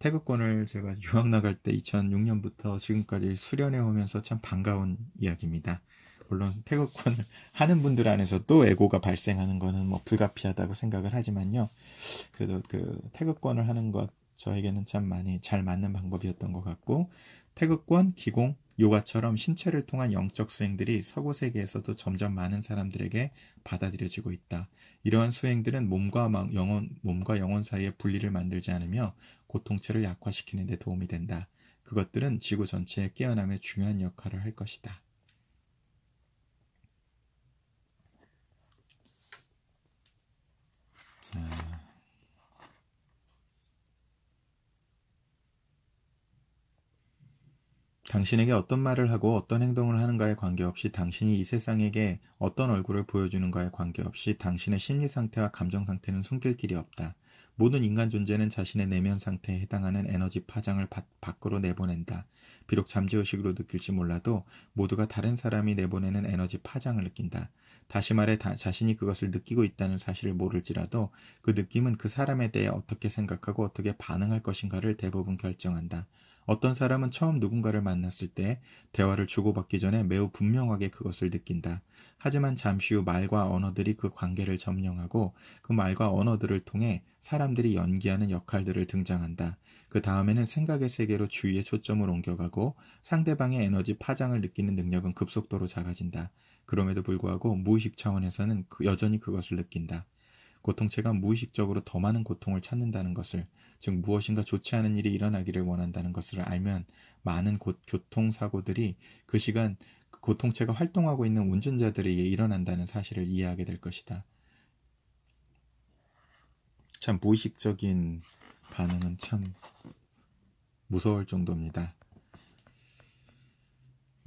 태극권을 제가 <laughs> 유학 나갈 때 2006년부터 지금까지 수련해 오면서 참 반가운 이야기입니다. 물론 태극권을 <laughs> 하는 분들 안에서도 에고가 발생하는 거는 뭐 불가피하다고 생각을 하지만요. 그래도 그 태극권을 하는 것 저에게는 참 많이 잘 맞는 방법이었던 것 같고 태극권, 기공, 요가처럼 신체를 통한 영적 수행들이 서구 세계에서도 점점 많은 사람들에게 받아들여지고 있다. 이러한 수행들은 몸과 영혼, 몸과 영혼 사이의 분리를 만들지 않으며 고통체를 약화시키는 데 도움이 된다. 그것들은 지구 전체의 깨어남에 중요한 역할을 할 것이다. 자. 당신에게 어떤 말을 하고 어떤 행동을 하는가에 관계없이 당신이 이 세상에게 어떤 얼굴을 보여주는가에 관계없이 당신의 심리 상태와 감정 상태는 숨길 길이 없다. 모든 인간 존재는 자신의 내면 상태에 해당하는 에너지 파장을 바, 밖으로 내보낸다. 비록 잠재의식으로 느낄지 몰라도 모두가 다른 사람이 내보내는 에너지 파장을 느낀다. 다시 말해 다, 자신이 그것을 느끼고 있다는 사실을 모를지라도 그 느낌은 그 사람에 대해 어떻게 생각하고 어떻게 반응할 것인가를 대부분 결정한다. 어떤 사람은 처음 누군가를 만났을 때 대화를 주고받기 전에 매우 분명하게 그것을 느낀다. 하지만 잠시 후 말과 언어들이 그 관계를 점령하고 그 말과 언어들을 통해 사람들이 연기하는 역할들을 등장한다. 그 다음에는 생각의 세계로 주위의 초점을 옮겨가고 상대방의 에너지 파장을 느끼는 능력은 급속도로 작아진다. 그럼에도 불구하고 무의식 차원에서는 그, 여전히 그것을 느낀다. 고통체가 무의식적으로 더 많은 고통을 찾는다는 것을, 즉 무엇인가 좋지 않은 일이 일어나기를 원한다는 것을 알면 많은 고, 교통사고들이 그 시간 그 고통체가 활동하고 있는 운전자들에게 일어난다는 사실을 이해하게 될 것이다. 참 무의식적인 반응은 참 무서울 정도입니다.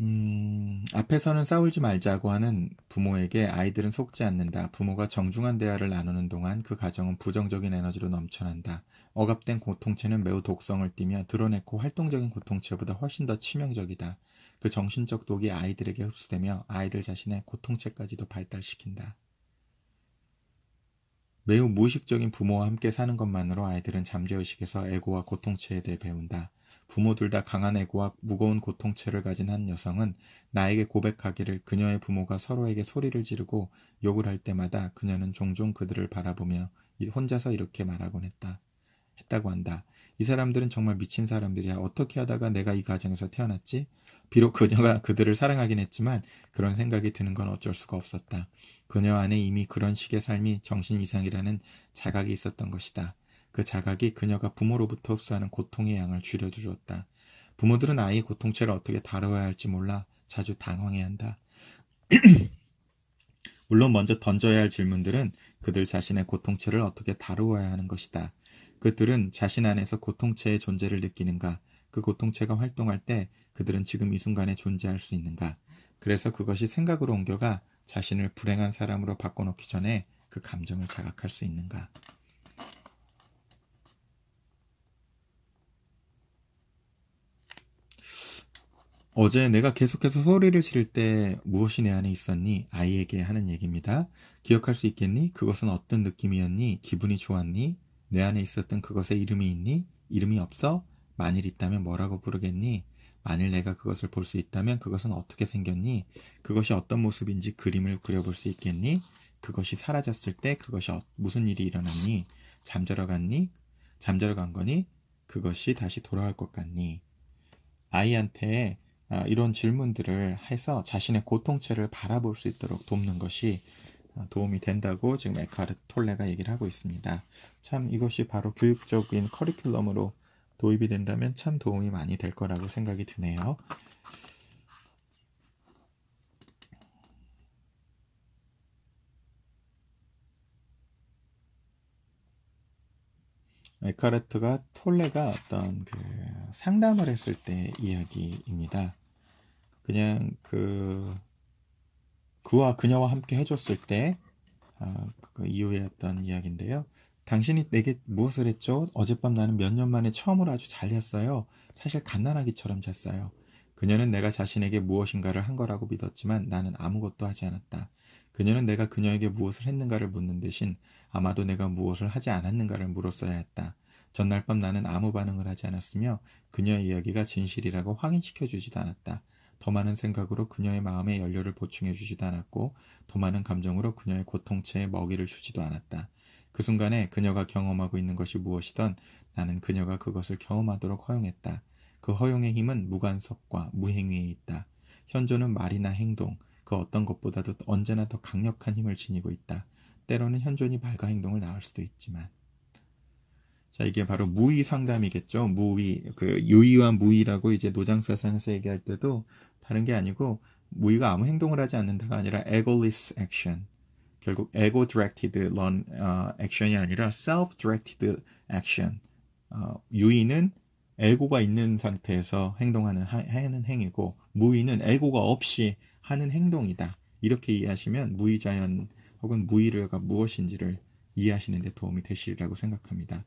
음, 앞에서는 싸울지 말자고 하는 부모에게 아이들은 속지 않는다. 부모가 정중한 대화를 나누는 동안 그 가정은 부정적인 에너지로 넘쳐난다. 억압된 고통체는 매우 독성을 띠며 드러냈고 활동적인 고통체보다 훨씬 더 치명적이다. 그 정신적 독이 아이들에게 흡수되며 아이들 자신의 고통체까지도 발달시킨다. 매우 무의식적인 부모와 함께 사는 것만으로 아이들은 잠재의식에서 에고와 고통체에 대해 배운다. 부모 둘 다 강한 애고와 무거운 고통체를 가진 한 여성은 나에게 고백하기를 그녀의 부모가 서로에게 소리를 지르고 욕을 할 때마다 그녀는 종종 그들을 바라보며 혼자서 이렇게 말하곤 했다. 했다고 한다. 이 사람들은 정말 미친 사람들이야. 어떻게 하다가 내가 이 가정에서 태어났지? 비록 그녀가 그들을 사랑하긴 했지만 그런 생각이 드는 건 어쩔 수가 없었다. 그녀 안에 이미 그런 식의 삶이 정신 이상이라는 자각이 있었던 것이다. 그 자각이 그녀가 부모로부터 흡수하는 고통의 양을 줄여주었다. 부모들은 아이의 고통체를 어떻게 다뤄야 할지 몰라 자주 당황해한다. 야 <clears throat> 물론 먼저 던져야 할 질문들은 그들 자신의 고통체를 어떻게 다루어야 하는 것이다. 그들은 자신 안에서 고통체의 존재를 느끼는가? 그 고통체가 활동할 때 그들은 지금 이 순간에 존재할 수 있는가? 그래서 그것이 생각으로 옮겨가 자신을 불행한 사람으로 바꿔놓기 전에 그 감정을 자각할 수 있는가? 어제 내가 계속해서 소리를 지를 때 무엇이 내 안에 있었니? 아이에게 하는 얘기입니다. 기억할 수 있겠니? 그것은 어떤 느낌이었니? 기분이 좋았니? 내 안에 있었던 그것에 이름이 있니? 이름이 없어? 만일 있다면 뭐라고 부르겠니? 만일 내가 그것을 볼 수 있다면 그것은 어떻게 생겼니? 그것이 어떤 모습인지 그림을 그려볼 수 있겠니? 그것이 사라졌을 때 그것이 어, 무슨 일이 일어났니? 잠자러 갔니? 잠자러 간 거니? 그것이 다시 돌아갈것 같니? 아이한테 어, 이런 질문들을 해서 자신의 고통체를 바라볼 수 있도록 돕는 것이 어, 도움이 된다고 지금 에카르 톨레가 얘기를 하고 있습니다. 참 이것이 바로 교육적인 커리큘럼으로 도입이 된다면 참 도움이 많이 될 거라고 생각이 드네요. 에카르트가 톨레가 어떤 그 상담을 했을 때 이야기입니다. 그냥 그 그와 그녀와 함께 해줬을 때 어, 아, 그이후에어던 이야기인데요. 당신이 내게 무엇을 했죠? 어젯밤 나는 몇 년 만에 처음으로 아주 잘 잤어요. 사실 갓난아기처럼 잤어요. 그녀는 내가 자신에게 무엇인가를 한 거라고 믿었지만 나는 아무것도 하지 않았다. 그녀는 내가 그녀에게 무엇을 했는가를 묻는 대신 아마도 내가 무엇을 하지 않았는가를 물었어야 했다. 전날 밤 나는 아무 반응을 하지 않았으며 그녀의 이야기가 진실이라고 확인시켜 주지도 않았다. 더 많은 생각으로 그녀의 마음의 연료를 보충해 주지도 않았고 더 많은 감정으로 그녀의 고통체에 먹이를 주지도 않았다. 그 순간에 그녀가 경험하고 있는 것이 무엇이던 나는 그녀가 그것을 경험하도록 허용했다. 그 허용의 힘은 무관섭과 무행위에 있다. 현존은 말이나 행동, 그 어떤 것보다도 언제나 더 강력한 힘을 지니고 있다. 때로는 현존이 말과 행동을 낳을 수도 있지만. 자, 이게 바로 무위 상담이겠죠. 무위 그, 유위와무위라고 이제 노장사상에서 얘기할 때도 다른 게 아니고 무의가 아무 행동을 하지 않는다가 아니라 egoless action. 결국 ego directed run 어, action이 아니라 self directed action. 어, 유의는 에고가 있는 상태에서 행동하는 하, 하는 행이고 무의는 에고가 없이 하는 행동이다. 이렇게 이해하시면 무의 자연 혹은 무의가 무엇인지를 이해하시는 데 도움이 되시리라고 생각합니다.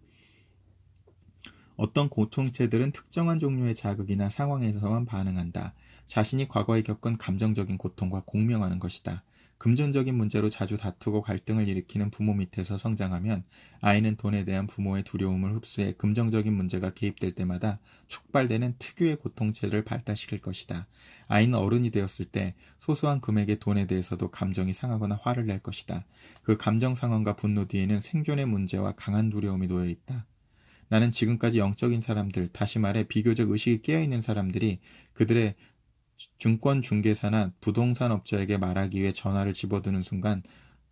어떤 고통체들은 특정한 종류의 자극이나 상황에서만 반응한다. 자신이 과거에 겪은 감정적인 고통과 공명하는 것이다. 금전적인 문제로 자주 다투고 갈등을 일으키는 부모 밑에서 성장하면 아이는 돈에 대한 부모의 두려움을 흡수해 금전적인 문제가 개입될 때마다 촉발되는 특유의 고통체를 발달시킬 것이다. 아이는 어른이 되었을 때 소소한 금액의 돈에 대해서도 감정이 상하거나 화를 낼 것이다. 그 감정 상황과 분노 뒤에는 생존의 문제와 강한 두려움이 놓여 있다. 나는 지금까지 영적인 사람들, 다시 말해 비교적 의식이 깨어있는 사람들이 그들의 증권 중개사나 부동산 업자에게 말하기 위해 전화를 집어드는 순간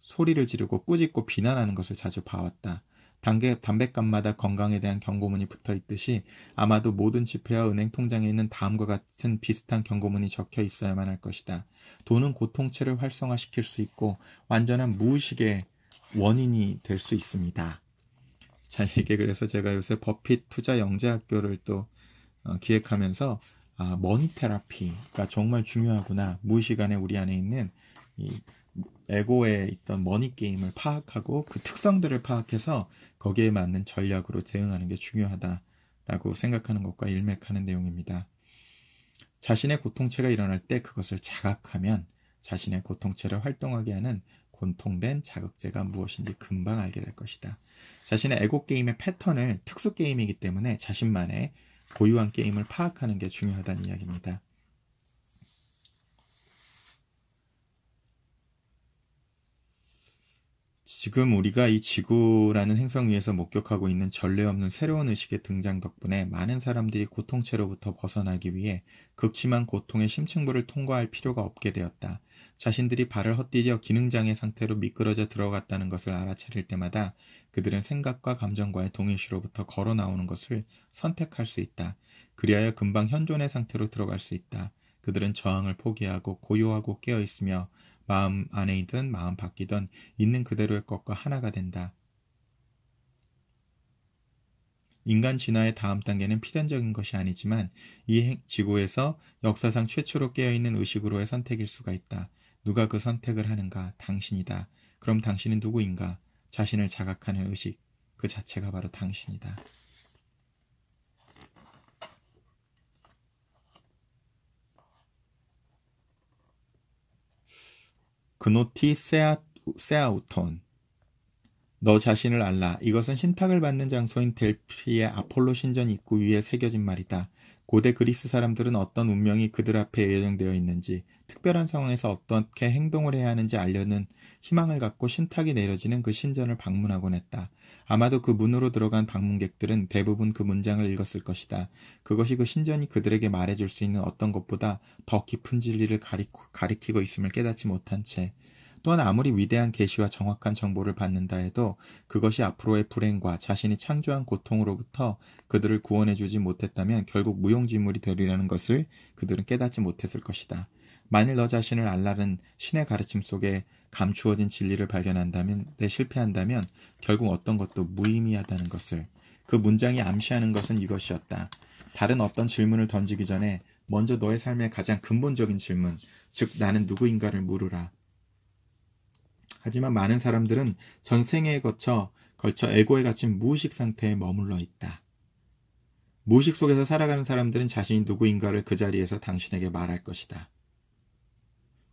소리를 지르고 꾸짖고 비난하는 것을 자주 봐왔다. 단계 담배값마다 건강에 대한 경고문이 붙어 있듯이 아마도 모든 지폐와 은행 통장에 있는 다음과 같은 비슷한 경고문이 적혀 있어야만 할 것이다. 돈은 고통체를 활성화시킬 수 있고 완전한 무의식의 원인이 될 수 있습니다. 자, 이게 그래서 제가 요새 버핏 투자 영재학교를 또 어, 기획하면서 아, 머니 테라피가 정말 중요하구나. 무의식안에 우리 안에 있는 이 에고에 있던 머니 게임을 파악하고 그 특성들을 파악해서 거기에 맞는 전략으로 대응하는 게 중요하다라고 생각하는 것과 일맥하는 내용입니다. 자신의 고통체가 일어날 때 그것을 자각하면 자신의 고통체를 활동하게 하는 곤통된 자극제가 무엇인지 금방 알게 될 것이다. 자신의 에고 게임의 패턴을 특수 게임이기 때문에 자신만의 고유한 게임을 파악하는 게 중요하다는 이야기입니다. 지금 우리가 이 지구라는 행성 위에서 목격하고 있는 전례 없는 새로운 의식의 등장 덕분에 많은 사람들이 고통체로부터 벗어나기 위해 극심한 고통의 심층부를 통과할 필요가 없게 되었다. 자신들이 발을 헛디뎌 기능장애 상태로 미끄러져 들어갔다는 것을 알아차릴 때마다 그들은 생각과 감정과의 동일시로부터 걸어 나오는 것을 선택할 수 있다. 그리하여 금방 현존의 상태로 들어갈 수 있다. 그들은 저항을 포기하고 고요하고 깨어 있으며 마음 안에 있든 마음 밖이든 있는 그대로의 것과 하나가 된다. 인간 진화의 다음 단계는 필연적인 것이 아니지만 이 지구에서 역사상 최초로 깨어있는 의식으로의 선택일 수가 있다. 누가 그 선택을 하는가? 당신이다. 그럼 당신은 누구인가? 자신을 자각하는 의식 그 자체가 바로 당신이다. 그노티 세아, 세아우톤 너 자신을 알라. 이것은 신탁을 받는 장소인 델피의 아폴로 신전 입구 위에 새겨진 말이다. 고대 그리스 사람들은 어떤 운명이 그들 앞에 예정되어 있는지, 특별한 상황에서 어떻게 행동을 해야 하는지 알려는 희망을 갖고 신탁이 내려지는 그 신전을 방문하곤 했다. 아마도 그 문으로 들어간 방문객들은 대부분 그 문장을 읽었을 것이다. 그것이 그 신전이 그들에게 말해줄 수 있는 어떤 것보다 더 깊은 진리를 가리키고 있음을 깨닫지 못한 채 또한 아무리 위대한 계시와 정확한 정보를 받는다 해도 그것이 앞으로의 불행과 자신이 창조한 고통으로부터 그들을 구원해주지 못했다면 결국 무용지물이 되리라는 것을 그들은 깨닫지 못했을 것이다. 만일 너 자신을 알라는 신의 가르침 속에 감추어진 진리를 발견한다면 내 실패한다면 결국 어떤 것도 무의미하다는 것을 그 문장이 암시하는 것은 이것이었다. 다른 어떤 질문을 던지기 전에 먼저 너의 삶의 가장 근본적인 질문, 즉 나는 누구인가를 물으라. 하지만 많은 사람들은 전생에 거쳐 걸쳐 에고에 갇힌 무의식 상태에 머물러 있다. 무의식 속에서 살아가는 사람들은 자신이 누구인가를 그 자리에서 당신에게 말할 것이다.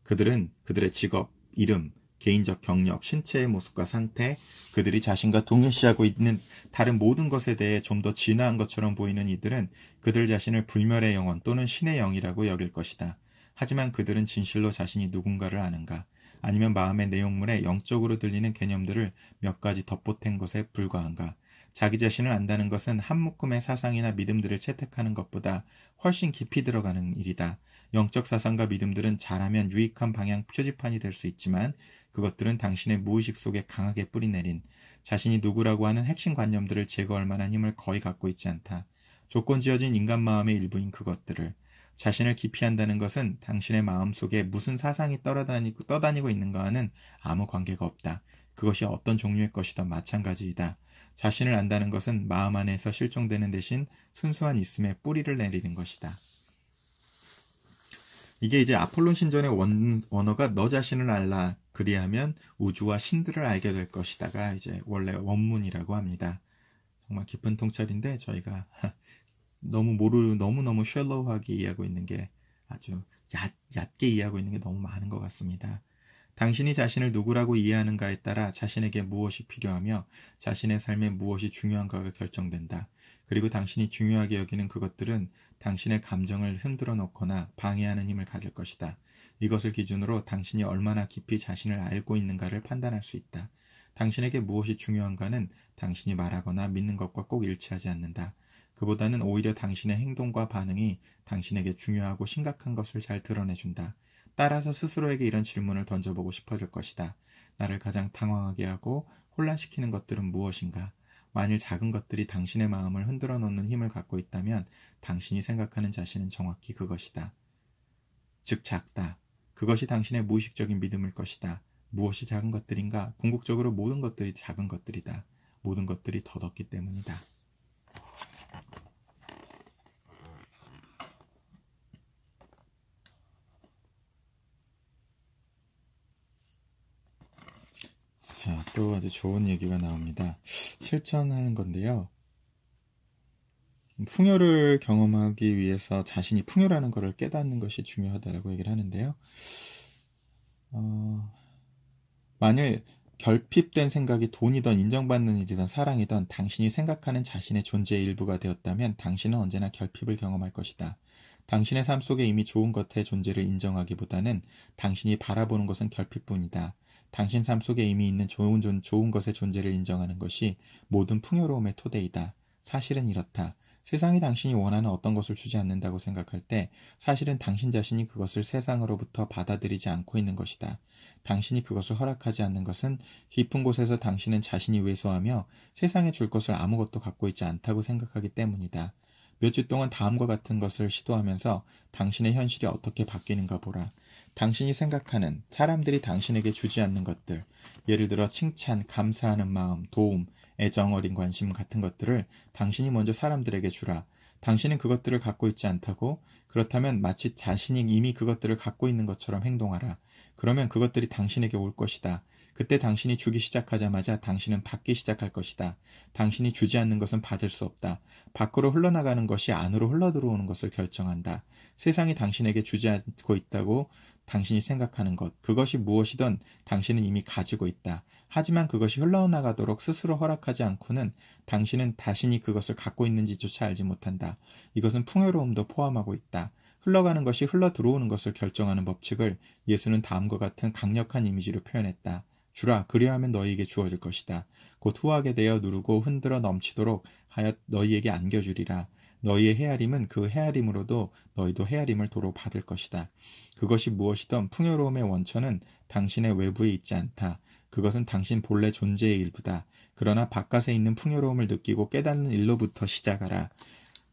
그들은 그들의 직업, 이름, 개인적 경력, 신체의 모습과 상태, 그들이 자신과 동일시하고 있는 다른 모든 것에 대해 좀 더 진화한 것처럼 보이는 이들은 그들 자신을 불멸의 영혼 또는 신의 영이라고 여길 것이다. 하지만 그들은 진실로 자신이 누군가를 아는가? 아니면 마음의 내용물에 영적으로 들리는 개념들을 몇 가지 덧보탠 것에 불과한가? 자기 자신을 안다는 것은 한 묶음의 사상이나 믿음들을 채택하는 것보다 훨씬 깊이 들어가는 일이다. 영적 사상과 믿음들은 잘하면 유익한 방향 표지판이 될 수 있지만 그것들은 당신의 무의식 속에 강하게 뿌리내린 자신이 누구라고 하는 핵심 관념들을 제거할 만한 힘을 거의 갖고 있지 않다. 조건 지어진 인간 마음의 일부인 그것들을 자신을 기피한다는 것은 당신의 마음속에 무슨 사상이 떠다니고, 떠다니고 있는가와는 아무 관계가 없다. 그것이 어떤 종류의 것이든 마찬가지이다. 자신을 안다는 것은 마음 안에서 실종되는 대신 순수한 있음에 뿌리를 내리는 것이다. 이게 이제 아폴론 신전의 원, 원어가 너 자신을 알라 그리하면 우주와 신들을 알게 될 것이다가 이제 원래 원문이라고 합니다. 정말 깊은 통찰인데 저희가 <laughs> 너무 모르 너무너무 쉘로우하게 이해하고 있는 게 아주 얕, 얕게 이해하고 있는 게 너무 많은 것 같습니다. 당신이 자신을 누구라고 이해하는가에 따라 자신에게 무엇이 필요하며 자신의 삶에 무엇이 중요한가가 결정된다. 그리고 당신이 중요하게 여기는 그것들은 당신의 감정을 흔들어 놓거나 방해하는 힘을 가질 것이다. 이것을 기준으로 당신이 얼마나 깊이 자신을 알고 있는가를 판단할 수 있다. 당신에게 무엇이 중요한가는 당신이 말하거나 믿는 것과 꼭 일치하지 않는다. 그보다는 오히려 당신의 행동과 반응이 당신에게 중요하고 심각한 것을 잘 드러내준다. 따라서 스스로에게 이런 질문을 던져보고 싶어질 것이다. 나를 가장 당황하게 하고 혼란시키는 것들은 무엇인가? 만일 작은 것들이 당신의 마음을 흔들어 놓는 힘을 갖고 있다면 당신이 생각하는 자신은 정확히 그것이다. 즉 작다. 그것이 당신의 무의식적인 믿음일 것이다. 무엇이 작은 것들인가? 궁극적으로 모든 것들이 작은 것들이다. 모든 것들이 더덥기 때문이다. 자, 또 아주 좋은 얘기가 나옵니다. 실천하는 건데요. 풍요를 경험하기 위해서 자신이 풍요라는 것을 깨닫는 것이 중요하다라고 얘기를 하는데요. 어, 만일 결핍된 생각이 돈이든 인정받는 일이든 사랑이든 당신이 생각하는 자신의 존재의 일부가 되었다면 당신은 언제나 결핍을 경험할 것이다. 당신의 삶 속에 이미 좋은 것의 존재를 인정하기보다는 당신이 바라보는 것은 결핍뿐이다. 당신 삶 속에 이미 있는 좋은, 좋은 것의 존재를 인정하는 것이 모든 풍요로움의 토대이다. 사실은 이렇다. 세상이 당신이 원하는 어떤 것을 주지 않는다고 생각할 때 사실은 당신 자신이 그것을 세상으로부터 받아들이지 않고 있는 것이다. 당신이 그것을 허락하지 않는 것은 깊은 곳에서 당신은 자신이 왜소하며 세상에 줄 것을 아무것도 갖고 있지 않다고 생각하기 때문이다. 몇 주 동안 다음과 같은 것을 시도하면서 당신의 현실이 어떻게 바뀌는가 보라. 당신이 생각하는 사람들이 당신에게 주지 않는 것들, 예를 들어 칭찬, 감사하는 마음, 도움, 애정 어린 관심 같은 것들을 당신이 먼저 사람들에게 주라. 당신은 그것들을 갖고 있지 않다고 그렇다면 마치 자신이 이미 그것들을 갖고 있는 것처럼 행동하라. 그러면 그것들이 당신에게 올 것이다. 그때 당신이 주기 시작하자마자 당신은 받기 시작할 것이다. 당신이 주지 않는 것은 받을 수 없다. 밖으로 흘러나가는 것이 안으로 흘러들어오는 것을 결정한다. 세상이 당신에게 주지 않고 있다고 당신이 생각하는 것, 그것이 무엇이든 당신은 이미 가지고 있다. 하지만 그것이 흘러나가도록 스스로 허락하지 않고는 당신은 자신이 그것을 갖고 있는지조차 알지 못한다. 이것은 풍요로움도 포함하고 있다. 흘러가는 것이 흘러 들어오는 것을 결정하는 법칙을 예수는 다음과 같은 강력한 이미지로 표현했다. 주라 그리하면 너희에게 주어질 것이다. 곧 후하게 되어 누르고 흔들어 넘치도록 하여 너희에게 안겨주리라. 너희의 헤아림은 그 헤아림으로도 너희도 헤아림을 도로 받을 것이다. 그것이 무엇이든 풍요로움의 원천은 당신의 외부에 있지 않다. 그것은 당신 본래 존재의 일부다. 그러나 바깥에 있는 풍요로움을 느끼고 깨닫는 일로부터 시작하라.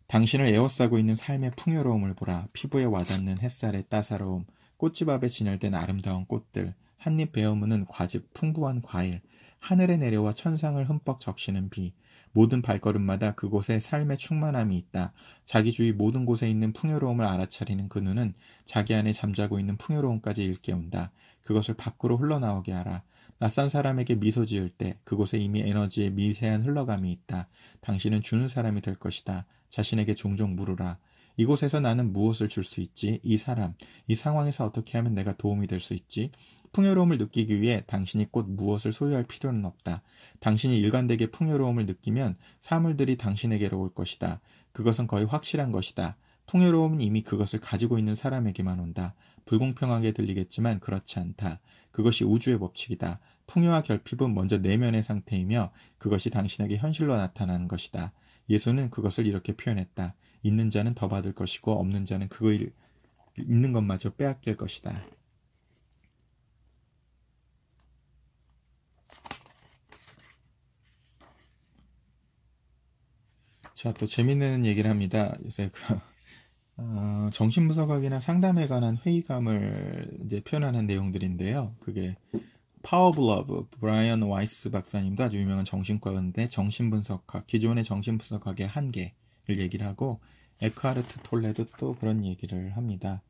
당신을 에워싸고 있는 삶의 풍요로움을 보라. 피부에 와닿는 햇살의 따사로움, 꽃집앞에 진열된 아름다운 꽃들, 한입 베어무는 과즙, 풍부한 과일, 하늘에 내려와 천상을 흠뻑 적시는 비, 모든 발걸음마다 그곳에 삶의 충만함이 있다. 자기 주위 모든 곳에 있는 풍요로움을 알아차리는 그 눈은 자기 안에 잠자고 있는 풍요로움까지 일깨운다. 그것을 밖으로 흘러나오게 하라. 낯선 사람에게 미소 지을 때 그곳에 이미 에너지의 미세한 흘러감이 있다. 당신은 주는 사람이 될 것이다. 자신에게 종종 물으라. 이곳에서 나는 무엇을 줄 수 있지? 이 사람, 이 상황에서 어떻게 하면 내가 도움이 될 수 있지? 풍요로움을 느끼기 위해 당신이 꼭 무엇을 소유할 필요는 없다. 당신이 일관되게 풍요로움을 느끼면 사물들이 당신에게로 올 것이다. 그것은 거의 확실한 것이다. 풍요로움은 이미 그것을 가지고 있는 사람에게만 온다. 불공평하게 들리겠지만 그렇지 않다. 그것이 우주의 법칙이다. 풍요와 결핍은 먼저 내면의 상태이며 그것이 당신에게 현실로 나타나는 것이다. 예수는 그것을 이렇게 표현했다. 있는 자는 더 받을 것이고 없는 자는 그거 있는 것마저 빼앗길 것이다. 자, 또 재밌는 얘기를 합니다. 요새 그, 어, 정신분석학이나 상담에 관한 회의감을 이제 표현하는 내용들인데요. 그게 파워 오브 러브, 브라이언 와이스 박사님도 아주 유명한 정신과인데 정신분석학, 기존의 정신분석학의 한계를 얘기를 하고 에크하르트 톨레도 또 그런 얘기를 합니다.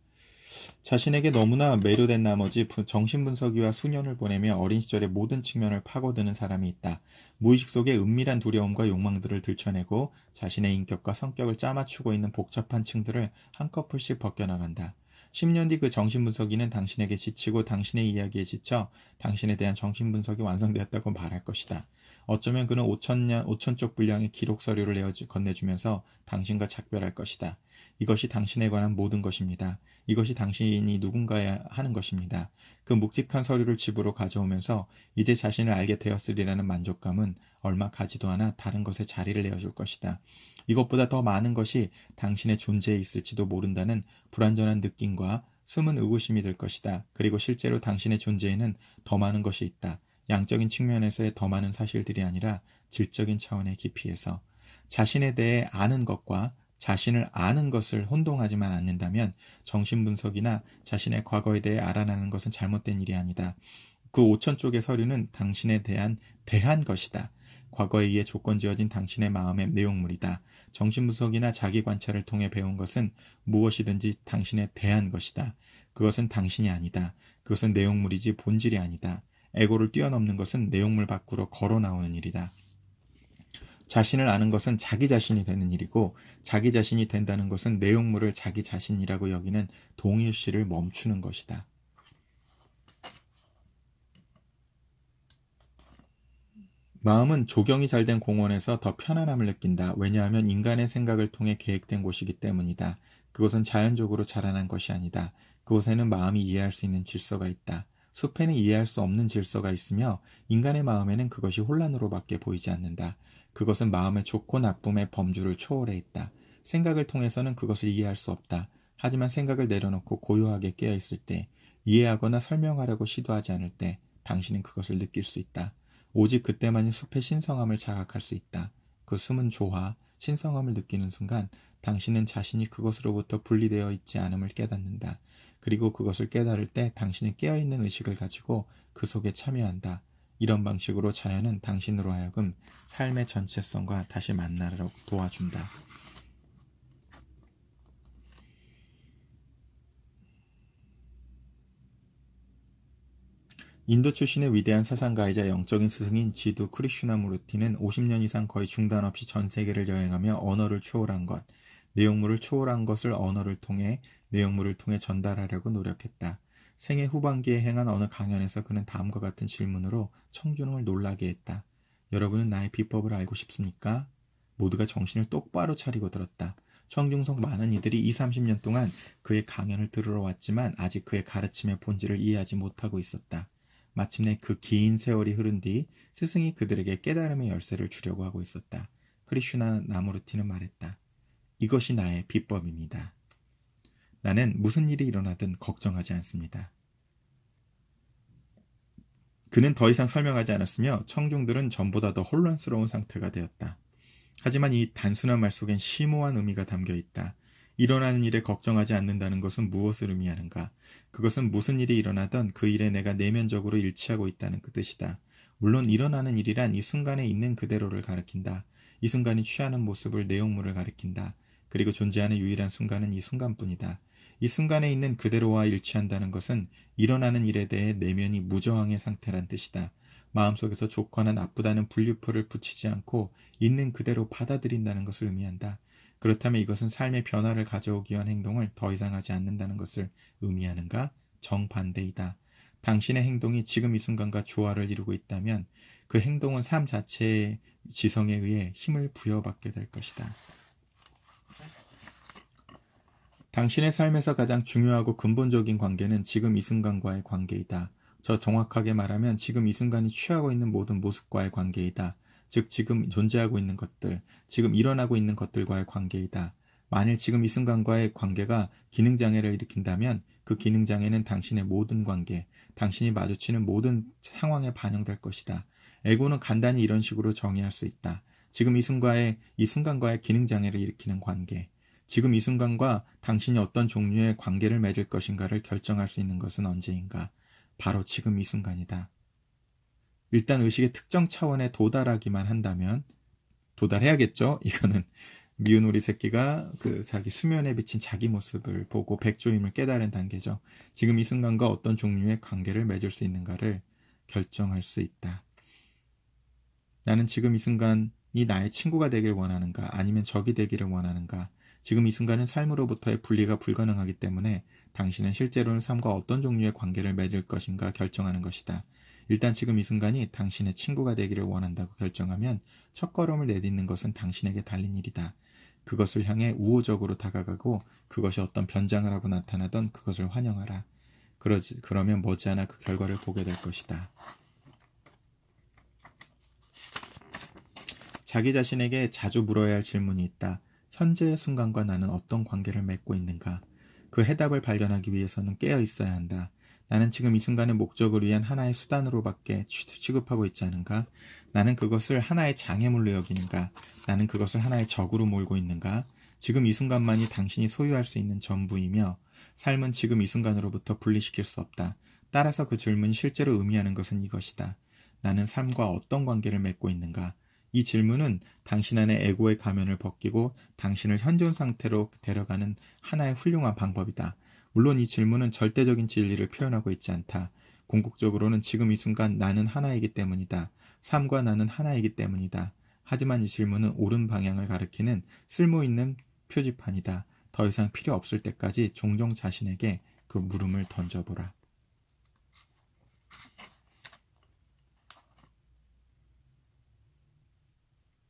자신에게 너무나 매료된 나머지 정신분석이와 수년을 보내며 어린 시절의 모든 측면을 파고드는 사람이 있다. 무의식 속에 은밀한 두려움과 욕망들을 들춰내고 자신의 인격과 성격을 짜맞추고 있는 복잡한 층들을 한꺼풀씩 벗겨나간다. 10년 뒤 그정신분석이는 당신에게 지치고 당신의 이야기에 지쳐 당신에 대한 정신분석이 완성되었다고 말할 것이다. 어쩌면 그는 5천년 5천쪽 분량의 기록 서류를 내어 건네주면서 당신과 작별할 것이다. 이것이 당신에 관한 모든 것입니다. 이것이 당신이 누군가야 하는 것입니다. 그 묵직한 서류를 집으로 가져오면서 이제 자신을 알게 되었으리라는 만족감은 얼마 가지도 않아 다른 것에 자리를 내어줄 것이다. 이것보다 더 많은 것이 당신의 존재에 있을지도 모른다는 불완전한 느낌과 숨은 의구심이 들 것이다. 그리고 실제로 당신의 존재에는 더 많은 것이 있다. 양적인 측면에서의 더 많은 사실들이 아니라 질적인 차원의 깊이에서 자신에 대해 아는 것과 자신을 아는 것을 혼동하지만 않는다면 정신분석이나 자신의 과거에 대해 알아나는 것은 잘못된 일이 아니다. 그 5천 쪽의 서류는 당신에 대한 대한 것이다. 과거에 의해 조건 지어진 당신의 마음의 내용물이다. 정신분석이나 자기 관찰을 통해 배운 것은 무엇이든지 당신에 대한 것이다. 그것은 당신이 아니다. 그것은 내용물이지 본질이 아니다. 에고를 뛰어넘는 것은 내용물 밖으로 걸어 나오는 일이다. 자신을 아는 것은 자기 자신이 되는 일이고 자기 자신이 된다는 것은 내용물을 자기 자신이라고 여기는 동일시를 멈추는 것이다. 마음은 조경이 잘 된 공원에서 더 편안함을 느낀다. 왜냐하면 인간의 생각을 통해 계획된 곳이기 때문이다. 그것은 자연적으로 자라난 것이 아니다. 그곳에는 마음이 이해할 수 있는 질서가 있다. 숲에는 이해할 수 없는 질서가 있으며 인간의 마음에는 그것이 혼란으로밖에 보이지 않는다. 그것은 마음의 좋고 나쁨의 범주를 초월해 있다. 생각을 통해서는 그것을 이해할 수 없다. 하지만 생각을 내려놓고 고요하게 깨어있을 때, 이해하거나 설명하려고 시도하지 않을 때, 당신은 그것을 느낄 수 있다. 오직 그때만이 숲의 신성함을 자각할 수 있다. 그 숨은 조화, 신성함을 느끼는 순간 당신은 자신이 그것으로부터 분리되어 있지 않음을 깨닫는다. 그리고 그것을 깨달을 때 당신은 깨어있는 의식을 가지고 그 속에 참여한다. 이런 방식으로 자연은 당신으로 하여금 삶의 전체성과 다시 만나도록 도와준다. 인도 출신의 위대한 사상가이자 영적인 스승인 지두 크리슈나무르티는 50년 이상 거의 중단 없이 전 세계를 여행하며 언어를 초월한 것, 내용물을 초월한 것을 언어를 통해 내용물을 통해 전달하려고 노력했다. 생애 후반기에 행한 어느 강연에서 그는 다음과 같은 질문으로 청중을 놀라게 했다. 여러분은 나의 비법을 알고 싶습니까? 모두가 정신을 똑바로 차리고 들었다. 청중석 많은 이들이 20, 30년 동안 그의 강연을 들으러 왔지만 아직 그의 가르침의 본질을 이해하지 못하고 있었다. 마침내 그 긴 세월이 흐른 뒤 스승이 그들에게 깨달음의 열쇠를 주려고 하고 있었다. 크리슈나 나무르티는 말했다. 이것이 나의 비법입니다. 나는 무슨 일이 일어나든 걱정하지 않습니다. 그는 더 이상 설명하지 않았으며 청중들은 전보다 더 혼란스러운 상태가 되었다. 하지만 이 단순한 말 속엔 심오한 의미가 담겨 있다. 일어나는 일에 걱정하지 않는다는 것은 무엇을 의미하는가? 그것은 무슨 일이 일어나던 그 일에 내가 내면적으로 일치하고 있다는 그 뜻이다. 물론 일어나는 일이란 이 순간에 있는 그대로를 가리킨다. 이 순간이 취하는 모습을 내용물을 가리킨다. 그리고 존재하는 유일한 순간은 이 순간뿐이다. 이 순간에 있는 그대로와 일치한다는 것은 일어나는 일에 대해 내면이 무저항의 상태란 뜻이다. 마음속에서 좋거나 나쁘다는 분류표를 붙이지 않고 있는 그대로 받아들인다는 것을 의미한다. 그렇다면 이것은 삶의 변화를 가져오기 위한 행동을 더 이상 하지 않는다는 것을 의미하는가? 정반대이다. 당신의 행동이 지금 이 순간과 조화를 이루고 있다면 그 행동은 삶 자체의 지성에 의해 힘을 부여받게 될 것이다. 당신의 삶에서 가장 중요하고 근본적인 관계는 지금 이 순간과의 관계이다. 저 정확하게 말하면 지금 이 순간이 취하고 있는 모든 모습과의 관계이다. 즉 지금 존재하고 있는 것들, 지금 일어나고 있는 것들과의 관계이다. 만일 지금 이 순간과의 관계가 기능장애를 일으킨다면 그 기능장애는 당신의 모든 관계, 당신이 마주치는 모든 상황에 반영될 것이다. 에고는 간단히 이런 식으로 정의할 수 있다. 지금 이 순간과의, 이 순간과의 기능장애를 일으키는 관계, 지금 이 순간과 당신이 어떤 종류의 관계를 맺을 것인가를 결정할 수 있는 것은 언제인가. 바로 지금 이 순간이다. 일단 의식의 특정 차원에 도달하기만 한다면 도달해야겠죠. <laughs> 이거는 미운 우리 새끼가 그 자기 수면에 비친 자기 모습을 보고 백조임을 깨달은 단계죠. 지금 이 순간과 어떤 종류의 관계를 맺을 수 있는가를 결정할 수 있다. 나는 지금 이 순간 이 나의 친구가 되길 원하는가 아니면 적이 되기를 원하는가 지금 이 순간은 삶으로부터의 분리가 불가능하기 때문에 당신은 실제로는 삶과 어떤 종류의 관계를 맺을 것인가 결정하는 것이다. 일단 지금 이 순간이 당신의 친구가 되기를 원한다고 결정하면 첫 걸음을 내딛는 것은 당신에게 달린 일이다. 그것을 향해 우호적으로 다가가고 그것이 어떤 변장을 하고 나타나던 그것을 환영하라. 그러지, 그러면 머지않아 그 결과를 보게 될 것이다. 자기 자신에게 자주 물어야 할 질문이 있다. 현재의 순간과 나는 어떤 관계를 맺고 있는가. 그 해답을 발견하기 위해서는 깨어 있어야 한다. 나는 지금 이 순간의 목적을 위한 하나의 수단으로밖에 취급하고 있지 않은가? 나는 그것을 하나의 장애물로 여기는가? 나는 그것을 하나의 적으로 몰고 있는가? 지금 이 순간만이 당신이 소유할 수 있는 전부이며 삶은 지금 이 순간으로부터 분리시킬 수 없다. 따라서 그 질문이 실제로 의미하는 것은 이것이다. 나는 삶과 어떤 관계를 맺고 있는가? 이 질문은 당신 안에 에고의 가면을 벗기고 당신을 현존 상태로 데려가는 하나의 훌륭한 방법이다. 물론 이 질문은 절대적인 진리를 표현하고 있지 않다. 궁극적으로는 지금 이 순간 나는 하나이기 때문이다. 삶과 나는 하나이기 때문이다. 하지만 이 질문은 옳은 방향을 가리키는 쓸모있는 표지판이다. 더 이상 필요 없을 때까지 종종 자신에게 그 물음을 던져보라.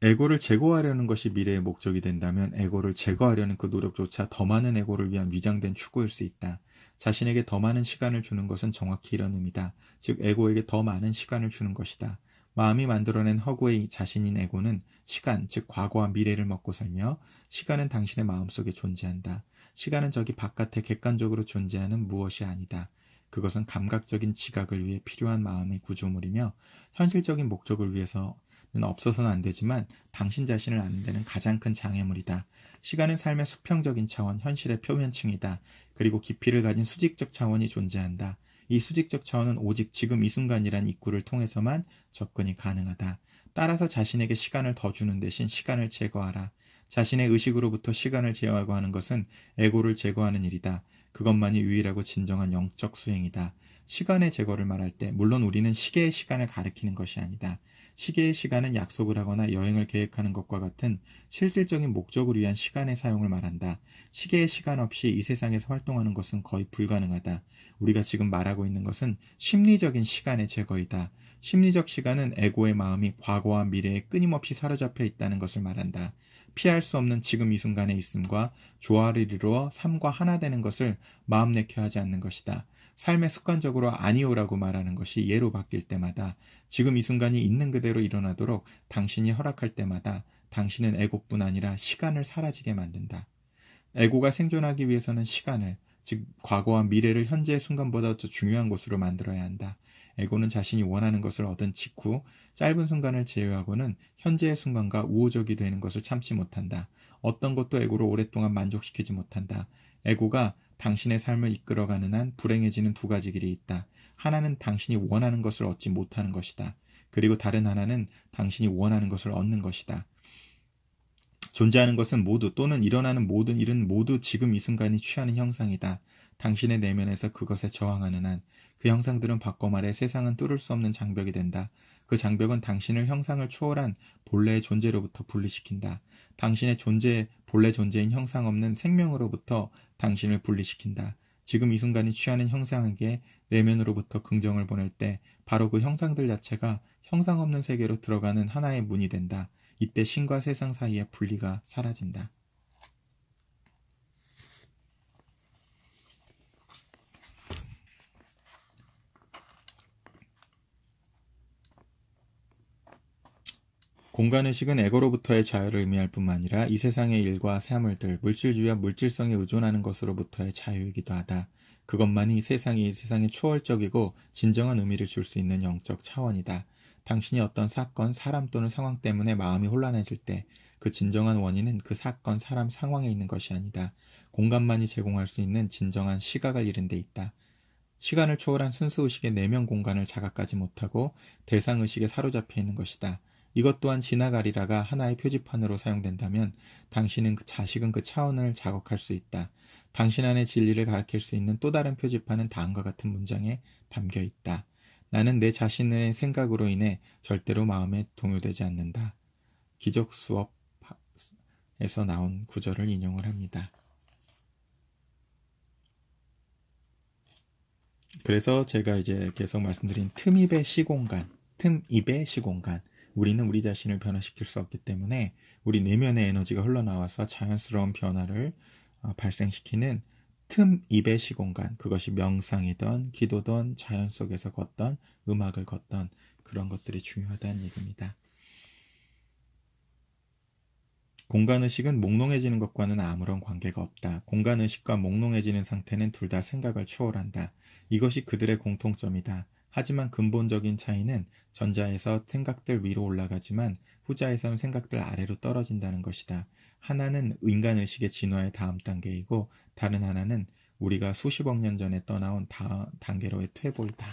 에고를 제거하려는 것이 미래의 목적이 된다면 에고를 제거하려는 그 노력조차 더 많은 에고를 위한 위장된 축구일수 있다. 자신에게 더 많은 시간을 주는 것은 정확히 이런 의미다. 즉 에고에게 더 많은 시간을 주는 것이다. 마음이 만들어낸 허구의 자신인 에고는 시간, 즉 과거와 미래를 먹고 살며 시간은 당신의 마음속에 존재한다. 시간은 저기 바깥에 객관적으로 존재하는 무엇이 아니다. 그것은 감각적인 지각을 위해 필요한 마음의 구조물이며 현실적인 목적을 위해서 없어서는 안 되지만 당신 자신을 아는 데는 가장 큰 장애물이다. 시간은 삶의 수평적인 차원, 현실의 표면층이다. 그리고 깊이를 가진 수직적 차원이 존재한다. 이 수직적 차원은 오직 지금 이 순간이란 입구를 통해서만 접근이 가능하다. 따라서 자신에게 시간을 더 주는 대신 시간을 제거하라. 자신의 의식으로부터 시간을 제어하고 하는 것은 에고를 제거하는 일이다. 그것만이 유일하고 진정한 영적 수행이다. 시간의 제거를 말할 때 물론 우리는 시계의 시간을 가리키는 것이 아니다. 시계의 시간은 약속을 하거나 여행을 계획하는 것과 같은 실질적인 목적을 위한 시간의 사용을 말한다. 시계의 시간 없이 이 세상에서 활동하는 것은 거의 불가능하다. 우리가 지금 말하고 있는 것은 심리적인 시간의 제거이다. 심리적 시간은 에고의 마음이 과거와 미래에 끊임없이 사로잡혀 있다는 것을 말한다. 피할 수 없는 지금 이 순간의 있음과 조화를 이루어 삶과 하나 되는 것을 마음 내켜 하지 않는 것이다. 삶의 습관적으로 아니오라고 말하는 것이 예로 바뀔 때마다 지금 이 순간이 있는 그대로 일어나도록 당신이 허락할 때마다 당신은 에고뿐 아니라 시간을 사라지게 만든다. 에고가 생존하기 위해서는 시간을 즉 과거와 미래를 현재의 순간보다 더 중요한 것으로 만들어야 한다. 에고는 자신이 원하는 것을 얻은 직후 짧은 순간을 제외하고는 현재의 순간과 우호적이 되는 것을 참지 못한다. 어떤 것도 에고를 오랫동안 만족시키지 못한다. 에고가 당신의 삶을 이끌어가는 한 불행해지는 두 가지 길이 있다. 하나는 당신이 원하는 것을 얻지 못하는 것이다. 그리고 다른 하나는 당신이 원하는 것을 얻는 것이다. 존재하는 것은 모두 또는 일어나는 모든 일은 모두 지금 이 순간이 취하는 형상이다. 당신의 내면에서 그것에 저항하는 한 그 형상들은 바꿔 말해 세상은 뚫을 수 없는 장벽이 된다. 그 장벽은 당신을 형상을 초월한 본래의 존재로부터 분리시킨다. 당신의 존재, 본래 존재인 형상 없는 생명으로부터 당신을 분리시킨다. 지금 이 순간이 취하는 형상에게 내면으로부터 긍정을 보낼 때 바로 그 형상들 자체가 형상 없는 세계로 들어가는 하나의 문이 된다. 이때 신과 세상 사이의 분리가 사라진다. 공간의식은 에고로부터의 자유를 의미할 뿐만 아니라 이 세상의 일과 사물들, 물질주의와 물질성에 의존하는 것으로부터의 자유이기도 하다. 그것만이 세상이 세상의 초월적이고 진정한 의미를 줄 수 있는 영적 차원이다. 당신이 어떤 사건, 사람 또는 상황 때문에 마음이 혼란해질 때 그 진정한 원인은 그 사건, 사람, 상황에 있는 것이 아니다. 공간만이 제공할 수 있는 진정한 시각을 잃은 데 있다. 시간을 초월한 순수의식의 내면 공간을 자각하지 못하고 대상의식에 사로잡혀 있는 것이다. 이것 또한 지나가리라가 하나의 표지판으로 사용된다면 당신은 그 자식은 그 차원을 자극할 수 있다. 당신 안에 진리를 가리킬 수 있는 또 다른 표지판은 다음과 같은 문장에 담겨 있다. 나는 내 자신의 생각으로 인해 절대로 마음에 동요되지 않는다. 기적 수업에서 나온 구절을 인용을 합니다. 그래서 제가 이제 계속 말씀드린 틈입의 시공간, 틈입의 시공간, 우리는 우리 자신을 변화시킬 수 없기 때문에 우리 내면의 에너지가 흘러나와서 자연스러운 변화를 어, 발생시키는 틈 이배시 공간, 그것이 명상이던 기도던 자연 속에서 걷던 음악을 걷던 그런 것들이 중요하다는 얘기입니다. 공간의식은 몽롱해지는 것과는 아무런 관계가 없다. 공간의식과 몽롱해지는 상태는 둘 다 생각을 초월한다. 이것이 그들의 공통점이다. 하지만 근본적인 차이는 전자에서 생각들 위로 올라가지만 후자에서는 생각들 아래로 떨어진다는 것이다. 하나는 인간의식의 진화의 다음 단계이고 다른 하나는 우리가 수십억 년 전에 떠나온 다, 단계로의 퇴보이다.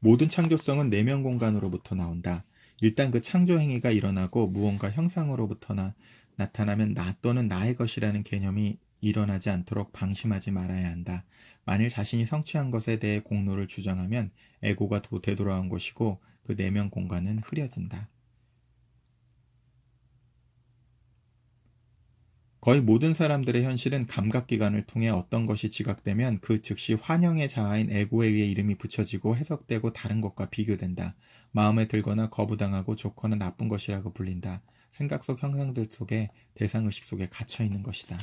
모든 창조성은 내면 공간으로부터 나온다. 일단 그 창조 행위가 일어나고 무언가 형상으로부터 나, 나타나면 나 또는 나의 것이라는 개념이 일어나지 않도록 방심하지 말아야 한다. 만일 자신이 성취한 것에 대해 공로를 주장하면 에고가 도태 돌아온 것이고 그 내면 공간은 흐려진다. 거의 모든 사람들의 현실은 감각기관을 통해 어떤 것이 지각되면 그 즉시 환영의 자아인 에고에 의해 이름이 붙여지고 해석되고 다른 것과 비교된다. 마음에 들거나 거부당하고 좋거나 나쁜 것이라고 불린다. 생각 속 형상들 속에 대상의식 속에 갇혀 있는 것이다.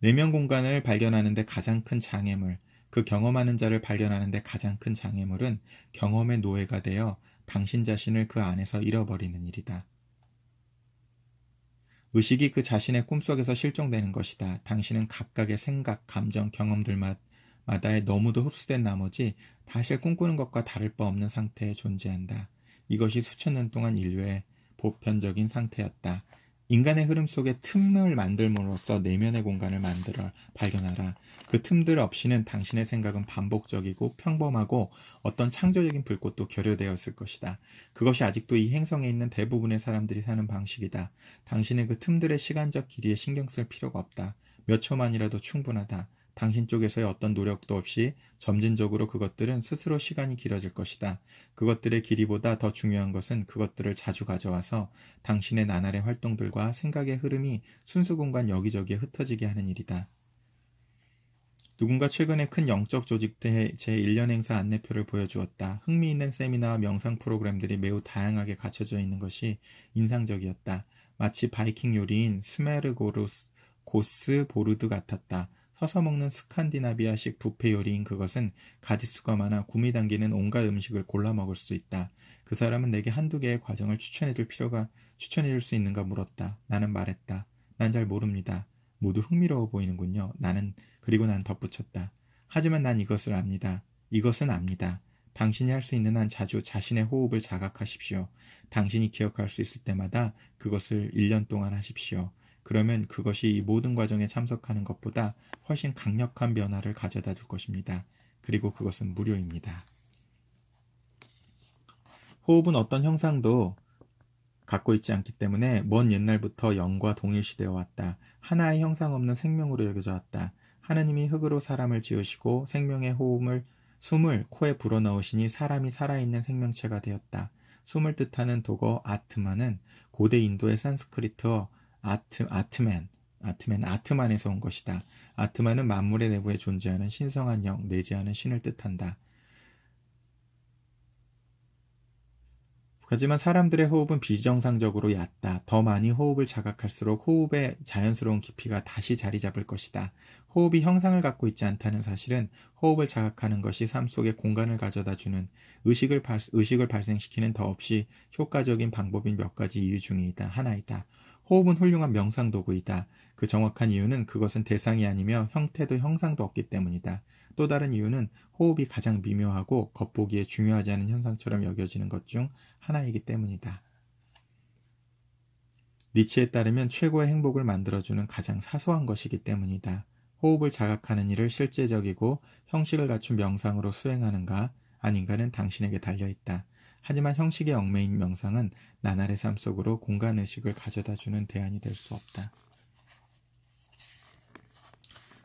내면 공간을 발견하는 데 가장 큰 장애물, 그 경험하는 자를 발견하는 데 가장 큰 장애물은 경험의 노예가 되어 당신 자신을 그 안에서 잃어버리는 일이다. 의식이 그 자신의 꿈속에서 실종되는 것이다. 당신은 각각의 생각, 감정, 경험들마다에 너무도 흡수된 나머지 다시 꿈꾸는 것과 다를 바 없는 상태에 존재한다. 이것이 수천 년 동안 인류의 보편적인 상태였다. 인간의 흐름 속에 틈을 만들므로써 내면의 공간을 만들어 발견하라. 그 틈들 없이는 당신의 생각은 반복적이고 평범하고 어떤 창조적인 불꽃도 결여되었을 것이다. 그것이 아직도 이 행성에 있는 대부분의 사람들이 사는 방식이다. 당신의 그 틈들의 시간적 길이에 신경 쓸 필요가 없다. 몇 초만이라도 충분하다. 당신 쪽에서의 어떤 노력도 없이 점진적으로 그것들은 스스로 시간이 길어질 것이다. 그것들의 길이보다 더 중요한 것은 그것들을 자주 가져와서 당신의 나날의 활동들과 생각의 흐름이 순수공간 여기저기에 흩어지게 하는 일이다. 누군가 최근에 큰 영적 조직대회 제1년 행사 안내표를 보여주었다. 흥미있는 세미나와 명상 프로그램들이 매우 다양하게 갖춰져 있는 것이 인상적이었다. 마치 바이킹 요리인 스메르고스 르 고스 보르드 같았다. 서서 먹는 스칸디나비아식 부페 요리인 그것은 가짓수가 많아 구미 당기는 온갖 음식을 골라 먹을 수 있다. 그 사람은 내게 한두 개의 과정을 추천해줄 필요가 추천해줄 수 있는가 물었다. 나는 말했다. 난 잘 모릅니다. 모두 흥미로워 보이는군요. 나는 그리고 난 덧붙였다. 하지만 난 이것을 압니다. 이것은 압니다. 당신이 할 수 있는 한 자주 자신의 호흡을 자각하십시오. 당신이 기억할 수 있을 때마다 그것을 1년 동안 하십시오. 그러면 그것이 이 모든 과정에 참석하는 것보다 훨씬 강력한 변화를 가져다 줄 것입니다. 그리고 그것은 무료입니다. 호흡은 어떤 형상도 갖고 있지 않기 때문에 먼 옛날부터 영과 동일시되어 왔다. 하나의 형상 없는 생명으로 여겨져 왔다. 하느님이 흙으로 사람을 지으시고 생명의 호흡을 숨을 코에 불어넣으시니 사람이 살아있는 생명체가 되었다. 숨을 뜻하는 독어 아트마는 고대 인도의 산스크리트어 아트, 아트맨, 아트맨, 아트만에서 온 것이다. 아트만은 만물의 내부에 존재하는 신성한 영, 내지하는 신을 뜻한다. 하지만 사람들의 호흡은 비정상적으로 얕다. 더 많이 호흡을 자각할수록 호흡의 자연스러운 깊이가 다시 자리 잡을 것이다. 호흡이 형상을 갖고 있지 않다는 사실은 호흡을 자각하는 것이 삶 속에 공간을 가져다 주는 의식을, 발, 의식을 발생시키는 더없이 효과적인 방법인 몇 가지 이유 중에 하나이다. 호흡은 훌륭한 명상 도구이다. 그 정확한 이유는 그것은 대상이 아니며 형태도 형상도 없기 때문이다. 또 다른 이유는 호흡이 가장 미묘하고 겉보기에 중요하지 않은 현상처럼 여겨지는 것 중 하나이기 때문이다. 니치에 따르면 최고의 행복을 만들어주는 가장 사소한 것이기 때문이다. 호흡을 자각하는 일을 실제적이고 형식을 갖춘 명상으로 수행하는가 아닌가는 당신에게 달려있다. 하지만 형식의 얽매인 명상은 나날의 삶 속으로 공간의식을 가져다주는 대안이 될 수 없다.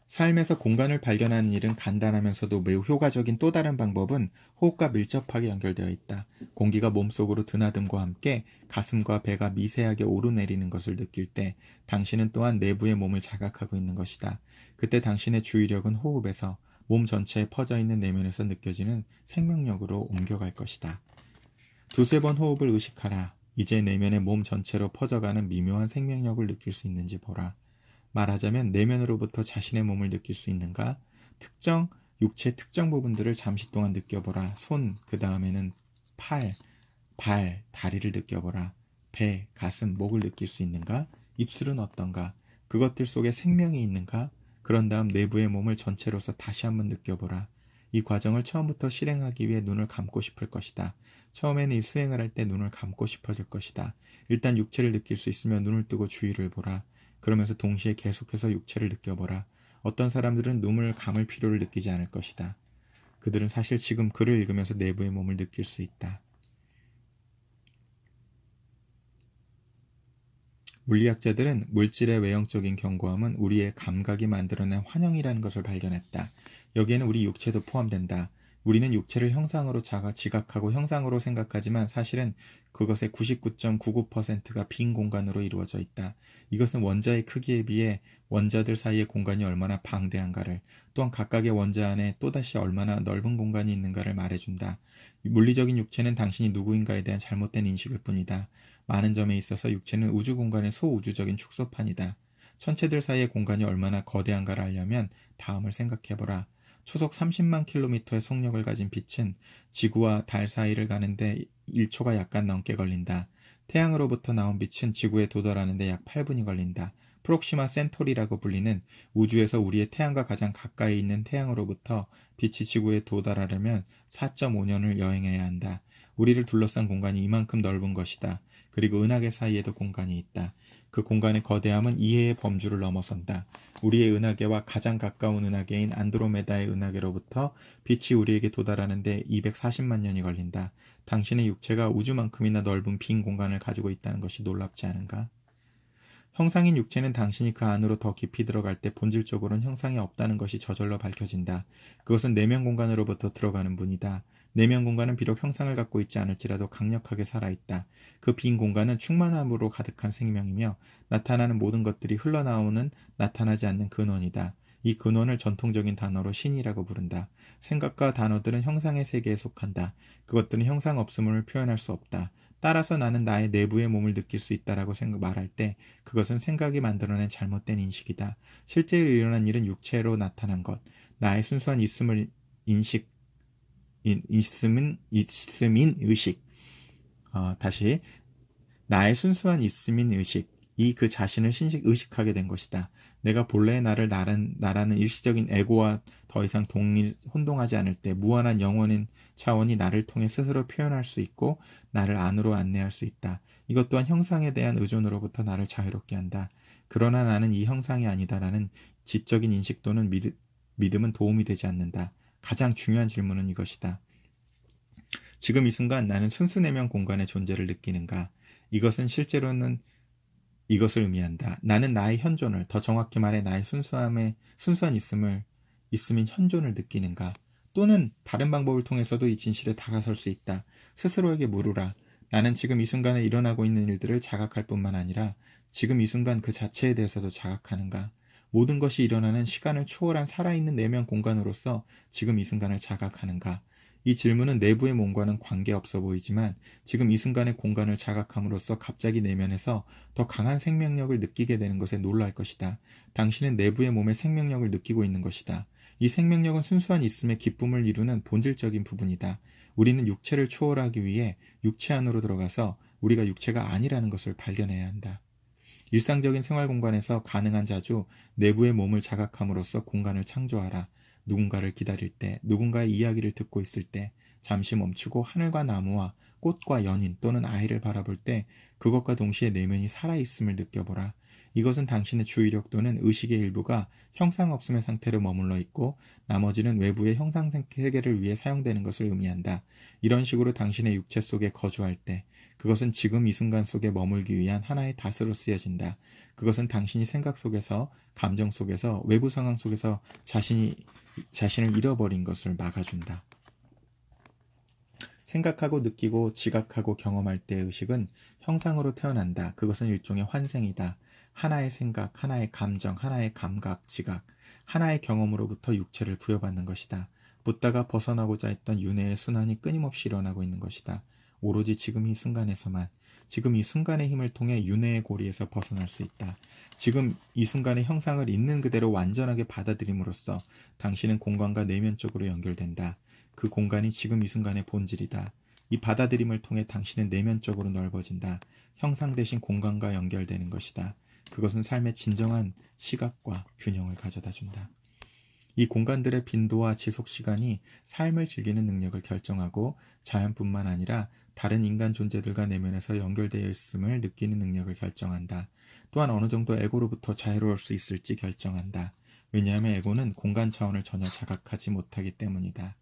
삶에서 공간을 발견하는 일은 간단하면서도 매우 효과적인 또 다른 방법은 호흡과 밀접하게 연결되어 있다. 공기가 몸속으로 드나듦과 함께 가슴과 배가 미세하게 오르내리는 것을 느낄 때 당신은 또한 내부의 몸을 자각하고 있는 것이다. 그때 당신의 주의력은 호흡에서 몸 전체에 퍼져 있는 내면에서 느껴지는 생명력으로 옮겨갈 것이다. 두세 번 호흡을 의식하라. 이제 내면의 몸 전체로 퍼져가는 미묘한 생명력을 느낄 수 있는지 보라. 말하자면 내면으로부터 자신의 몸을 느낄 수 있는가? 특정 육체 특정 부분들을 잠시 동안 느껴보라. 손, 그 다음에는 팔, 발, 다리를 느껴보라. 배, 가슴, 목을 느낄 수 있는가? 입술은 어떤가? 그것들 속에 생명이 있는가? 그런 다음 내부의 몸을 전체로서 다시 한번 느껴보라. 이 과정을 처음부터 실행하기 위해 눈을 감고 싶을 것이다. 처음에는 이 수행을 할 때 눈을 감고 싶어질 것이다. 일단 육체를 느낄 수 있으면 눈을 뜨고 주위를 보라. 그러면서 동시에 계속해서 육체를 느껴보라. 어떤 사람들은 눈을 감을 필요를 느끼지 않을 것이다. 그들은 사실 지금 글을 읽으면서 내부의 몸을 느낄 수 있다. 물리학자들은 물질의 외형적인 견고함은 우리의 감각이 만들어낸 환영이라는 것을 발견했다. 여기에는 우리 육체도 포함된다. 우리는 육체를 형상으로 자가 지각하고 형상으로 생각하지만 사실은 그것의 99.99%가 빈 공간으로 이루어져 있다. 이것은 원자의 크기에 비해 원자들 사이의 공간이 얼마나 방대한가를 또한 각각의 원자 안에 또다시 얼마나 넓은 공간이 있는가를 말해준다. 물리적인 육체는 당신이 누구인가에 대한 잘못된 인식일 뿐이다. 많은 점에 있어서 육체는 우주 공간의 소우주적인 축소판이다. 천체들 사이의 공간이 얼마나 거대한가를 알려면 다음을 생각해보라. 초속 30만 킬로미터의 속력을 가진 빛은 지구와 달 사이를 가는데 1초가 약간 넘게 걸린다. 태양으로부터 나온 빛은 지구에 도달하는데 약 8분이 걸린다. 프록시마 센토리라고 불리는 우주에서 우리의 태양과 가장 가까이 있는 태양으로부터 빛이 지구에 도달하려면 4.5년을 여행해야 한다. 우리를 둘러싼 공간이 이만큼 넓은 것이다. 그리고 은하계 사이에도 공간이 있다. 그 공간의 거대함은 이해의 범주를 넘어선다. 우리의 은하계와 가장 가까운 은하계인 안드로메다의 은하계로부터 빛이 우리에게 도달하는데 240만 년이 걸린다. 당신의 육체가 우주만큼이나 넓은 빈 공간을 가지고 있다는 것이 놀랍지 않은가? 형상인 육체는 당신이 그 안으로 더 깊이 들어갈 때 본질적으로는 형상이 없다는 것이 저절로 밝혀진다. 그것은 내면 공간으로부터 들어가는 문이다. 내면 네 공간은 비록 형상을 갖고 있지 않을지라도 강력하게 살아있다. 그 빈 공간은 충만함으로 가득한 생명이며 나타나는 모든 것들이 흘러나오는 나타나지 않는 근원이다. 이 근원을 전통적인 단어로 신이라고 부른다. 생각과 단어들은 형상의 세계에 속한다. 그것들은 형상 없음을 표현할 수 없다. 따라서 나는 나의 내부의 몸을 느낄 수 있다라고 생각, 말할 때 그것은 생각이 만들어낸 잘못된 인식이다. 실제로 일어난 일은 육체로 나타난 것, 나의 순수한 있음을 인식 있음은 있음인 의식. 어, 다시 나의 순수한 있음인 의식. 이 그 자신을 신식 의식하게 된 것이다. 내가 본래의 나를 나란, 나라는 일시적인 에고와 더 이상 동일, 혼동하지 않을 때 무한한 영원인 차원이 나를 통해 스스로 표현할 수 있고 나를 안으로 안내할 수 있다. 이것 또한 형상에 대한 의존으로부터 나를 자유롭게 한다. 그러나 나는 이 형상이 아니다라는 지적인 인식 또는 믿, 믿음은 도움이 되지 않는다. 가장 중요한 질문은 이것이다. 지금 이 순간 나는 순수내면 공간의 존재를 느끼는가? 이것은 실제로는 이것을 의미한다. 나는 나의 현존을, 더 정확히 말해 나의 순수함에 순수한 있음을, 있음인 현존을 느끼는가? 또는 다른 방법을 통해서도 이 진실에 다가설 수 있다. 스스로에게 물으라. 나는 지금 이 순간에 일어나고 있는 일들을 자각할 뿐만 아니라 지금 이 순간 그 자체에 대해서도 자각하는가? 모든 것이 일어나는 시간을 초월한 살아있는 내면 네 공간으로서 지금 이 순간을 자각하는가? 이 질문은 내부의 몸과는 관계없어 보이지만 지금 이 순간의 공간을 자각함으로써 갑자기 내면에서 더 강한 생명력을 느끼게 되는 것에 놀랄 것이다. 당신은 내부의 몸에 생명력을 느끼고 있는 것이다. 이 생명력은 순수한 있음의 기쁨을 이루는 본질적인 부분이다. 우리는 육체를 초월하기 위해 육체 안으로 들어가서 우리가 육체가 아니라는 것을 발견해야 한다. 일상적인 생활 공간에서 가능한 자주 내부의 몸을 자각함으로써 공간을 창조하라. 누군가를 기다릴 때, 누군가의 이야기를 듣고 있을 때, 잠시 멈추고 하늘과 나무와 꽃과 연인 또는 아이를 바라볼 때 그것과 동시에 내면이 살아있음을 느껴보라. 이것은 당신의 주의력 또는 의식의 일부가 형상없음의 상태로 머물러 있고 나머지는 외부의 형상 세계를 위해 사용되는 것을 의미한다. 이런 식으로 당신의 육체 속에 거주할 때 그것은 지금 이 순간 속에 머물기 위한 하나의 다스로 쓰여진다. 그것은 당신이 생각 속에서, 감정 속에서, 외부 상황 속에서 자신이, 자신을 잃어버린 것을 막아준다. 생각하고 느끼고 지각하고 경험할 때의 의식은 형상으로 태어난다. 그것은 일종의 환생이다. 하나의 생각, 하나의 감정, 하나의 감각, 지각, 하나의 경험으로부터 육체를 부여받는 것이다. 붓다가 벗어나고자 했던 윤회의 순환이 끊임없이 일어나고 있는 것이다. 오로지 지금 이 순간에서만 지금 이 순간의 힘을 통해 윤회의 고리에서 벗어날 수 있다. 지금 이 순간의 형상을 있는 그대로 완전하게 받아들임으로써 당신은 공간과 내면적으로 연결된다. 그 공간이 지금 이 순간의 본질이다. 이 받아들임을 통해 당신은 내면적으로 넓어진다. 형상 대신 공간과 연결되는 것이다. 그것은 삶의 진정한 시각과 균형을 가져다 준다. 이 공간들의 빈도와 지속 시간이 삶을 즐기는 능력을 결정하고 자연뿐만 아니라 다른 인간 존재들과 내면에서 연결되어 있음을 느끼는 능력을 결정한다. 또한 어느 정도 에고로부터 자유로울 수 있을지 결정한다. 왜냐하면 에고는 공간 차원을 전혀 자각하지 못하기 때문이다.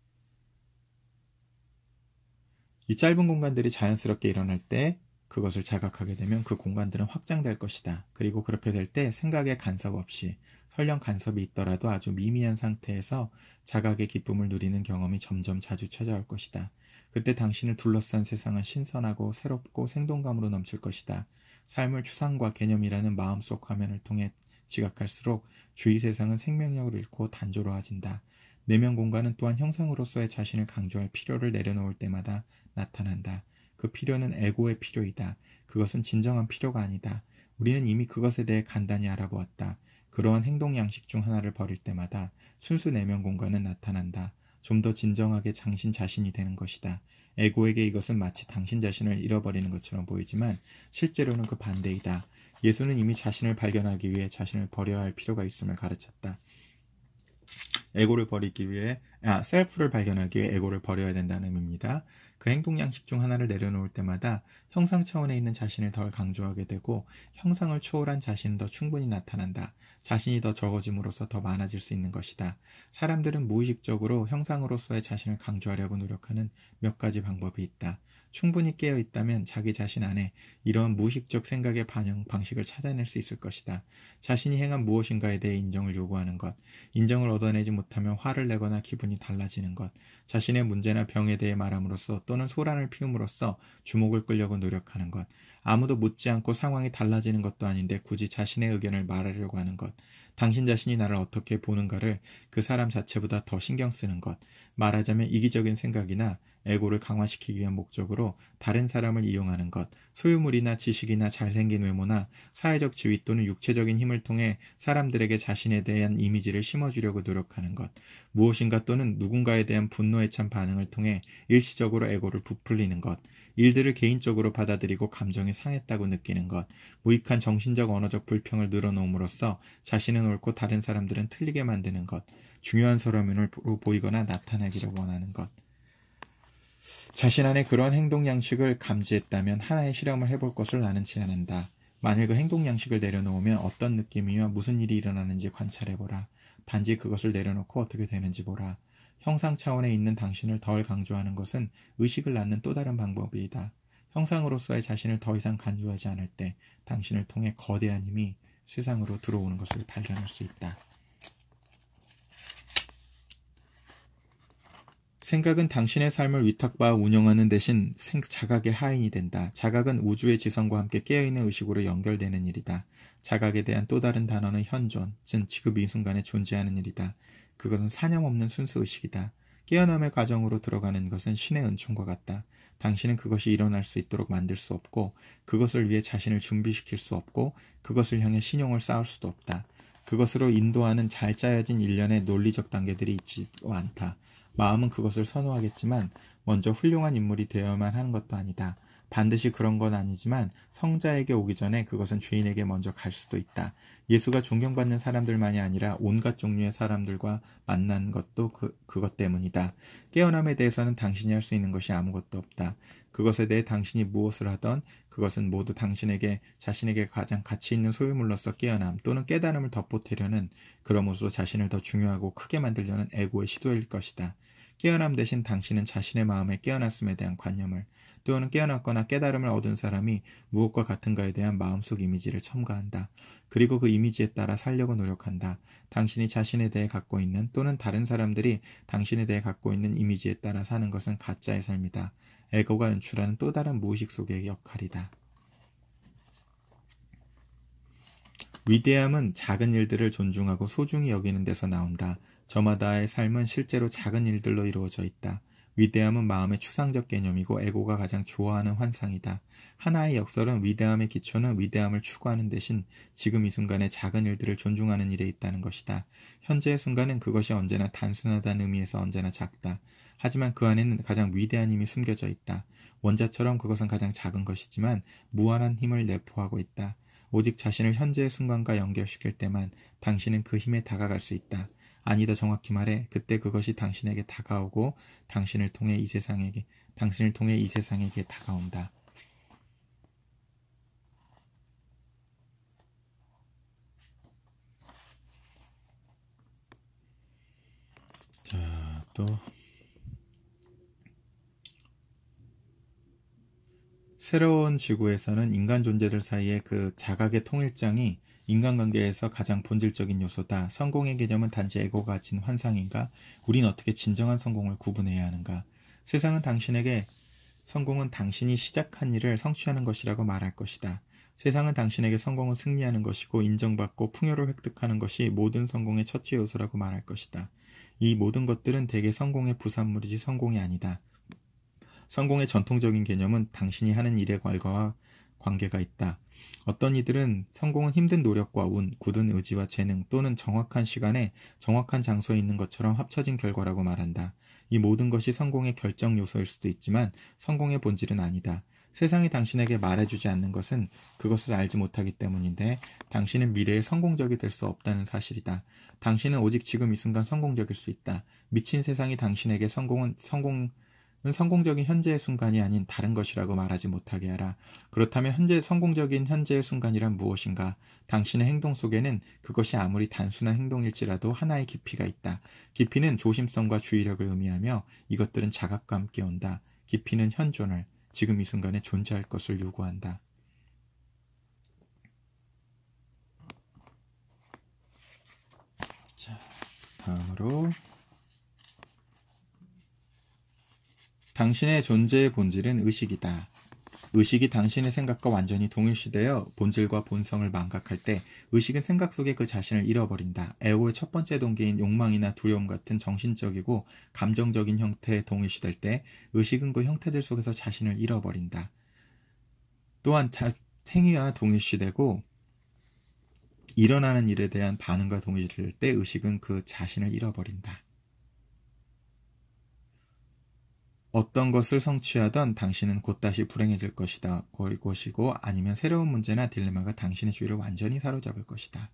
이 짧은 공간들이 자연스럽게 일어날 때 그것을 자각하게 되면 그 공간들은 확장될 것이다. 그리고 그렇게 될 때생각에 간섭 없이 설령 간섭이 있더라도 아주 미미한 상태에서 자각의 기쁨을 누리는 경험이 점점 자주 찾아올 것이다. 그때 당신을 둘러싼 세상은 신선하고 새롭고 생동감으로 넘칠 것이다. 삶을 추상과 개념이라는 마음속 화면을 통해 지각할수록 주위 세상은 생명력을 잃고 단조로워진다. 내면 공간은 또한 형상으로서의 자신을 강조할 필요를 내려놓을 때마다 나타난다. 그 필요는 에고의 필요이다. 그것은 진정한 필요가 아니다. 우리는 이미 그것에 대해 간단히 알아보았다. 그러한 행동 양식 중 하나를 버릴 때마다 순수 내면 공간은 나타난다. 좀더 진정하게 당신 자신이 되는 것이다. 에고에게 이것은 마치 당신 자신을 잃어버리는 것처럼 보이지만 실제로는 그 반대이다. 예수는 이미 자신을 발견하기 위해 자신을 버려야 할 필요가 있음을 가르쳤다. 에고를 버리기 위해 아 셀프를 발견하기 위해 에고를 버려야 된다는 의미입니다. 그 행동 양식 중 하나를 내려놓을 때마다 형상 차원에 있는 자신을 덜 강조하게 되고 형상을 초월한 자신은 더 충분히 나타난다. 자신이 더 적어짐으로써 더 많아질 수 있는 것이다. 사람들은 무의식적으로 형상으로서의 자신을 강조하려고 노력하는 몇 가지 방법이 있다. 충분히 깨어 있다면 자기 자신 안에 이러한 무의식적 생각의 반영 방식을 찾아낼 수 있을 것이다. 자신이 행한 무엇인가에 대해 인정을 요구하는 것, 인정을 얻어내지 못하면 화를 내거나 기분이 달라지는 것, 자신의 문제나 병에 대해 말함으로써 또는 소란을 피움으로써 주목을 끌려고 노력하는 것, 아무도 묻지 않고 상황이 달라지는 것도 아닌데 굳이 자신의 의견을 말하려고 하는 것, 당신 자신이 나를 어떻게 보는가를 그 사람 자체보다 더 신경 쓰는 것, 말하자면 이기적인 생각이나 에고를 강화시키기 위한 목적으로 다른 사람을 이용하는 것, 소유물이나 지식이나 잘생긴 외모나 사회적 지위 또는 육체적인 힘을 통해 사람들에게 자신에 대한 이미지를 심어주려고 노력하는 것, 무엇인가 또는 누군가에 대한 분노에 찬 반응을 통해 일시적으로 에고를 부풀리는 것, 일들을 개인적으로 받아들이고 감정이 상했다고 느끼는 것, 무익한 정신적 언어적 불평을 늘어놓음으로써 자신은 옳고 다른 사람들은 틀리게 만드는 것, 중요한 서러면으로 보이거나 나타나기를 원하는 것, 자신 안에 그런 행동 양식을 감지했다면 하나의 실험을 해볼 것을 나는 제안한다. 만일 그 행동 양식을 내려놓으면 어떤 느낌이며 무슨 일이 일어나는지 관찰해보라. 단지 그것을 내려놓고 어떻게 되는지 보라. 형상 차원에 있는 당신을 덜 강조하는 것은 의식을 낳는 또 다른 방법이다. 형상으로서의 자신을 더 이상 간주하지 않을 때 당신을 통해 거대한 힘이 세상으로 들어오는 것을 발견할 수 있다. 생각은 당신의 삶을 위탁받아 운영하는 대신 생, 자각의 하인이 된다. 자각은 우주의 지성과 함께 깨어있는 의식으로 연결되는 일이다. 자각에 대한 또 다른 단어는 현존, 즉 지금 이 순간에 존재하는 일이다. 그것은 사념 없는 순수 의식이다. 깨어남의 과정으로 들어가는 것은 신의 은총과 같다. 당신은 그것이 일어날 수 있도록 만들 수 없고 그것을 위해 자신을 준비시킬 수 없고 그것을 향해 신용을 쌓을 수도 없다. 그것으로 인도하는 잘 짜여진 일련의 논리적 단계들이 있지도 않다. 마음은 그것을 선호하겠지만 먼저 훌륭한 인물이 되어야만 하는 것도 아니다. 반드시 그런 건 아니지만 성자에게 오기 전에 그것은 죄인에게 먼저 갈 수도 있다. 예수가 존경받는 사람들만이 아니라 온갖 종류의 사람들과 만난 것도 그, 그것 때문이다. 깨어남에 대해서는 당신이 할 수 있는 것이 아무것도 없다. 그것에 대해 당신이 무엇을 하던 그것은 모두 당신에게 자신에게 가장 가치 있는 소유물로서 깨어남 또는 깨달음을 덧보태려는 그러므로 자신을 더 중요하고 크게 만들려는 에고의 시도일 것이다. 깨어남 대신 당신은 자신의 마음에 깨어났음에 대한 관념을 또는 깨어났거나 깨달음을 얻은 사람이 무엇과 같은가에 대한 마음속 이미지를 첨가한다. 그리고 그 이미지에 따라 살려고 노력한다. 당신이 자신에 대해 갖고 있는 또는 다른 사람들이 당신에 대해 갖고 있는 이미지에 따라 사는 것은 가짜의 삶이다. 에고가 연출하는 또 다른 무의식 속의 역할이다. 위대함은 작은 일들을 존중하고 소중히 여기는 데서 나온다. 저마다의 삶은 실제로 작은 일들로 이루어져 있다. 위대함은 마음의 추상적 개념이고 에고가 가장 좋아하는 환상이다. 하나의 역설은 위대함의 기초는 위대함을 추구하는 대신 지금 이 순간의 작은 일들을 존중하는 일에 있다는 것이다. 현재의 순간은 그것이 언제나 단순하다는 의미에서 언제나 작다. 하지만 그 안에는 가장 위대한 힘이 숨겨져 있다. 원자처럼 그것은 가장 작은 것이지만 무한한 힘을 내포하고 있다. 오직 자신을 현재의 순간과 연결시킬 때만 당신은 그 힘에 다가갈 수 있다. 아니다 정확히 말해 그때 그것이 당신에게 다가오고 당신을 통해 이 세상에게 당신을 통해 이 세상에게 다가온다. 자, 또 새로운 지구에서는 인간 존재들 사이에그 자각의 통일장이 인간관계에서 가장 본질적인 요소다. 성공의 개념은 단지 에고가 가진 환상인가? 우린 어떻게 진정한 성공을 구분해야 하는가? 세상은 당신에게 성공은 당신이 시작한 일을 성취하는 것이라고 말할 것이다. 세상은 당신에게 성공은 승리하는 것이고 인정받고 풍요를 획득하는 것이 모든 성공의 첫째 요소라고 말할 것이다. 이 모든 것들은 대개 성공의 부산물이지 성공이 아니다. 성공의 전통적인 개념은 당신이 하는 일의 결과와 관계가 있다. 어떤 이들은 성공은 힘든 노력과 운, 굳은 의지와 재능 또는 정확한 시간에 정확한 장소에 있는 것처럼 합쳐진 결과라고 말한다. 이 모든 것이 성공의 결정 요소일 수도 있지만 성공의 본질은 아니다. 세상이 당신에게 말해주지 않는 것은 그것을 알지 못하기 때문인데 당신은 미래에 성공적이 될 수 없다는 사실이다. 당신은 오직 지금 이 순간 성공적일 수 있다. 미친 세상이 당신에게 성공은 성공 성공적인 현재의 순간이 아닌 다른 것이라고 말하지 못하게 하라. 그렇다면 현재 성공적인 현재의 순간이란 무엇인가? 당신의 행동 속에는 그것이 아무리 단순한 행동일지라도 하나의 깊이가 있다. 깊이는 조심성과 주의력을 의미하며 이것들은 자각과 함께 온다. 깊이는 현존을, 지금 이 순간에 존재할 것을 요구한다. 자, 다음으로 당신의 존재의 본질은 의식이다. 의식이 당신의 생각과 완전히 동일시되어 본질과 본성을 망각할 때 의식은 생각 속에 그 자신을 잃어버린다. 에고의 첫 번째 동기인 욕망이나 두려움 같은 정신적이고 감정적인 형태에 동일시될 때 의식은 그 형태들 속에서 자신을 잃어버린다. 또한 자, 행위와 동일시되고 일어나는 일에 대한 반응과 동일시될 때 의식은 그 자신을 잃어버린다. 어떤 것을 성취하던 당신은 곧다시 불행해질 것이다. 것이고 아니면 새로운 문제나 딜레마가 당신의 주위를 완전히 사로잡을 것이다.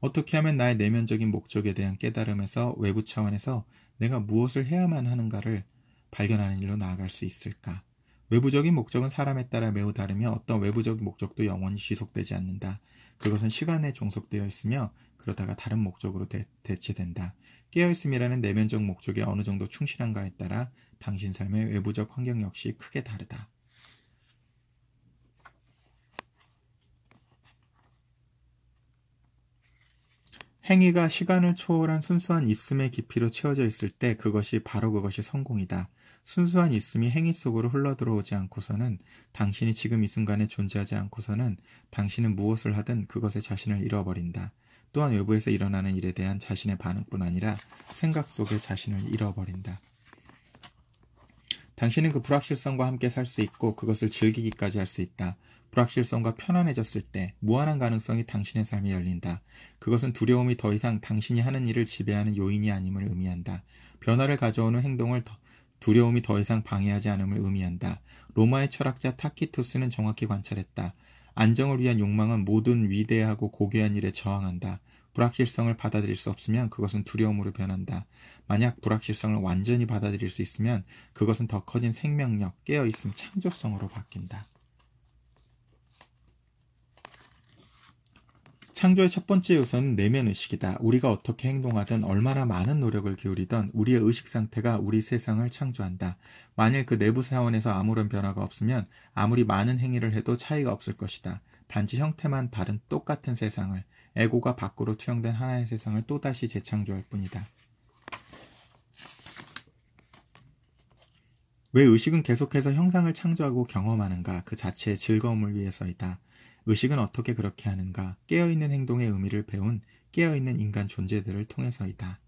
어떻게 하면 나의 내면적인 목적에 대한 깨달음에서 외부 차원에서 내가 무엇을 해야만 하는가를 발견하는 일로 나아갈 수 있을까? 외부적인 목적은 사람에 따라 매우 다르며 어떤 외부적인 목적도 영원히 지속되지 않는다. 그것은 시간에 종속되어 있으며 그러다가 다른 목적으로 대, 체된다 깨어있음이라는 내면적 목적에 어느 정도 충실한가에 따라 당신 삶의 외부적 환경 역시 크게 다르다. 행위가 시간을 초월한 순수한 있음의 깊이로 채워져 있을 때 그것이 바로 그것이 성공이다. 순수한 있음이 행위 속으로 흘러들어오지 않고서는 당신이 지금 이 순간에 존재하지 않고서는 당신은 무엇을 하든 그것에 자신을 잃어버린다. 또한 외부에서 일어나는 일에 대한 자신의 반응뿐 아니라 생각 속에 자신을 잃어버린다. 당신은 그 불확실성과 함께 살 수 있고 그것을 즐기기까지 할 수 있다. 불확실성과 편안해졌을 때 무한한 가능성이 당신의 삶에 열린다. 그것은 두려움이 더 이상 당신이 하는 일을 지배하는 요인이 아님을 의미한다. 변화를 가져오는 행동을 더, 두려움이 더 이상 방해하지 않음을 의미한다. 로마의 철학자 타키투스는 정확히 관찰했다. 안정을 위한 욕망은 모든 위대하고 고귀한 일에 저항한다. 불확실성을 받아들일 수 없으면 그것은 두려움으로 변한다. 만약 불확실성을 완전히 받아들일 수 있으면 그것은 더 커진 생명력, 깨어있음, 창조성으로 바뀐다. 창조의 첫 번째 요소는 내면 의식이다. 우리가 어떻게 행동하든 얼마나 많은 노력을 기울이든 우리의 의식 상태가 우리 세상을 창조한다. 만일 그 내부 사원에서 아무런 변화가 없으면 아무리 많은 행위를 해도 차이가 없을 것이다. 단지 형태만 다른 똑같은 세상을 에고가 밖으로 투영된 하나의 세상을 또다시 재창조할 뿐이다. 왜 의식은 계속해서 형상을 창조하고 경험하는가? 그 자체의 즐거움을 위해서이다. 의식은 어떻게 그렇게 하는가? 깨어있는 행동의 의미를 배운 깨어있는 인간 존재들을 통해서이다.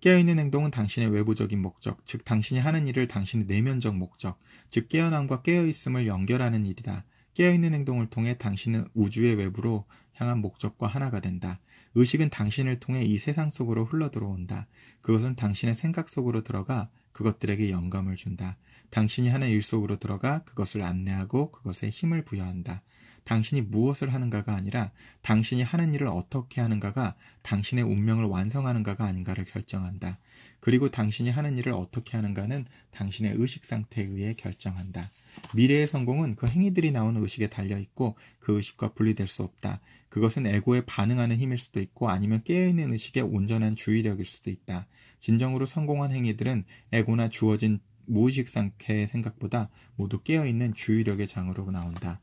깨어있는 행동은 당신의 외부적인 목적, 즉 당신이 하는 일을 당신의 내면적 목적, 즉 깨어남과 깨어있음을 연결하는 일이다. 깨어있는 행동을 통해 당신은 우주의 외부로 향한 목적과 하나가 된다. 의식은 당신을 통해 이 세상 속으로 흘러들어온다. 그것은 당신의 생각 속으로 들어가 그것들에게 영감을 준다. 당신이 하는 일 속으로 들어가 그것을 안내하고 그것에 힘을 부여한다. 당신이 무엇을 하는가가 아니라 당신이 하는 일을 어떻게 하는가가 당신의 운명을 완성하는가가 아닌가를 결정한다. 그리고 당신이 하는 일을 어떻게 하는가는 당신의 의식 상태에 의해 결정한다. 미래의 성공은 그 행위들이 나오는 의식에 달려 있고 그 의식과 분리될 수 없다. 그것은 에고에 반응하는 힘일 수도 있고 아니면 깨어있는 의식의 온전한 주의력일 수도 있다. 진정으로 성공한 행위들은 에고나 주어진 무의식상태의 생각보다 모두 깨어있는 주의력의 장으로 나온다.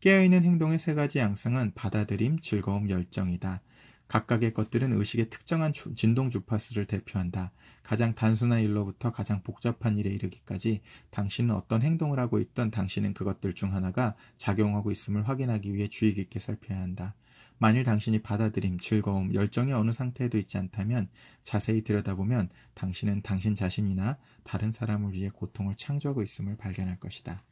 깨어있는 행동의 세 가지 양상은 받아들임, 즐거움, 열정이다. 각각의 것들은 의식의 특정한 주, 진동 주파수를 대표한다. 가장 단순한 일로부터 가장 복잡한 일에 이르기까지 당신은 어떤 행동을 하고 있던 당신은 그것들 중 하나가 작용하고 있음을 확인하기 위해 주의 깊게 살펴야 한다. 만일 당신이 받아들임, 즐거움, 열정이 어느 상태에도 있지 않다면 자세히 들여다보면 당신은 당신 자신이나 다른 사람을 위해 고통을 창조하고 있음을 발견할 것이다.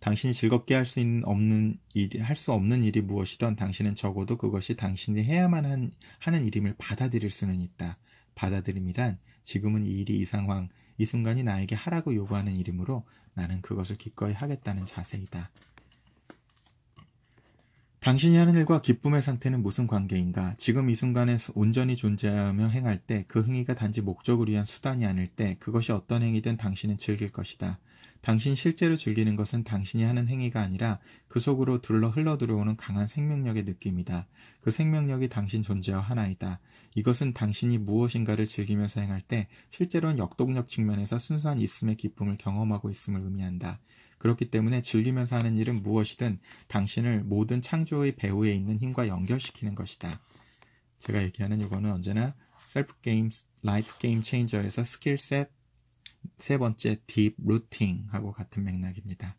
당신이 즐겁게 할 수 없는 일이 할 수 없는 일이 무엇이든 당신은 적어도 그것이 당신이 해야만 한, 하는 일임을 받아들일 수는 있다. 받아들임이란 지금은 이 일이 이 상황, 이 순간이 나에게 하라고 요구하는 일이므로 나는 그것을 기꺼이 하겠다는 자세이다. 당신이 하는 일과 기쁨의 상태는 무슨 관계인가? 지금 이 순간에 온전히 존재하며 행할 때 그 행위가 단지 목적을 위한 수단이 아닐 때 그것이 어떤 행위든 당신은 즐길 것이다. 당신 실제로 즐기는 것은 당신이 하는 행위가 아니라 그 속으로 둘러 흘러 들어오는 강한 생명력의 느낌이다. 그 생명력이 당신 존재와 하나이다. 이것은 당신이 무엇인가를 즐기면서 행할 때 실제로는 역동력 측면에서 순수한 있음의 기쁨을 경험하고 있음을 의미한다. 그렇기 때문에 즐기면서 하는 일은 무엇이든 당신을 모든 창조의 배후에 있는 힘과 연결시키는 것이다. 제가 얘기하는 이거는 언제나 셀프 게임, 라이프 게임 체인저에서 스킬셋, 세 번째 딥 루팅하고 같은 맥락입니다.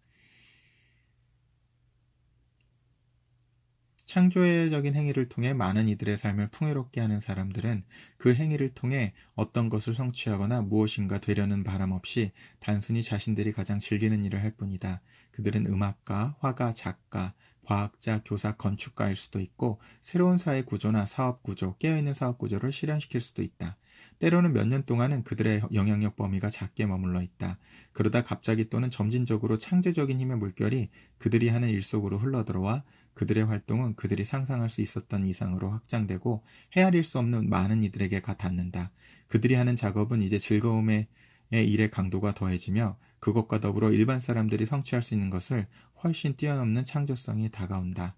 창조적인 행위를 통해 많은 이들의 삶을 풍요롭게 하는 사람들은 그 행위를 통해 어떤 것을 성취하거나 무엇인가 되려는 바람 없이 단순히 자신들이 가장 즐기는 일을 할 뿐이다. 그들은 음악가, 화가, 작가, 과학자, 교사, 건축가일 수도 있고 새로운 사회 구조나 사업 구조, 깨어있는 사업 구조를 실현시킬 수도 있다. 때로는 몇 년 동안은 그들의 영향력 범위가 작게 머물러 있다. 그러다 갑자기 또는 점진적으로 창조적인 힘의 물결이 그들이 하는 일 속으로 흘러들어와 그들의 활동은 그들이 상상할 수 있었던 이상으로 확장되고 헤아릴 수 없는 많은 이들에게 가 닿는다. 그들이 하는 작업은 이제 즐거움의 일의 강도가 더해지며 그것과 더불어 일반 사람들이 성취할 수 있는 것을 훨씬 뛰어넘는 창조성이 다가온다.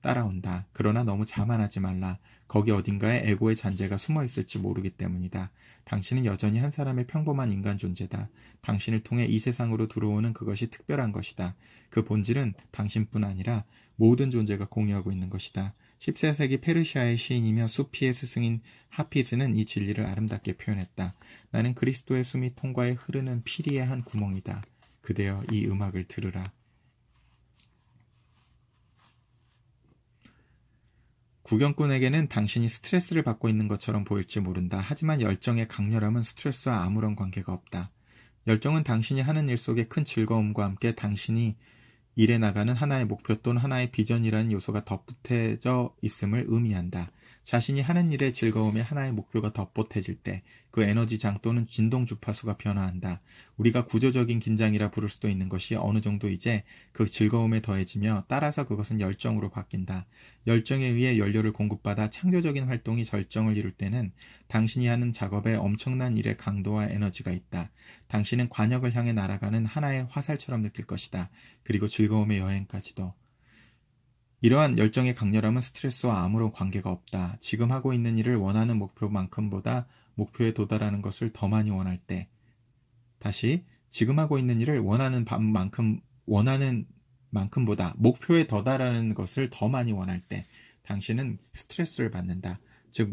따라온다. 그러나 너무 자만하지 말라. 거기 어딘가에 에고의 잔재가 숨어 있을지 모르기 때문이다. 당신은 여전히 한 사람의 평범한 인간 존재다. 당신을 통해 이 세상으로 들어오는 그것이 특별한 것이다. 그 본질은 당신뿐 아니라 모든 존재가 공유하고 있는 것이다. 14세기 페르시아의 시인이며 수피의 스승인 하피스는 이 진리를 아름답게 표현했다. 나는 그리스도의 숨이 통과에 흐르는 피리의 한 구멍이다. 그대여 이 음악을 들으라. 구경꾼에게는 당신이 스트레스를 받고 있는 것처럼 보일지 모른다. 하지만 열정의 강렬함은 스트레스와 아무런 관계가 없다. 열정은 당신이 하는 일속에큰 즐거움과 함께 당신이 일해 나가는 하나의 목표 또는 하나의 비전이라는 요소가 덧붙여져 있음을 의미한다. 자신이 하는 일의 즐거움이 하나의 목표가 덧붙해질때 그 에너지장 또는 진동 주파수가 변화한다. 우리가 구조적인 긴장이라 부를 수도 있는 것이 어느 정도 이제 그 즐거움에 더해지며 따라서 그것은 열정으로 바뀐다. 열정에 의해 연료를 공급받아 창조적인 활동이 절정을 이룰 때는 당신이 하는 작업에 엄청난 일의 강도와 에너지가 있다. 당신은 관역을 향해 날아가는 하나의 화살처럼 느낄 것이다. 그리고 즐거움의 여행까지도. 이러한 열정의 강렬함은 스트레스와 아무런 관계가 없다. 지금 하고 있는 일을 원하는 목표만큼보다 목표에 도달하는 것을 더 많이 원할 때. 다시 지금 하고 있는 일을 원하는 만큼 원하는 만큼보다 목표에 도달하는 것을 더 많이 원할 때 당신은 스트레스를 받는다. 즉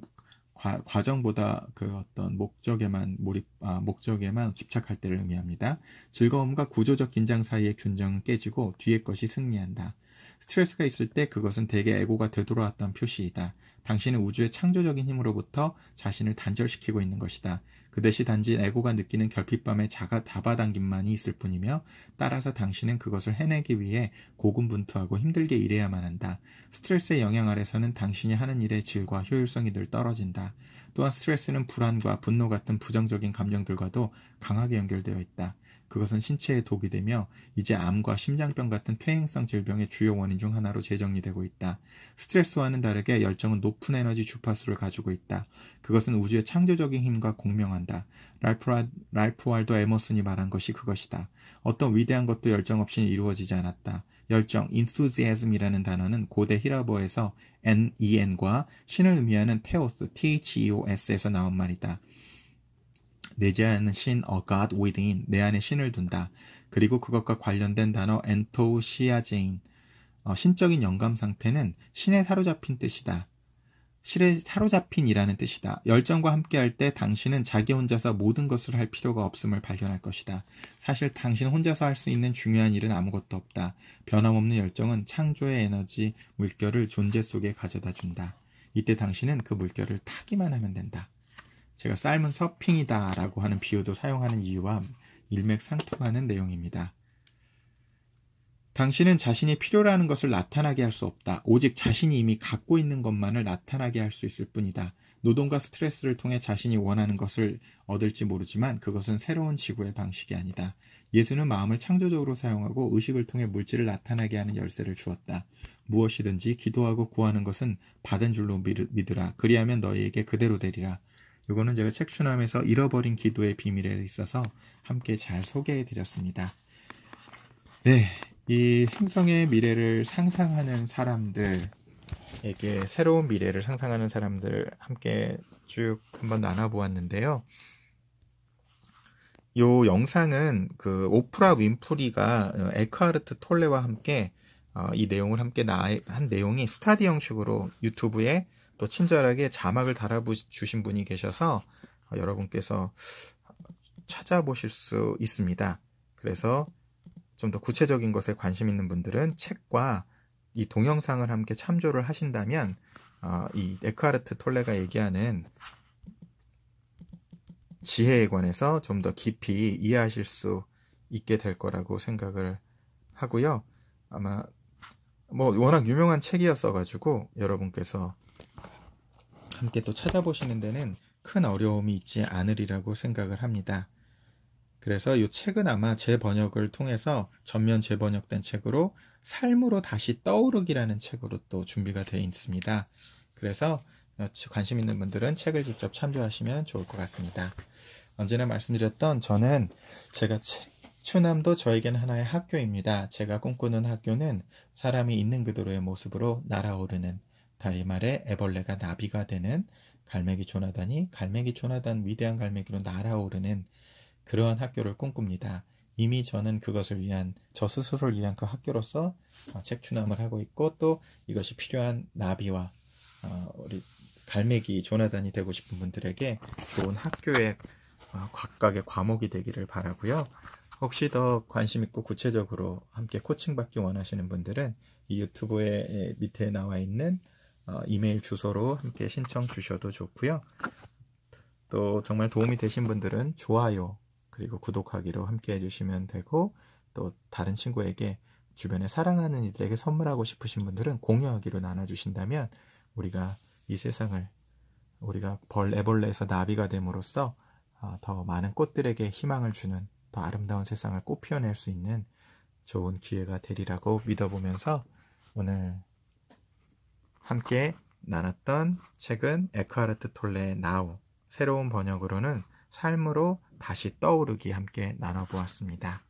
과, 과정보다 그 어떤 목적에만 몰입 아, 목적에만 집착할 때를 의미합니다. 즐거움과 구조적 긴장 사이의 균형은 깨지고 뒤에 것이 승리한다. 스트레스가 있을 때 그것은 대개 에고가 되돌아왔던 표시이다. 당신은 우주의 창조적인 힘으로부터 자신을 단절시키고 있는 것이다. 그 대신 단지 에고가 느끼는 결핍감에 자가 다바당김만이 있을 뿐이며 따라서 당신은 그것을 해내기 위해 고군분투하고 힘들게 일해야만 한다. 스트레스의 영향 아래서는 당신이 하는 일의 질과 효율성이 늘 떨어진다. 또한 스트레스는 불안과 분노 같은 부정적인 감정들과도 강하게 연결되어 있다. 그것은 신체에 독이 되며 이제 암과 심장병 같은 퇴행성 질병의 주요 원인 중 하나로 재정리되고 있다. 스트레스와는 다르게 열정은 높은 에너지 주파수를 가지고 있다. 그것은 우주의 창조적인 힘과 공명한다. 랄프, 랄프 왈도 에머슨이 말한 것이 그것이다. 어떤 위대한 것도 열정 없이는 이루어지지 않았다. 열정, enthusiasm이라는 단어는 고대 히라버에서 NEN과 신을 의미하는 테오스, THEOS에서 e 나온 말이다. 내지 않은 신 a 어, god within 내 안에 신을 둔다. 그리고 그것과 관련된 단어 엔토시아제인 어, 신적인 영감 상태는 신에 사로잡힌 뜻이다. 실에 사로잡힌이라는 뜻이다. 열정과 함께할 때 당신은 자기 혼자서 모든 것을 할 필요가 없음을 발견할 것이다. 사실 당신 혼자서 할 수 있는 중요한 일은 아무것도 없다. 변함없는 열정은 창조의 에너지 물결을 존재 속에 가져다 준다. 이때 당신은 그 물결을 타기만 하면 된다. 제가 삶은 서핑이다 라고 하는 비유도 사용하는 이유와 일맥상통하는 내용입니다. 당신은 자신이 필요로하는 것을 나타나게 할 수 없다. 오직 자신이 이미 갖고 있는 것만을 나타나게 할 수 있을 뿐이다. 노동과 스트레스를 통해 자신이 원하는 것을 얻을지 모르지만 그것은 새로운 지구의 방식이 아니다. 예수는 마음을 창조적으로 사용하고 의식을 통해 물질을 나타나게 하는 열쇠를 주었다. 무엇이든지 기도하고 구하는 것은 받은 줄로 믿으라. 그리하면 너희에게 그대로 되리라. 이거는 제가 책추남에서 잃어버린 기도의 비밀에 있어서 함께 잘 소개해 드렸습니다. 네, 이 행성의 미래를 상상하는 사람들에게 새로운 미래를 상상하는 사람들 함께 쭉 한번 나눠보았는데요. 요 영상은 그 오프라 윈프리가 어, 에크하르트 톨레와 함께 어, 이 내용을 함께 나한 내용이 스타디 형식으로 유튜브에 또 친절하게 자막을 달아주신 분이 계셔서 여러분께서 찾아보실 수 있습니다. 그래서 좀 더 구체적인 것에 관심 있는 분들은 책과 이 동영상을 함께 참조를 하신다면 어, 이 에크하르트 톨레가 얘기하는 지혜에 관해서 좀 더 깊이 이해하실 수 있게 될 거라고 생각을 하고요. 아마 뭐 워낙 유명한 책이었어 가지고 여러분께서 함께 또 찾아보시는 데는 큰 어려움이 있지 않으리라고 생각을 합니다. 그래서 이 책은 아마 재번역을 통해서 전면 재번역된 책으로 삶으로 다시 떠오르기라는 책으로 또 준비가 되어 있습니다. 그래서 관심 있는 분들은 책을 직접 참조하시면 좋을 것 같습니다. 언제나 말씀드렸던 저는 제가 책, 추남도 저에겐 하나의 학교입니다. 제가 꿈꾸는 학교는 사람이 있는 그대로의 모습으로 날아오르는 달리 말해 애벌레가 나비가 되는 갈매기 조나단이 갈매기 조나단 위대한 갈매기로 날아오르는 그러한 학교를 꿈꿉니다. 이미 저는 그것을 위한 저 스스로를 위한 그 학교로서 어, 책추남을 하고 있고 또 이것이 필요한 나비와 어, 우리 갈매기 조나단이 되고 싶은 분들에게 좋은 학교의 어, 각각의 과목이 되기를 바라고요. 혹시 더 관심 있고 구체적으로 함께 코칭 받기 원하시는 분들은 이유튜브에 밑에 나와 있는 어, 이메일 주소로 함께 신청 주셔도 좋고요. 또 정말 도움이 되신 분들은 좋아요 그리고 구독하기로 함께 해주시면 되고 또 다른 친구에게 주변에 사랑하는 이들에게 선물하고 싶으신 분들은 공유하기로 나눠주신다면 우리가 이 세상을 우리가 벌 애벌레에서 나비가 됨으로써 어, 더 많은 꽃들에게 희망을 주는 더 아름다운 세상을 꽃피워낼 수 있는 좋은 기회가 되리라고 믿어보면서 오늘 함께 나눴던 책은 에크하르트 톨레의 나우, 새로운 번역으로는 삶으로 다시 떠오르기 함께 나눠보았습니다.